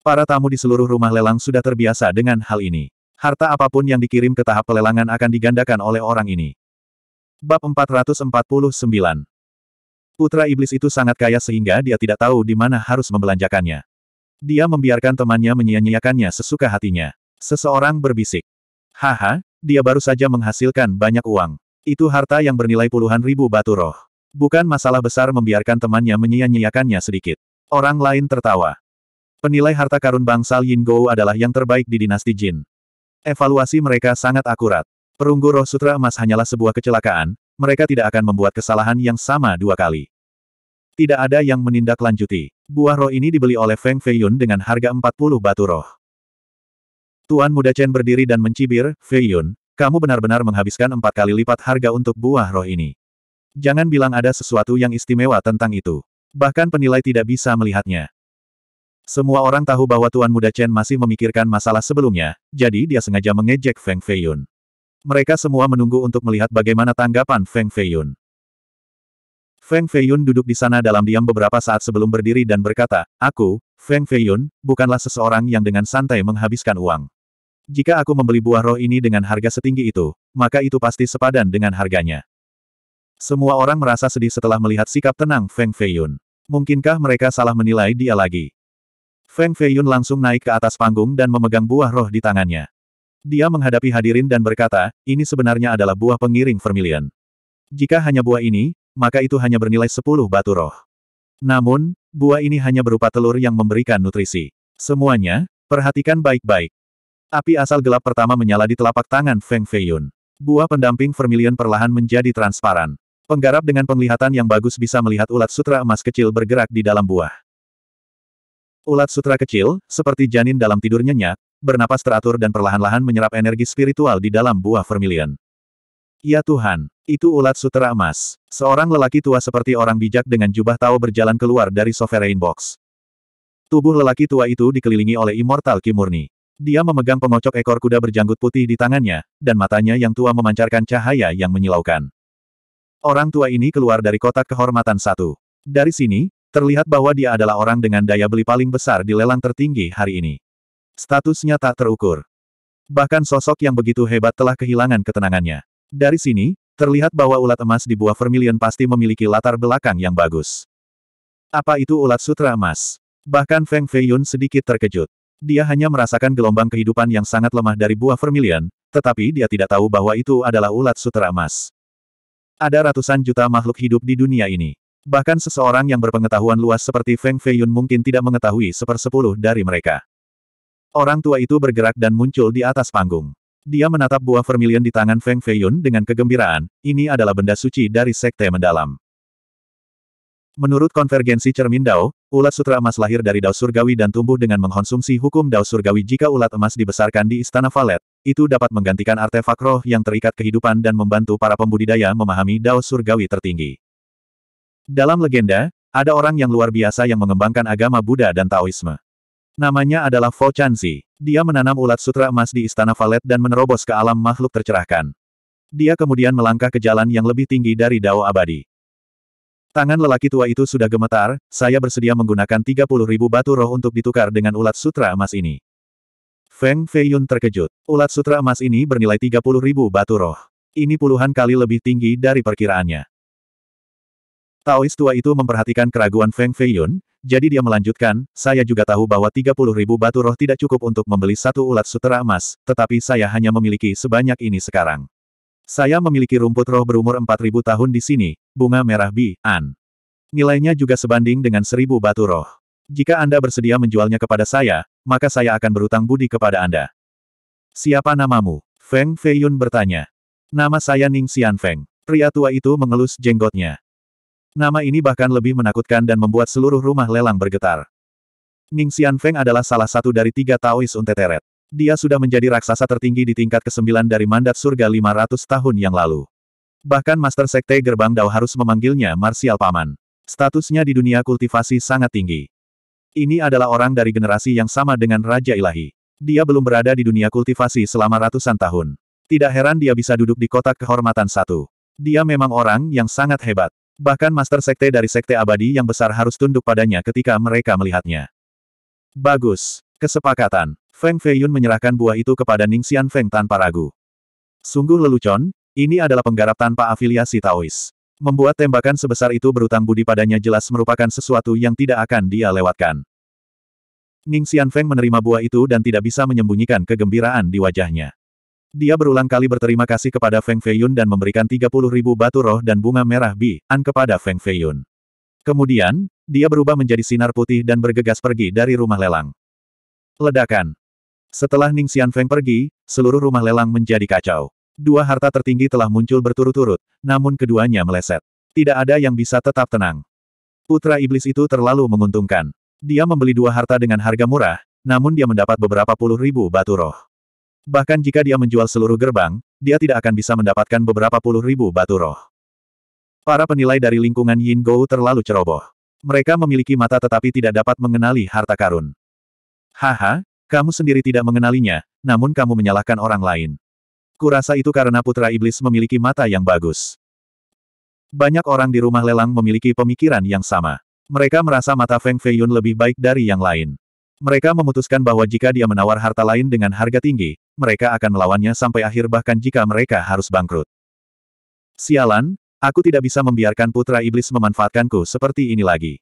Para tamu di seluruh rumah lelang sudah terbiasa dengan hal ini. Harta apapun yang dikirim ke tahap pelelangan akan digandakan oleh orang ini. Bab 449 Putra Iblis itu sangat kaya sehingga dia tidak tahu di mana harus membelanjakannya. Dia membiarkan temannya menyia-nyiakannya sesuka hatinya. Seseorang berbisik. Haha, dia baru saja menghasilkan banyak uang. Itu harta yang bernilai puluhan ribu batu roh. Bukan masalah besar membiarkan temannya menyia-nyiakannya sedikit. Orang lain tertawa. Penilai harta karun bangsal Yin Gou adalah yang terbaik di dinasti Jin. Evaluasi mereka sangat akurat. Perunggu roh sutra emas hanyalah sebuah kecelakaan, mereka tidak akan membuat kesalahan yang sama dua kali. Tidak ada yang menindaklanjuti. Buah roh ini dibeli oleh Feng Feiyun dengan harga 40 batu roh. Tuan muda Chen berdiri dan mencibir, Feiyun, kamu benar-benar menghabiskan empat kali lipat harga untuk buah roh ini. Jangan bilang ada sesuatu yang istimewa tentang itu. Bahkan penilai tidak bisa melihatnya. Semua orang tahu bahwa Tuan Muda Chen masih memikirkan masalah sebelumnya, jadi dia sengaja mengejek Feng Feiyun. Mereka semua menunggu untuk melihat bagaimana tanggapan Feng Feiyun. Feng Feiyun duduk di sana dalam diam beberapa saat sebelum berdiri dan berkata, Aku, Feng Feiyun, bukanlah seseorang yang dengan santai menghabiskan uang. Jika aku membeli buah roh ini dengan harga setinggi itu, maka itu pasti sepadan dengan harganya. Semua orang merasa sedih setelah melihat sikap tenang Feng Feiyun. Mungkinkah mereka salah menilai dia lagi? Feng Feiyun langsung naik ke atas panggung dan memegang buah roh di tangannya. Dia menghadapi hadirin dan berkata, ini sebenarnya adalah buah pengiring vermilion. Jika hanya buah ini, maka itu hanya bernilai 10 batu roh. Namun, buah ini hanya berupa telur yang memberikan nutrisi. Semuanya, perhatikan baik-baik. Api asal gelap pertama menyala di telapak tangan Feng Feiyun. Buah pendamping vermilion perlahan menjadi transparan. Penggarap dengan penglihatan yang bagus bisa melihat ulat sutra emas kecil bergerak di dalam buah. Ulat sutra kecil, seperti janin dalam tidur nyenyak, bernapas teratur dan perlahan-lahan menyerap energi spiritual di dalam buah vermilion. Ya Tuhan, itu ulat sutera emas. Seorang lelaki tua seperti orang bijak dengan jubah tahu berjalan keluar dari sovereign box. Tubuh lelaki tua itu dikelilingi oleh immortal kimurni. Dia memegang pengocok ekor kuda berjanggut putih di tangannya, dan matanya yang tua memancarkan cahaya yang menyilaukan. Orang tua ini keluar dari kotak kehormatan satu. Dari sini, terlihat bahwa dia adalah orang dengan daya beli paling besar di lelang tertinggi hari ini. Statusnya tak terukur. Bahkan sosok yang begitu hebat telah kehilangan ketenangannya. Dari sini, terlihat bahwa ulat emas di buah vermilion pasti memiliki latar belakang yang bagus. Apa itu ulat sutra emas? Bahkan Feng Feiyun sedikit terkejut. Dia hanya merasakan gelombang kehidupan yang sangat lemah dari buah vermilion, tetapi dia tidak tahu bahwa itu adalah ulat sutra emas. Ada ratusan juta makhluk hidup di dunia ini. Bahkan seseorang yang berpengetahuan luas seperti Feng Feiyun mungkin tidak mengetahui sepersepuluh dari mereka. Orang tua itu bergerak dan muncul di atas panggung. Dia menatap buah vermilion di tangan Feng Feiyun dengan kegembiraan, ini adalah benda suci dari sekte mendalam. Menurut konvergensi cermin Dao, ulat sutra emas lahir dari Dao Surgawi dan tumbuh dengan mengkonsumsi hukum Dao Surgawi jika ulat emas dibesarkan di Istana Valet, itu dapat menggantikan artefak roh yang terikat kehidupan dan membantu para pembudidaya memahami Dao Surgawi tertinggi. Dalam legenda, ada orang yang luar biasa yang mengembangkan agama Buddha dan Taoisme. Namanya adalah Fo Chanzi. Dia menanam ulat sutra emas di Istana Valet dan menerobos ke alam makhluk tercerahkan. Dia kemudian melangkah ke jalan yang lebih tinggi dari Dao Abadi. Tangan lelaki tua itu sudah gemetar, saya bersedia menggunakan 30 ribu batu roh untuk ditukar dengan ulat sutra emas ini. Feng Feiyun terkejut. Ulat sutra emas ini bernilai 30 ribu batu roh. Ini puluhan kali lebih tinggi dari perkiraannya. Taois tua itu memperhatikan keraguan Feng Feiyun, jadi dia melanjutkan, saya juga tahu bahwa 30 ribu batu roh tidak cukup untuk membeli satu ulat sutera emas, tetapi saya hanya memiliki sebanyak ini sekarang. Saya memiliki rumput roh berumur 4000 tahun di sini, bunga merah bi, an. Nilainya juga sebanding dengan 1000 batu roh. Jika Anda bersedia menjualnya kepada saya, maka saya akan berutang budi kepada Anda. Siapa namamu? Feng Feiyun bertanya. Nama saya Ning Xian Feng. Pria tua itu mengelus jenggotnya. Nama ini bahkan lebih menakutkan dan membuat seluruh rumah lelang bergetar. Ning Xian Feng adalah salah satu dari tiga Taois Unteteret. Dia sudah menjadi raksasa tertinggi di tingkat ke-9 dari mandat surga 500 tahun yang lalu. Bahkan Master Sekte Gerbang Dao harus memanggilnya Marsial Paman. Statusnya di dunia kultivasi sangat tinggi. Ini adalah orang dari generasi yang sama dengan Raja Ilahi. Dia belum berada di dunia kultivasi selama ratusan tahun. Tidak heran dia bisa duduk di kotak kehormatan satu. Dia memang orang yang sangat hebat. Bahkan Master Sekte dari Sekte Abadi yang besar harus tunduk padanya ketika mereka melihatnya. Bagus. Kesepakatan. Feng Feiyun menyerahkan buah itu kepada Ning Xian Feng tanpa ragu. Sungguh lelucon, ini adalah penggarap tanpa afiliasi Taois. Membuat tembakan sebesar itu berutang budi padanya jelas merupakan sesuatu yang tidak akan dia lewatkan. Ning Xian Feng menerima buah itu dan tidak bisa menyembunyikan kegembiraan di wajahnya. Dia berulang kali berterima kasih kepada Feng Feiyun dan memberikan 30 ribu batu roh dan bunga merah bi, an kepada Feng Feiyun. Kemudian, dia berubah menjadi sinar putih dan bergegas pergi dari rumah lelang. Ledakan. Setelah Ning Xian Feng pergi, seluruh rumah lelang menjadi kacau. Dua harta tertinggi telah muncul berturut-turut, namun keduanya meleset. Tidak ada yang bisa tetap tenang. Putra iblis itu terlalu menguntungkan. Dia membeli dua harta dengan harga murah, namun dia mendapat beberapa puluh ribu batu roh. Bahkan jika dia menjual seluruh gerbang, dia tidak akan bisa mendapatkan beberapa puluh ribu batu roh. Para penilai dari lingkungan Yin Gou terlalu ceroboh. Mereka memiliki mata tetapi tidak dapat mengenali harta karun. Haha, kamu sendiri tidak mengenalinya, namun kamu menyalahkan orang lain. Kurasa itu karena putra iblis memiliki mata yang bagus. Banyak orang di rumah lelang memiliki pemikiran yang sama. Mereka merasa mata Feng Feiyun lebih baik dari yang lain. Mereka memutuskan bahwa jika dia menawar harta lain dengan harga tinggi, mereka akan melawannya sampai akhir bahkan jika mereka harus bangkrut. Sialan, aku tidak bisa membiarkan putra iblis memanfaatkanku seperti ini lagi.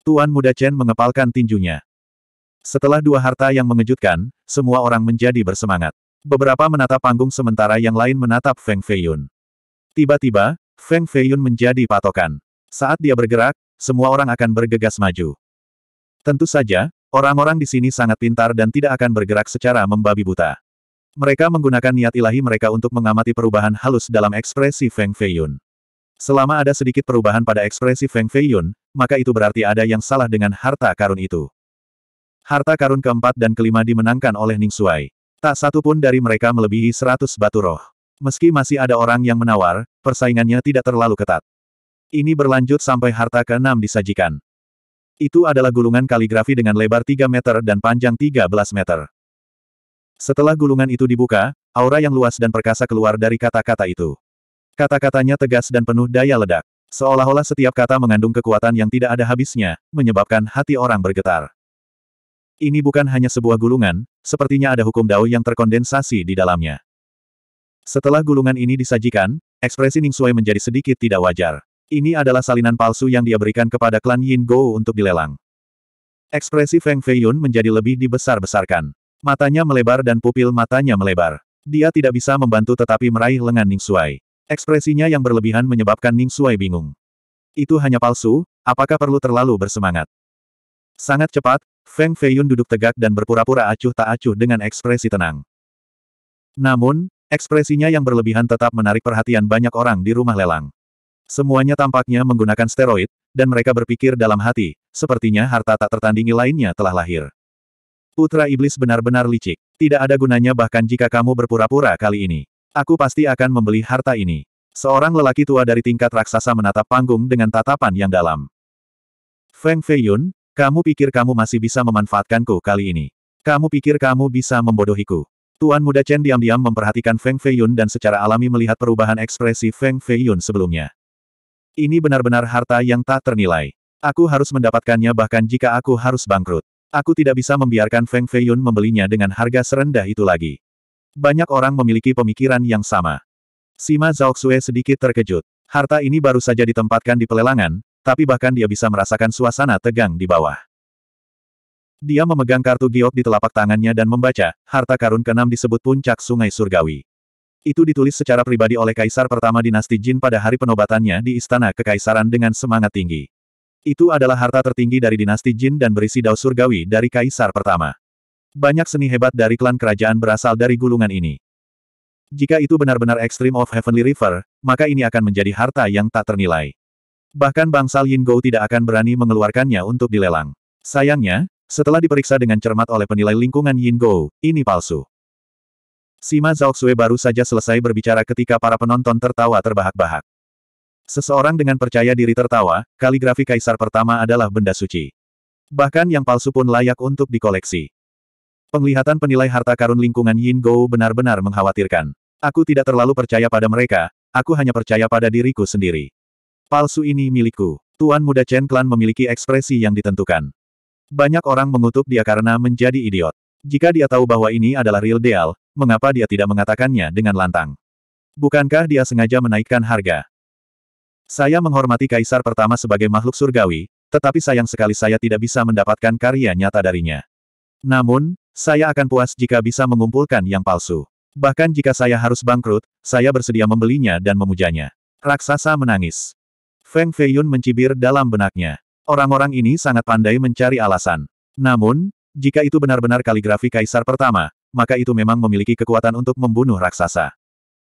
Tuan muda Chen mengepalkan tinjunya. Setelah dua harta yang mengejutkan, semua orang menjadi bersemangat. Beberapa menatap panggung sementara yang lain menatap Feng Feiyun. Tiba-tiba, Feng Feiyun menjadi patokan. Saat dia bergerak, semua orang akan bergegas maju. Tentu saja, Orang-orang di sini sangat pintar dan tidak akan bergerak secara membabi buta. Mereka menggunakan niat ilahi mereka untuk mengamati perubahan halus dalam ekspresi Feng Feiyun. Selama ada sedikit perubahan pada ekspresi Feng Feiyun, maka itu berarti ada yang salah dengan harta karun itu. Harta karun keempat dan kelima dimenangkan oleh Ning Suai. Tak satu pun dari mereka melebihi seratus batu roh. Meski masih ada orang yang menawar, persaingannya tidak terlalu ketat. Ini berlanjut sampai harta keenam disajikan. Itu adalah gulungan kaligrafi dengan lebar 3 meter dan panjang 13 meter. Setelah gulungan itu dibuka, aura yang luas dan perkasa keluar dari kata-kata itu. Kata-katanya tegas dan penuh daya ledak. Seolah-olah setiap kata mengandung kekuatan yang tidak ada habisnya, menyebabkan hati orang bergetar. Ini bukan hanya sebuah gulungan, sepertinya ada hukum dao yang terkondensasi di dalamnya. Setelah gulungan ini disajikan, ekspresi Ning Ningsue menjadi sedikit tidak wajar. Ini adalah salinan palsu yang dia berikan kepada klan Yin Go untuk dilelang. Ekspresi Feng Feiyun menjadi lebih dibesar-besarkan. Matanya melebar dan pupil matanya melebar. Dia tidak bisa membantu tetapi meraih lengan Ning Shuai. Ekspresinya yang berlebihan menyebabkan Ning Shuai bingung. Itu hanya palsu, apakah perlu terlalu bersemangat? Sangat cepat, Feng Feiyun duduk tegak dan berpura-pura acuh tak acuh dengan ekspresi tenang. Namun, ekspresinya yang berlebihan tetap menarik perhatian banyak orang di rumah lelang. Semuanya tampaknya menggunakan steroid, dan mereka berpikir dalam hati, sepertinya harta tak tertandingi lainnya telah lahir. Putra Iblis benar-benar licik. Tidak ada gunanya bahkan jika kamu berpura-pura kali ini. Aku pasti akan membeli harta ini. Seorang lelaki tua dari tingkat raksasa menatap panggung dengan tatapan yang dalam. Feng Feiyun, kamu pikir kamu masih bisa memanfaatkanku kali ini? Kamu pikir kamu bisa membodohiku? Tuan muda Chen diam-diam memperhatikan Feng Feiyun dan secara alami melihat perubahan ekspresi Feng Feiyun sebelumnya. Ini benar-benar harta yang tak ternilai. Aku harus mendapatkannya bahkan jika aku harus bangkrut. Aku tidak bisa membiarkan Feng Feiyun membelinya dengan harga serendah itu lagi. Banyak orang memiliki pemikiran yang sama. Sima Zhaoxue sedikit terkejut. Harta ini baru saja ditempatkan di pelelangan, tapi bahkan dia bisa merasakan suasana tegang di bawah. Dia memegang kartu giok di telapak tangannya dan membaca, harta karun keenam disebut puncak sungai surgawi. Itu ditulis secara pribadi oleh Kaisar pertama dinasti Jin pada hari penobatannya di Istana Kekaisaran dengan semangat tinggi. Itu adalah harta tertinggi dari dinasti Jin dan berisi dao surgawi dari Kaisar pertama. Banyak seni hebat dari klan kerajaan berasal dari gulungan ini. Jika itu benar-benar Extreme of Heavenly River, maka ini akan menjadi harta yang tak ternilai. Bahkan bangsal Yin Go tidak akan berani mengeluarkannya untuk dilelang. Sayangnya, setelah diperiksa dengan cermat oleh penilai lingkungan Yin Go, ini palsu. Sima Zhaoxue baru saja selesai berbicara ketika para penonton tertawa terbahak-bahak. Seseorang dengan percaya diri tertawa, kaligrafi kaisar pertama adalah benda suci. Bahkan yang palsu pun layak untuk dikoleksi. Penglihatan penilai harta karun lingkungan Yin Go benar-benar mengkhawatirkan. Aku tidak terlalu percaya pada mereka, aku hanya percaya pada diriku sendiri. Palsu ini milikku. Tuan muda Chen Klan memiliki ekspresi yang ditentukan. Banyak orang mengutuk dia karena menjadi idiot. Jika dia tahu bahwa ini adalah real deal, mengapa dia tidak mengatakannya dengan lantang? Bukankah dia sengaja menaikkan harga? Saya menghormati kaisar pertama sebagai makhluk surgawi, tetapi sayang sekali saya tidak bisa mendapatkan karya nyata darinya. Namun, saya akan puas jika bisa mengumpulkan yang palsu. Bahkan jika saya harus bangkrut, saya bersedia membelinya dan memujanya. Raksasa menangis. Feng Feiyun mencibir dalam benaknya. Orang-orang ini sangat pandai mencari alasan. Namun, jika itu benar-benar kaligrafi kaisar pertama, maka itu memang memiliki kekuatan untuk membunuh raksasa.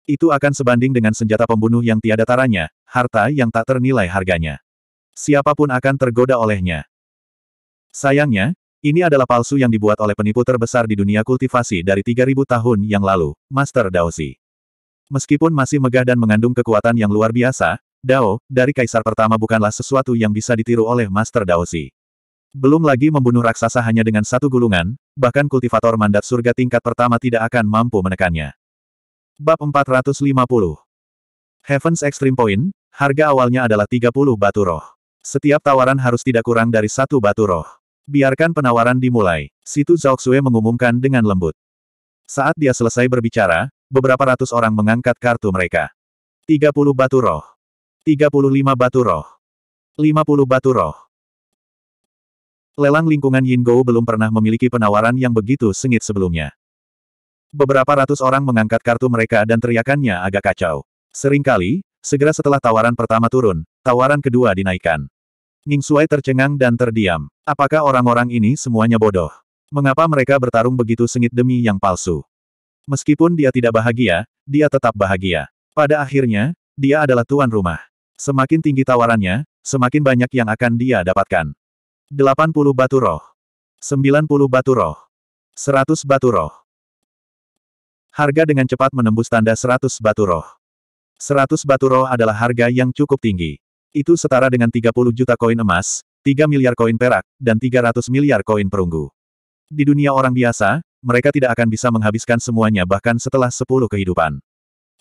Itu akan sebanding dengan senjata pembunuh yang tiada taranya, harta yang tak ternilai harganya. Siapapun akan tergoda olehnya. Sayangnya, ini adalah palsu yang dibuat oleh penipu terbesar di dunia kultivasi dari 3000 tahun yang lalu, Master Daozi. Meskipun masih megah dan mengandung kekuatan yang luar biasa, Dao, dari kaisar pertama bukanlah sesuatu yang bisa ditiru oleh Master Daozi. Belum lagi membunuh raksasa hanya dengan satu gulungan, bahkan kultivator mandat surga tingkat pertama tidak akan mampu menekannya. Bab 450 Heaven's Extreme Point, harga awalnya adalah 30 batu roh. Setiap tawaran harus tidak kurang dari satu batu roh. Biarkan penawaran dimulai, Situ Zhaoxue mengumumkan dengan lembut. Saat dia selesai berbicara, beberapa ratus orang mengangkat kartu mereka. 30 batu roh. 35 batu roh. 50 batu roh. Lelang lingkungan Yin Yingou belum pernah memiliki penawaran yang begitu sengit sebelumnya. Beberapa ratus orang mengangkat kartu mereka dan teriakannya agak kacau. Seringkali, segera setelah tawaran pertama turun, tawaran kedua dinaikkan. Ning Suai tercengang dan terdiam. Apakah orang-orang ini semuanya bodoh? Mengapa mereka bertarung begitu sengit demi yang palsu? Meskipun dia tidak bahagia, dia tetap bahagia. Pada akhirnya, dia adalah tuan rumah. Semakin tinggi tawarannya, semakin banyak yang akan dia dapatkan. 80 batu roh. 90 batu roh. 100 batu roh. Harga dengan cepat menembus tanda 100 batu roh. 100 batu roh adalah harga yang cukup tinggi. Itu setara dengan 30 juta koin emas, 3 miliar koin perak, dan 300 miliar koin perunggu. Di dunia orang biasa, mereka tidak akan bisa menghabiskan semuanya bahkan setelah 10 kehidupan.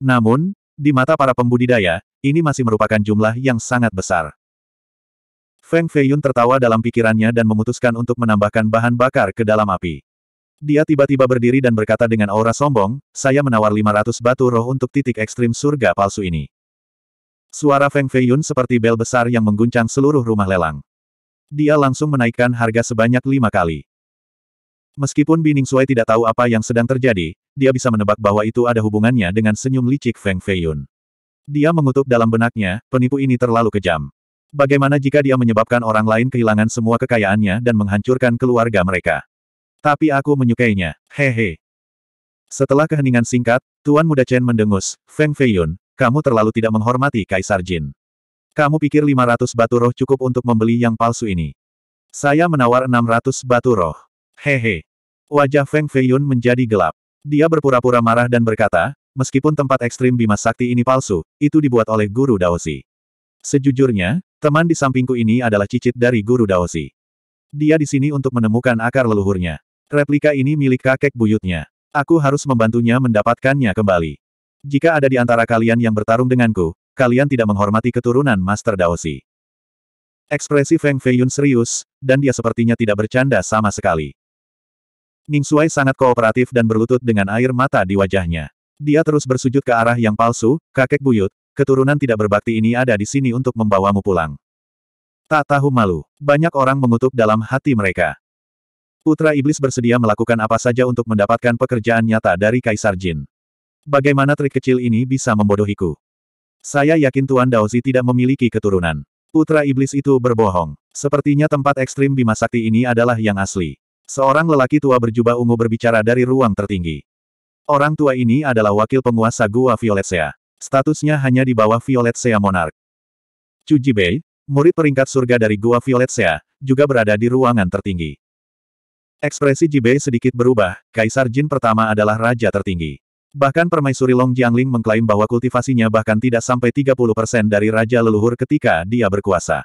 Namun, di mata para pembudidaya, ini masih merupakan jumlah yang sangat besar. Feng Feiyun tertawa dalam pikirannya dan memutuskan untuk menambahkan bahan bakar ke dalam api. Dia tiba-tiba berdiri dan berkata dengan aura sombong, saya menawar 500 batu roh untuk titik ekstrim surga palsu ini. Suara Feng Feiyun seperti bel besar yang mengguncang seluruh rumah lelang. Dia langsung menaikkan harga sebanyak lima kali. Meskipun Bining Suai tidak tahu apa yang sedang terjadi, dia bisa menebak bahwa itu ada hubungannya dengan senyum licik Feng Feiyun. Dia mengutuk dalam benaknya, penipu ini terlalu kejam. Bagaimana jika dia menyebabkan orang lain kehilangan semua kekayaannya dan menghancurkan keluarga mereka? Tapi aku menyukainya. Hehe. Setelah keheningan singkat, Tuan Muda Chen mendengus, Feng Feiyun, kamu terlalu tidak menghormati Kaisar Jin. Kamu pikir 500 batu roh cukup untuk membeli yang palsu ini? Saya menawar 600 batu roh. Hehe. Wajah Feng Feiyun menjadi gelap. Dia berpura-pura marah dan berkata, meskipun tempat ekstrim Bima Sakti ini palsu, itu dibuat oleh Guru Daozi. Sejujurnya, Teman di sampingku ini adalah cicit dari guru Daosi. Dia di sini untuk menemukan akar leluhurnya. Replika ini milik kakek buyutnya. Aku harus membantunya mendapatkannya kembali. Jika ada di antara kalian yang bertarung denganku, kalian tidak menghormati keturunan Master Daosi. Ekspresi Feng Feiyun serius, dan dia sepertinya tidak bercanda sama sekali. Ning Suai sangat kooperatif dan berlutut dengan air mata di wajahnya. Dia terus bersujud ke arah yang palsu, kakek buyut, keturunan tidak berbakti ini ada di sini untuk membawamu pulang. Tak tahu malu, banyak orang mengutuk dalam hati mereka. Putra Iblis bersedia melakukan apa saja untuk mendapatkan pekerjaan nyata dari Kaisar Jin. Bagaimana trik kecil ini bisa membodohiku? Saya yakin Tuan Daozi tidak memiliki keturunan. Putra Iblis itu berbohong. Sepertinya tempat ekstrim Bima Sakti ini adalah yang asli. Seorang lelaki tua berjubah ungu berbicara dari ruang tertinggi. Orang tua ini adalah wakil penguasa Gua Violetia. Statusnya hanya di bawah Violet Sea Monarch. Chu Jibei, murid peringkat surga dari Gua Violet Sea, juga berada di ruangan tertinggi. Ekspresi Jibei sedikit berubah, Kaisar Jin pertama adalah raja tertinggi. Bahkan permaisuri Long Jiangling mengklaim bahwa kultivasinya bahkan tidak sampai 30% dari raja leluhur ketika dia berkuasa.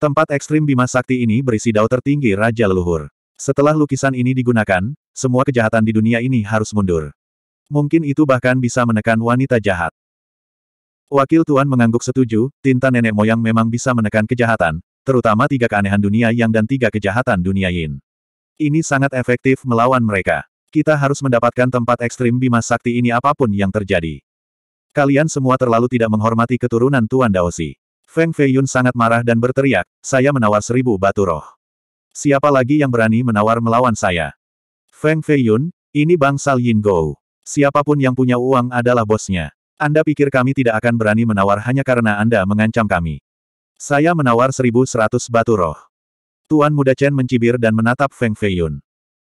Tempat ekstrim Bima Sakti ini berisi dao tertinggi raja leluhur. Setelah lukisan ini digunakan, semua kejahatan di dunia ini harus mundur. Mungkin itu bahkan bisa menekan wanita jahat. Wakil Tuan mengangguk setuju, tinta nenek moyang memang bisa menekan kejahatan, terutama tiga keanehan dunia yang dan tiga kejahatan dunia yin. Ini sangat efektif melawan mereka. Kita harus mendapatkan tempat ekstrim Bima Sakti ini apapun yang terjadi. Kalian semua terlalu tidak menghormati keturunan Tuan Daosi. Feng Feiyun sangat marah dan berteriak, saya menawar seribu batu roh. Siapa lagi yang berani menawar melawan saya? Feng Feiyun, ini bangsal Yin Gou. Siapapun yang punya uang adalah bosnya. Anda pikir kami tidak akan berani menawar hanya karena Anda mengancam kami. Saya menawar 1100 batu roh. Tuan muda Chen mencibir dan menatap Feng Feiyun.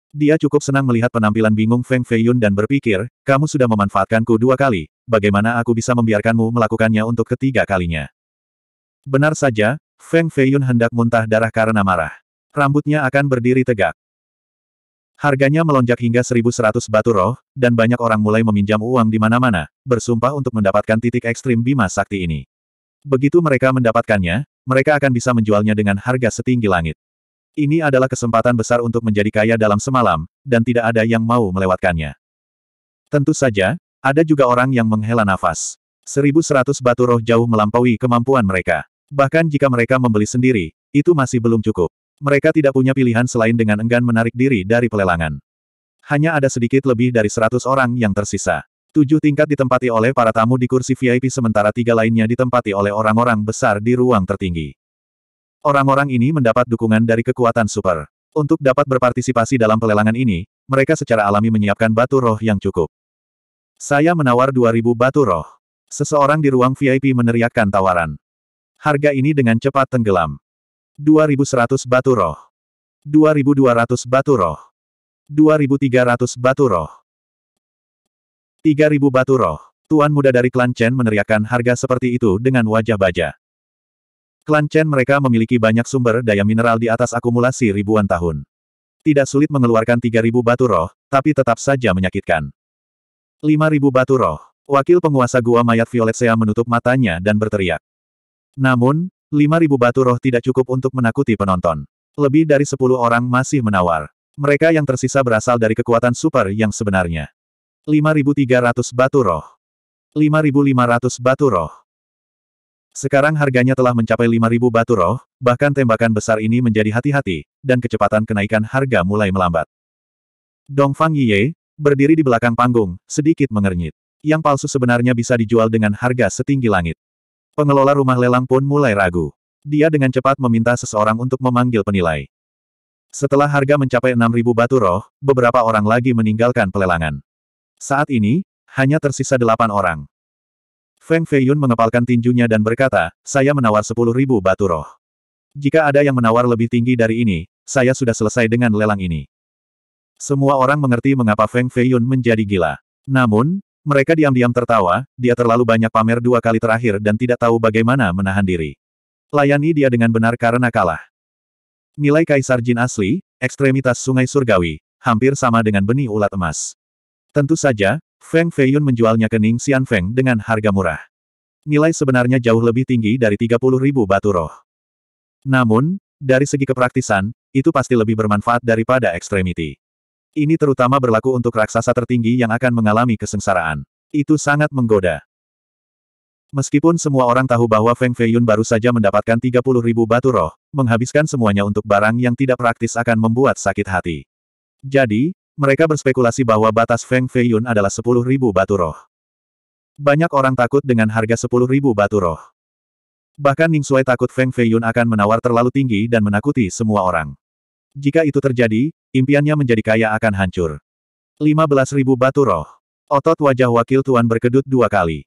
Dia cukup senang melihat penampilan bingung Feng Feiyun dan berpikir, kamu sudah memanfaatkanku dua kali, bagaimana aku bisa membiarkanmu melakukannya untuk ketiga kalinya? Benar saja, Feng Feiyun hendak muntah darah karena marah. Rambutnya akan berdiri tegak. Harganya melonjak hingga 1.100 batu roh, dan banyak orang mulai meminjam uang di mana-mana, bersumpah untuk mendapatkan titik ekstrim Bima Sakti ini. Begitu mereka mendapatkannya, mereka akan bisa menjualnya dengan harga setinggi langit. Ini adalah kesempatan besar untuk menjadi kaya dalam semalam, dan tidak ada yang mau melewatkannya. Tentu saja, ada juga orang yang menghela nafas. 1.100 batu roh jauh melampaui kemampuan mereka. Bahkan jika mereka membeli sendiri, itu masih belum cukup. Mereka tidak punya pilihan selain dengan enggan menarik diri dari pelelangan. Hanya ada sedikit lebih dari seratus orang yang tersisa. Tujuh tingkat ditempati oleh para tamu di kursi VIP sementara tiga lainnya ditempati oleh orang-orang besar di ruang tertinggi. Orang-orang ini mendapat dukungan dari kekuatan super. Untuk dapat berpartisipasi dalam pelelangan ini, mereka secara alami menyiapkan batu roh yang cukup. Saya menawar 2000 batu roh. Seseorang di ruang VIP meneriakkan tawaran. Harga ini dengan cepat tenggelam. 2100 batu roh. 2200 batu roh. 2300 batu roh. 3000 batu roh. Tuan muda dari klan Chen meneriakkan harga seperti itu dengan wajah baja. Klan Chen mereka memiliki banyak sumber daya mineral di atas akumulasi ribuan tahun. Tidak sulit mengeluarkan 3000 batu roh, tapi tetap saja menyakitkan. 5000 batu roh. Wakil penguasa gua mayat Violet Sea menutup matanya dan berteriak. Namun, ribu batu roh tidak cukup untuk menakuti penonton. Lebih dari sepuluh orang masih menawar. Mereka yang tersisa berasal dari kekuatan super yang sebenarnya. Lima ribu tiga ratus batu roh. Lima lima ribu ratus batu roh. Sekarang harganya telah mencapai lima ribu batu roh, bahkan tembakan besar ini menjadi hati-hati, dan kecepatan kenaikan harga mulai melambat. Dongfang Yiye, berdiri di belakang panggung, sedikit mengernyit. Yang palsu sebenarnya bisa dijual dengan harga setinggi langit. Pengelola rumah lelang pun mulai ragu. Dia dengan cepat meminta seseorang untuk memanggil penilai. Setelah harga mencapai 6.000 batu roh, beberapa orang lagi meninggalkan pelelangan. Saat ini, hanya tersisa delapan orang. Feng Feiyun mengepalkan tinjunya dan berkata, saya menawar 10.000 batu roh. Jika ada yang menawar lebih tinggi dari ini, saya sudah selesai dengan lelang ini. Semua orang mengerti mengapa Feng Feiyun menjadi gila. Namun, mereka diam-diam tertawa, dia terlalu banyak pamer dua kali terakhir dan tidak tahu bagaimana menahan diri. Layani dia dengan benar karena kalah. Nilai Kaisar Jin asli, ekstremitas sungai surgawi, hampir sama dengan benih ulat emas. Tentu saja, Feng Feiyun menjualnya ke Ning Xian Feng dengan harga murah. Nilai sebenarnya jauh lebih tinggi dari 30 ribu batu roh. Namun, dari segi kepraktisan, itu pasti lebih bermanfaat daripada ekstremiti. Ini terutama berlaku untuk raksasa tertinggi yang akan mengalami kesengsaraan. Itu sangat menggoda. Meskipun semua orang tahu bahwa Feng Feiyun baru saja mendapatkan 30 ribu batu roh, menghabiskan semuanya untuk barang yang tidak praktis akan membuat sakit hati. Jadi, mereka berspekulasi bahwa batas Feng Feiyun adalah 10 ribu batu roh. Banyak orang takut dengan harga 10 ribu batu roh. Bahkan Ning Sui takut Feng Feiyun akan menawar terlalu tinggi dan menakuti semua orang. Jika itu terjadi, impiannya menjadi kaya akan hancur. 15.000 batu roh. Otot wajah wakil tuan berkedut dua kali.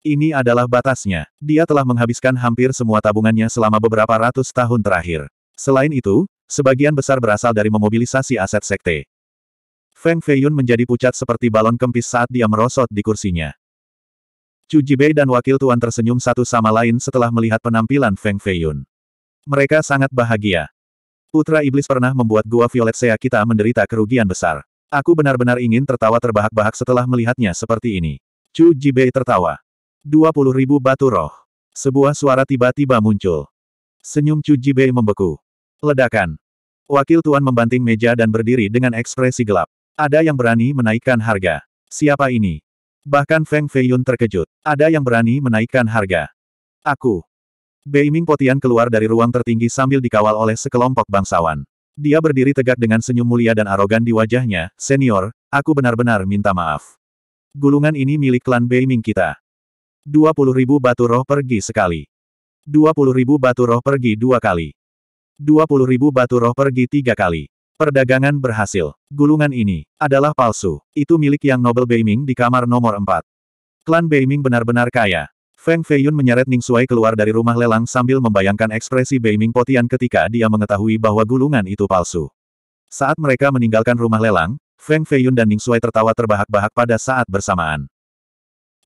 Ini adalah batasnya. Dia telah menghabiskan hampir semua tabungannya selama beberapa ratus tahun terakhir. Selain itu, sebagian besar berasal dari memobilisasi aset sekte. Feng Feiyun menjadi pucat seperti balon kempis saat dia merosot di kursinya. Chu Jibei dan wakil tuan tersenyum satu sama lain setelah melihat penampilan Feng Feiyun. Mereka sangat bahagia. Putra Iblis pernah membuat gua Violet Sea kita menderita kerugian besar. Aku benar-benar ingin tertawa terbahak-bahak setelah melihatnya seperti ini. Chu Jibei tertawa. Dua ribu batu roh. Sebuah suara tiba-tiba muncul. Senyum Chu Jibei membeku. Ledakan. Wakil Tuan membanting meja dan berdiri dengan ekspresi gelap. Ada yang berani menaikkan harga. Siapa ini? Bahkan Feng Feiyun terkejut. Ada yang berani menaikkan harga. Aku. Beiming Potian keluar dari ruang tertinggi sambil dikawal oleh sekelompok bangsawan. Dia berdiri tegak dengan senyum mulia dan arogan di wajahnya, Senior, aku benar-benar minta maaf. Gulungan ini milik klan Beiming kita. 20 ribu batu roh pergi sekali. 20 ribu batu roh pergi dua kali. 20 ribu batu roh pergi tiga kali. Perdagangan berhasil. Gulungan ini adalah palsu. Itu milik yang Nobel Beiming di kamar nomor 4. Klan Beiming benar-benar kaya. Feng Feiyun menyeret Ning Suai keluar dari rumah lelang sambil membayangkan ekspresi Beiming Potian ketika dia mengetahui bahwa gulungan itu palsu. Saat mereka meninggalkan rumah lelang, Feng Feiyun dan Ning Suai tertawa terbahak-bahak pada saat bersamaan.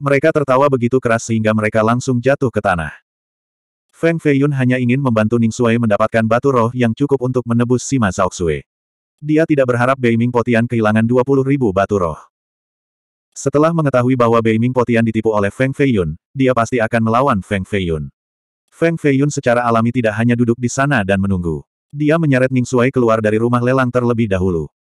Mereka tertawa begitu keras sehingga mereka langsung jatuh ke tanah. Feng Feiyun hanya ingin membantu Ning Suai mendapatkan batu roh yang cukup untuk menebus Sima Zhaoxue. Dia tidak berharap Beiming Potian kehilangan 20.000 batu roh. Setelah mengetahui bahwa Beiming Potian ditipu oleh Feng Feiyun, dia pasti akan melawan Feng Feiyun. Feng Feiyun secara alami tidak hanya duduk di sana dan menunggu. Dia menyeret Ning Suai keluar dari rumah lelang terlebih dahulu.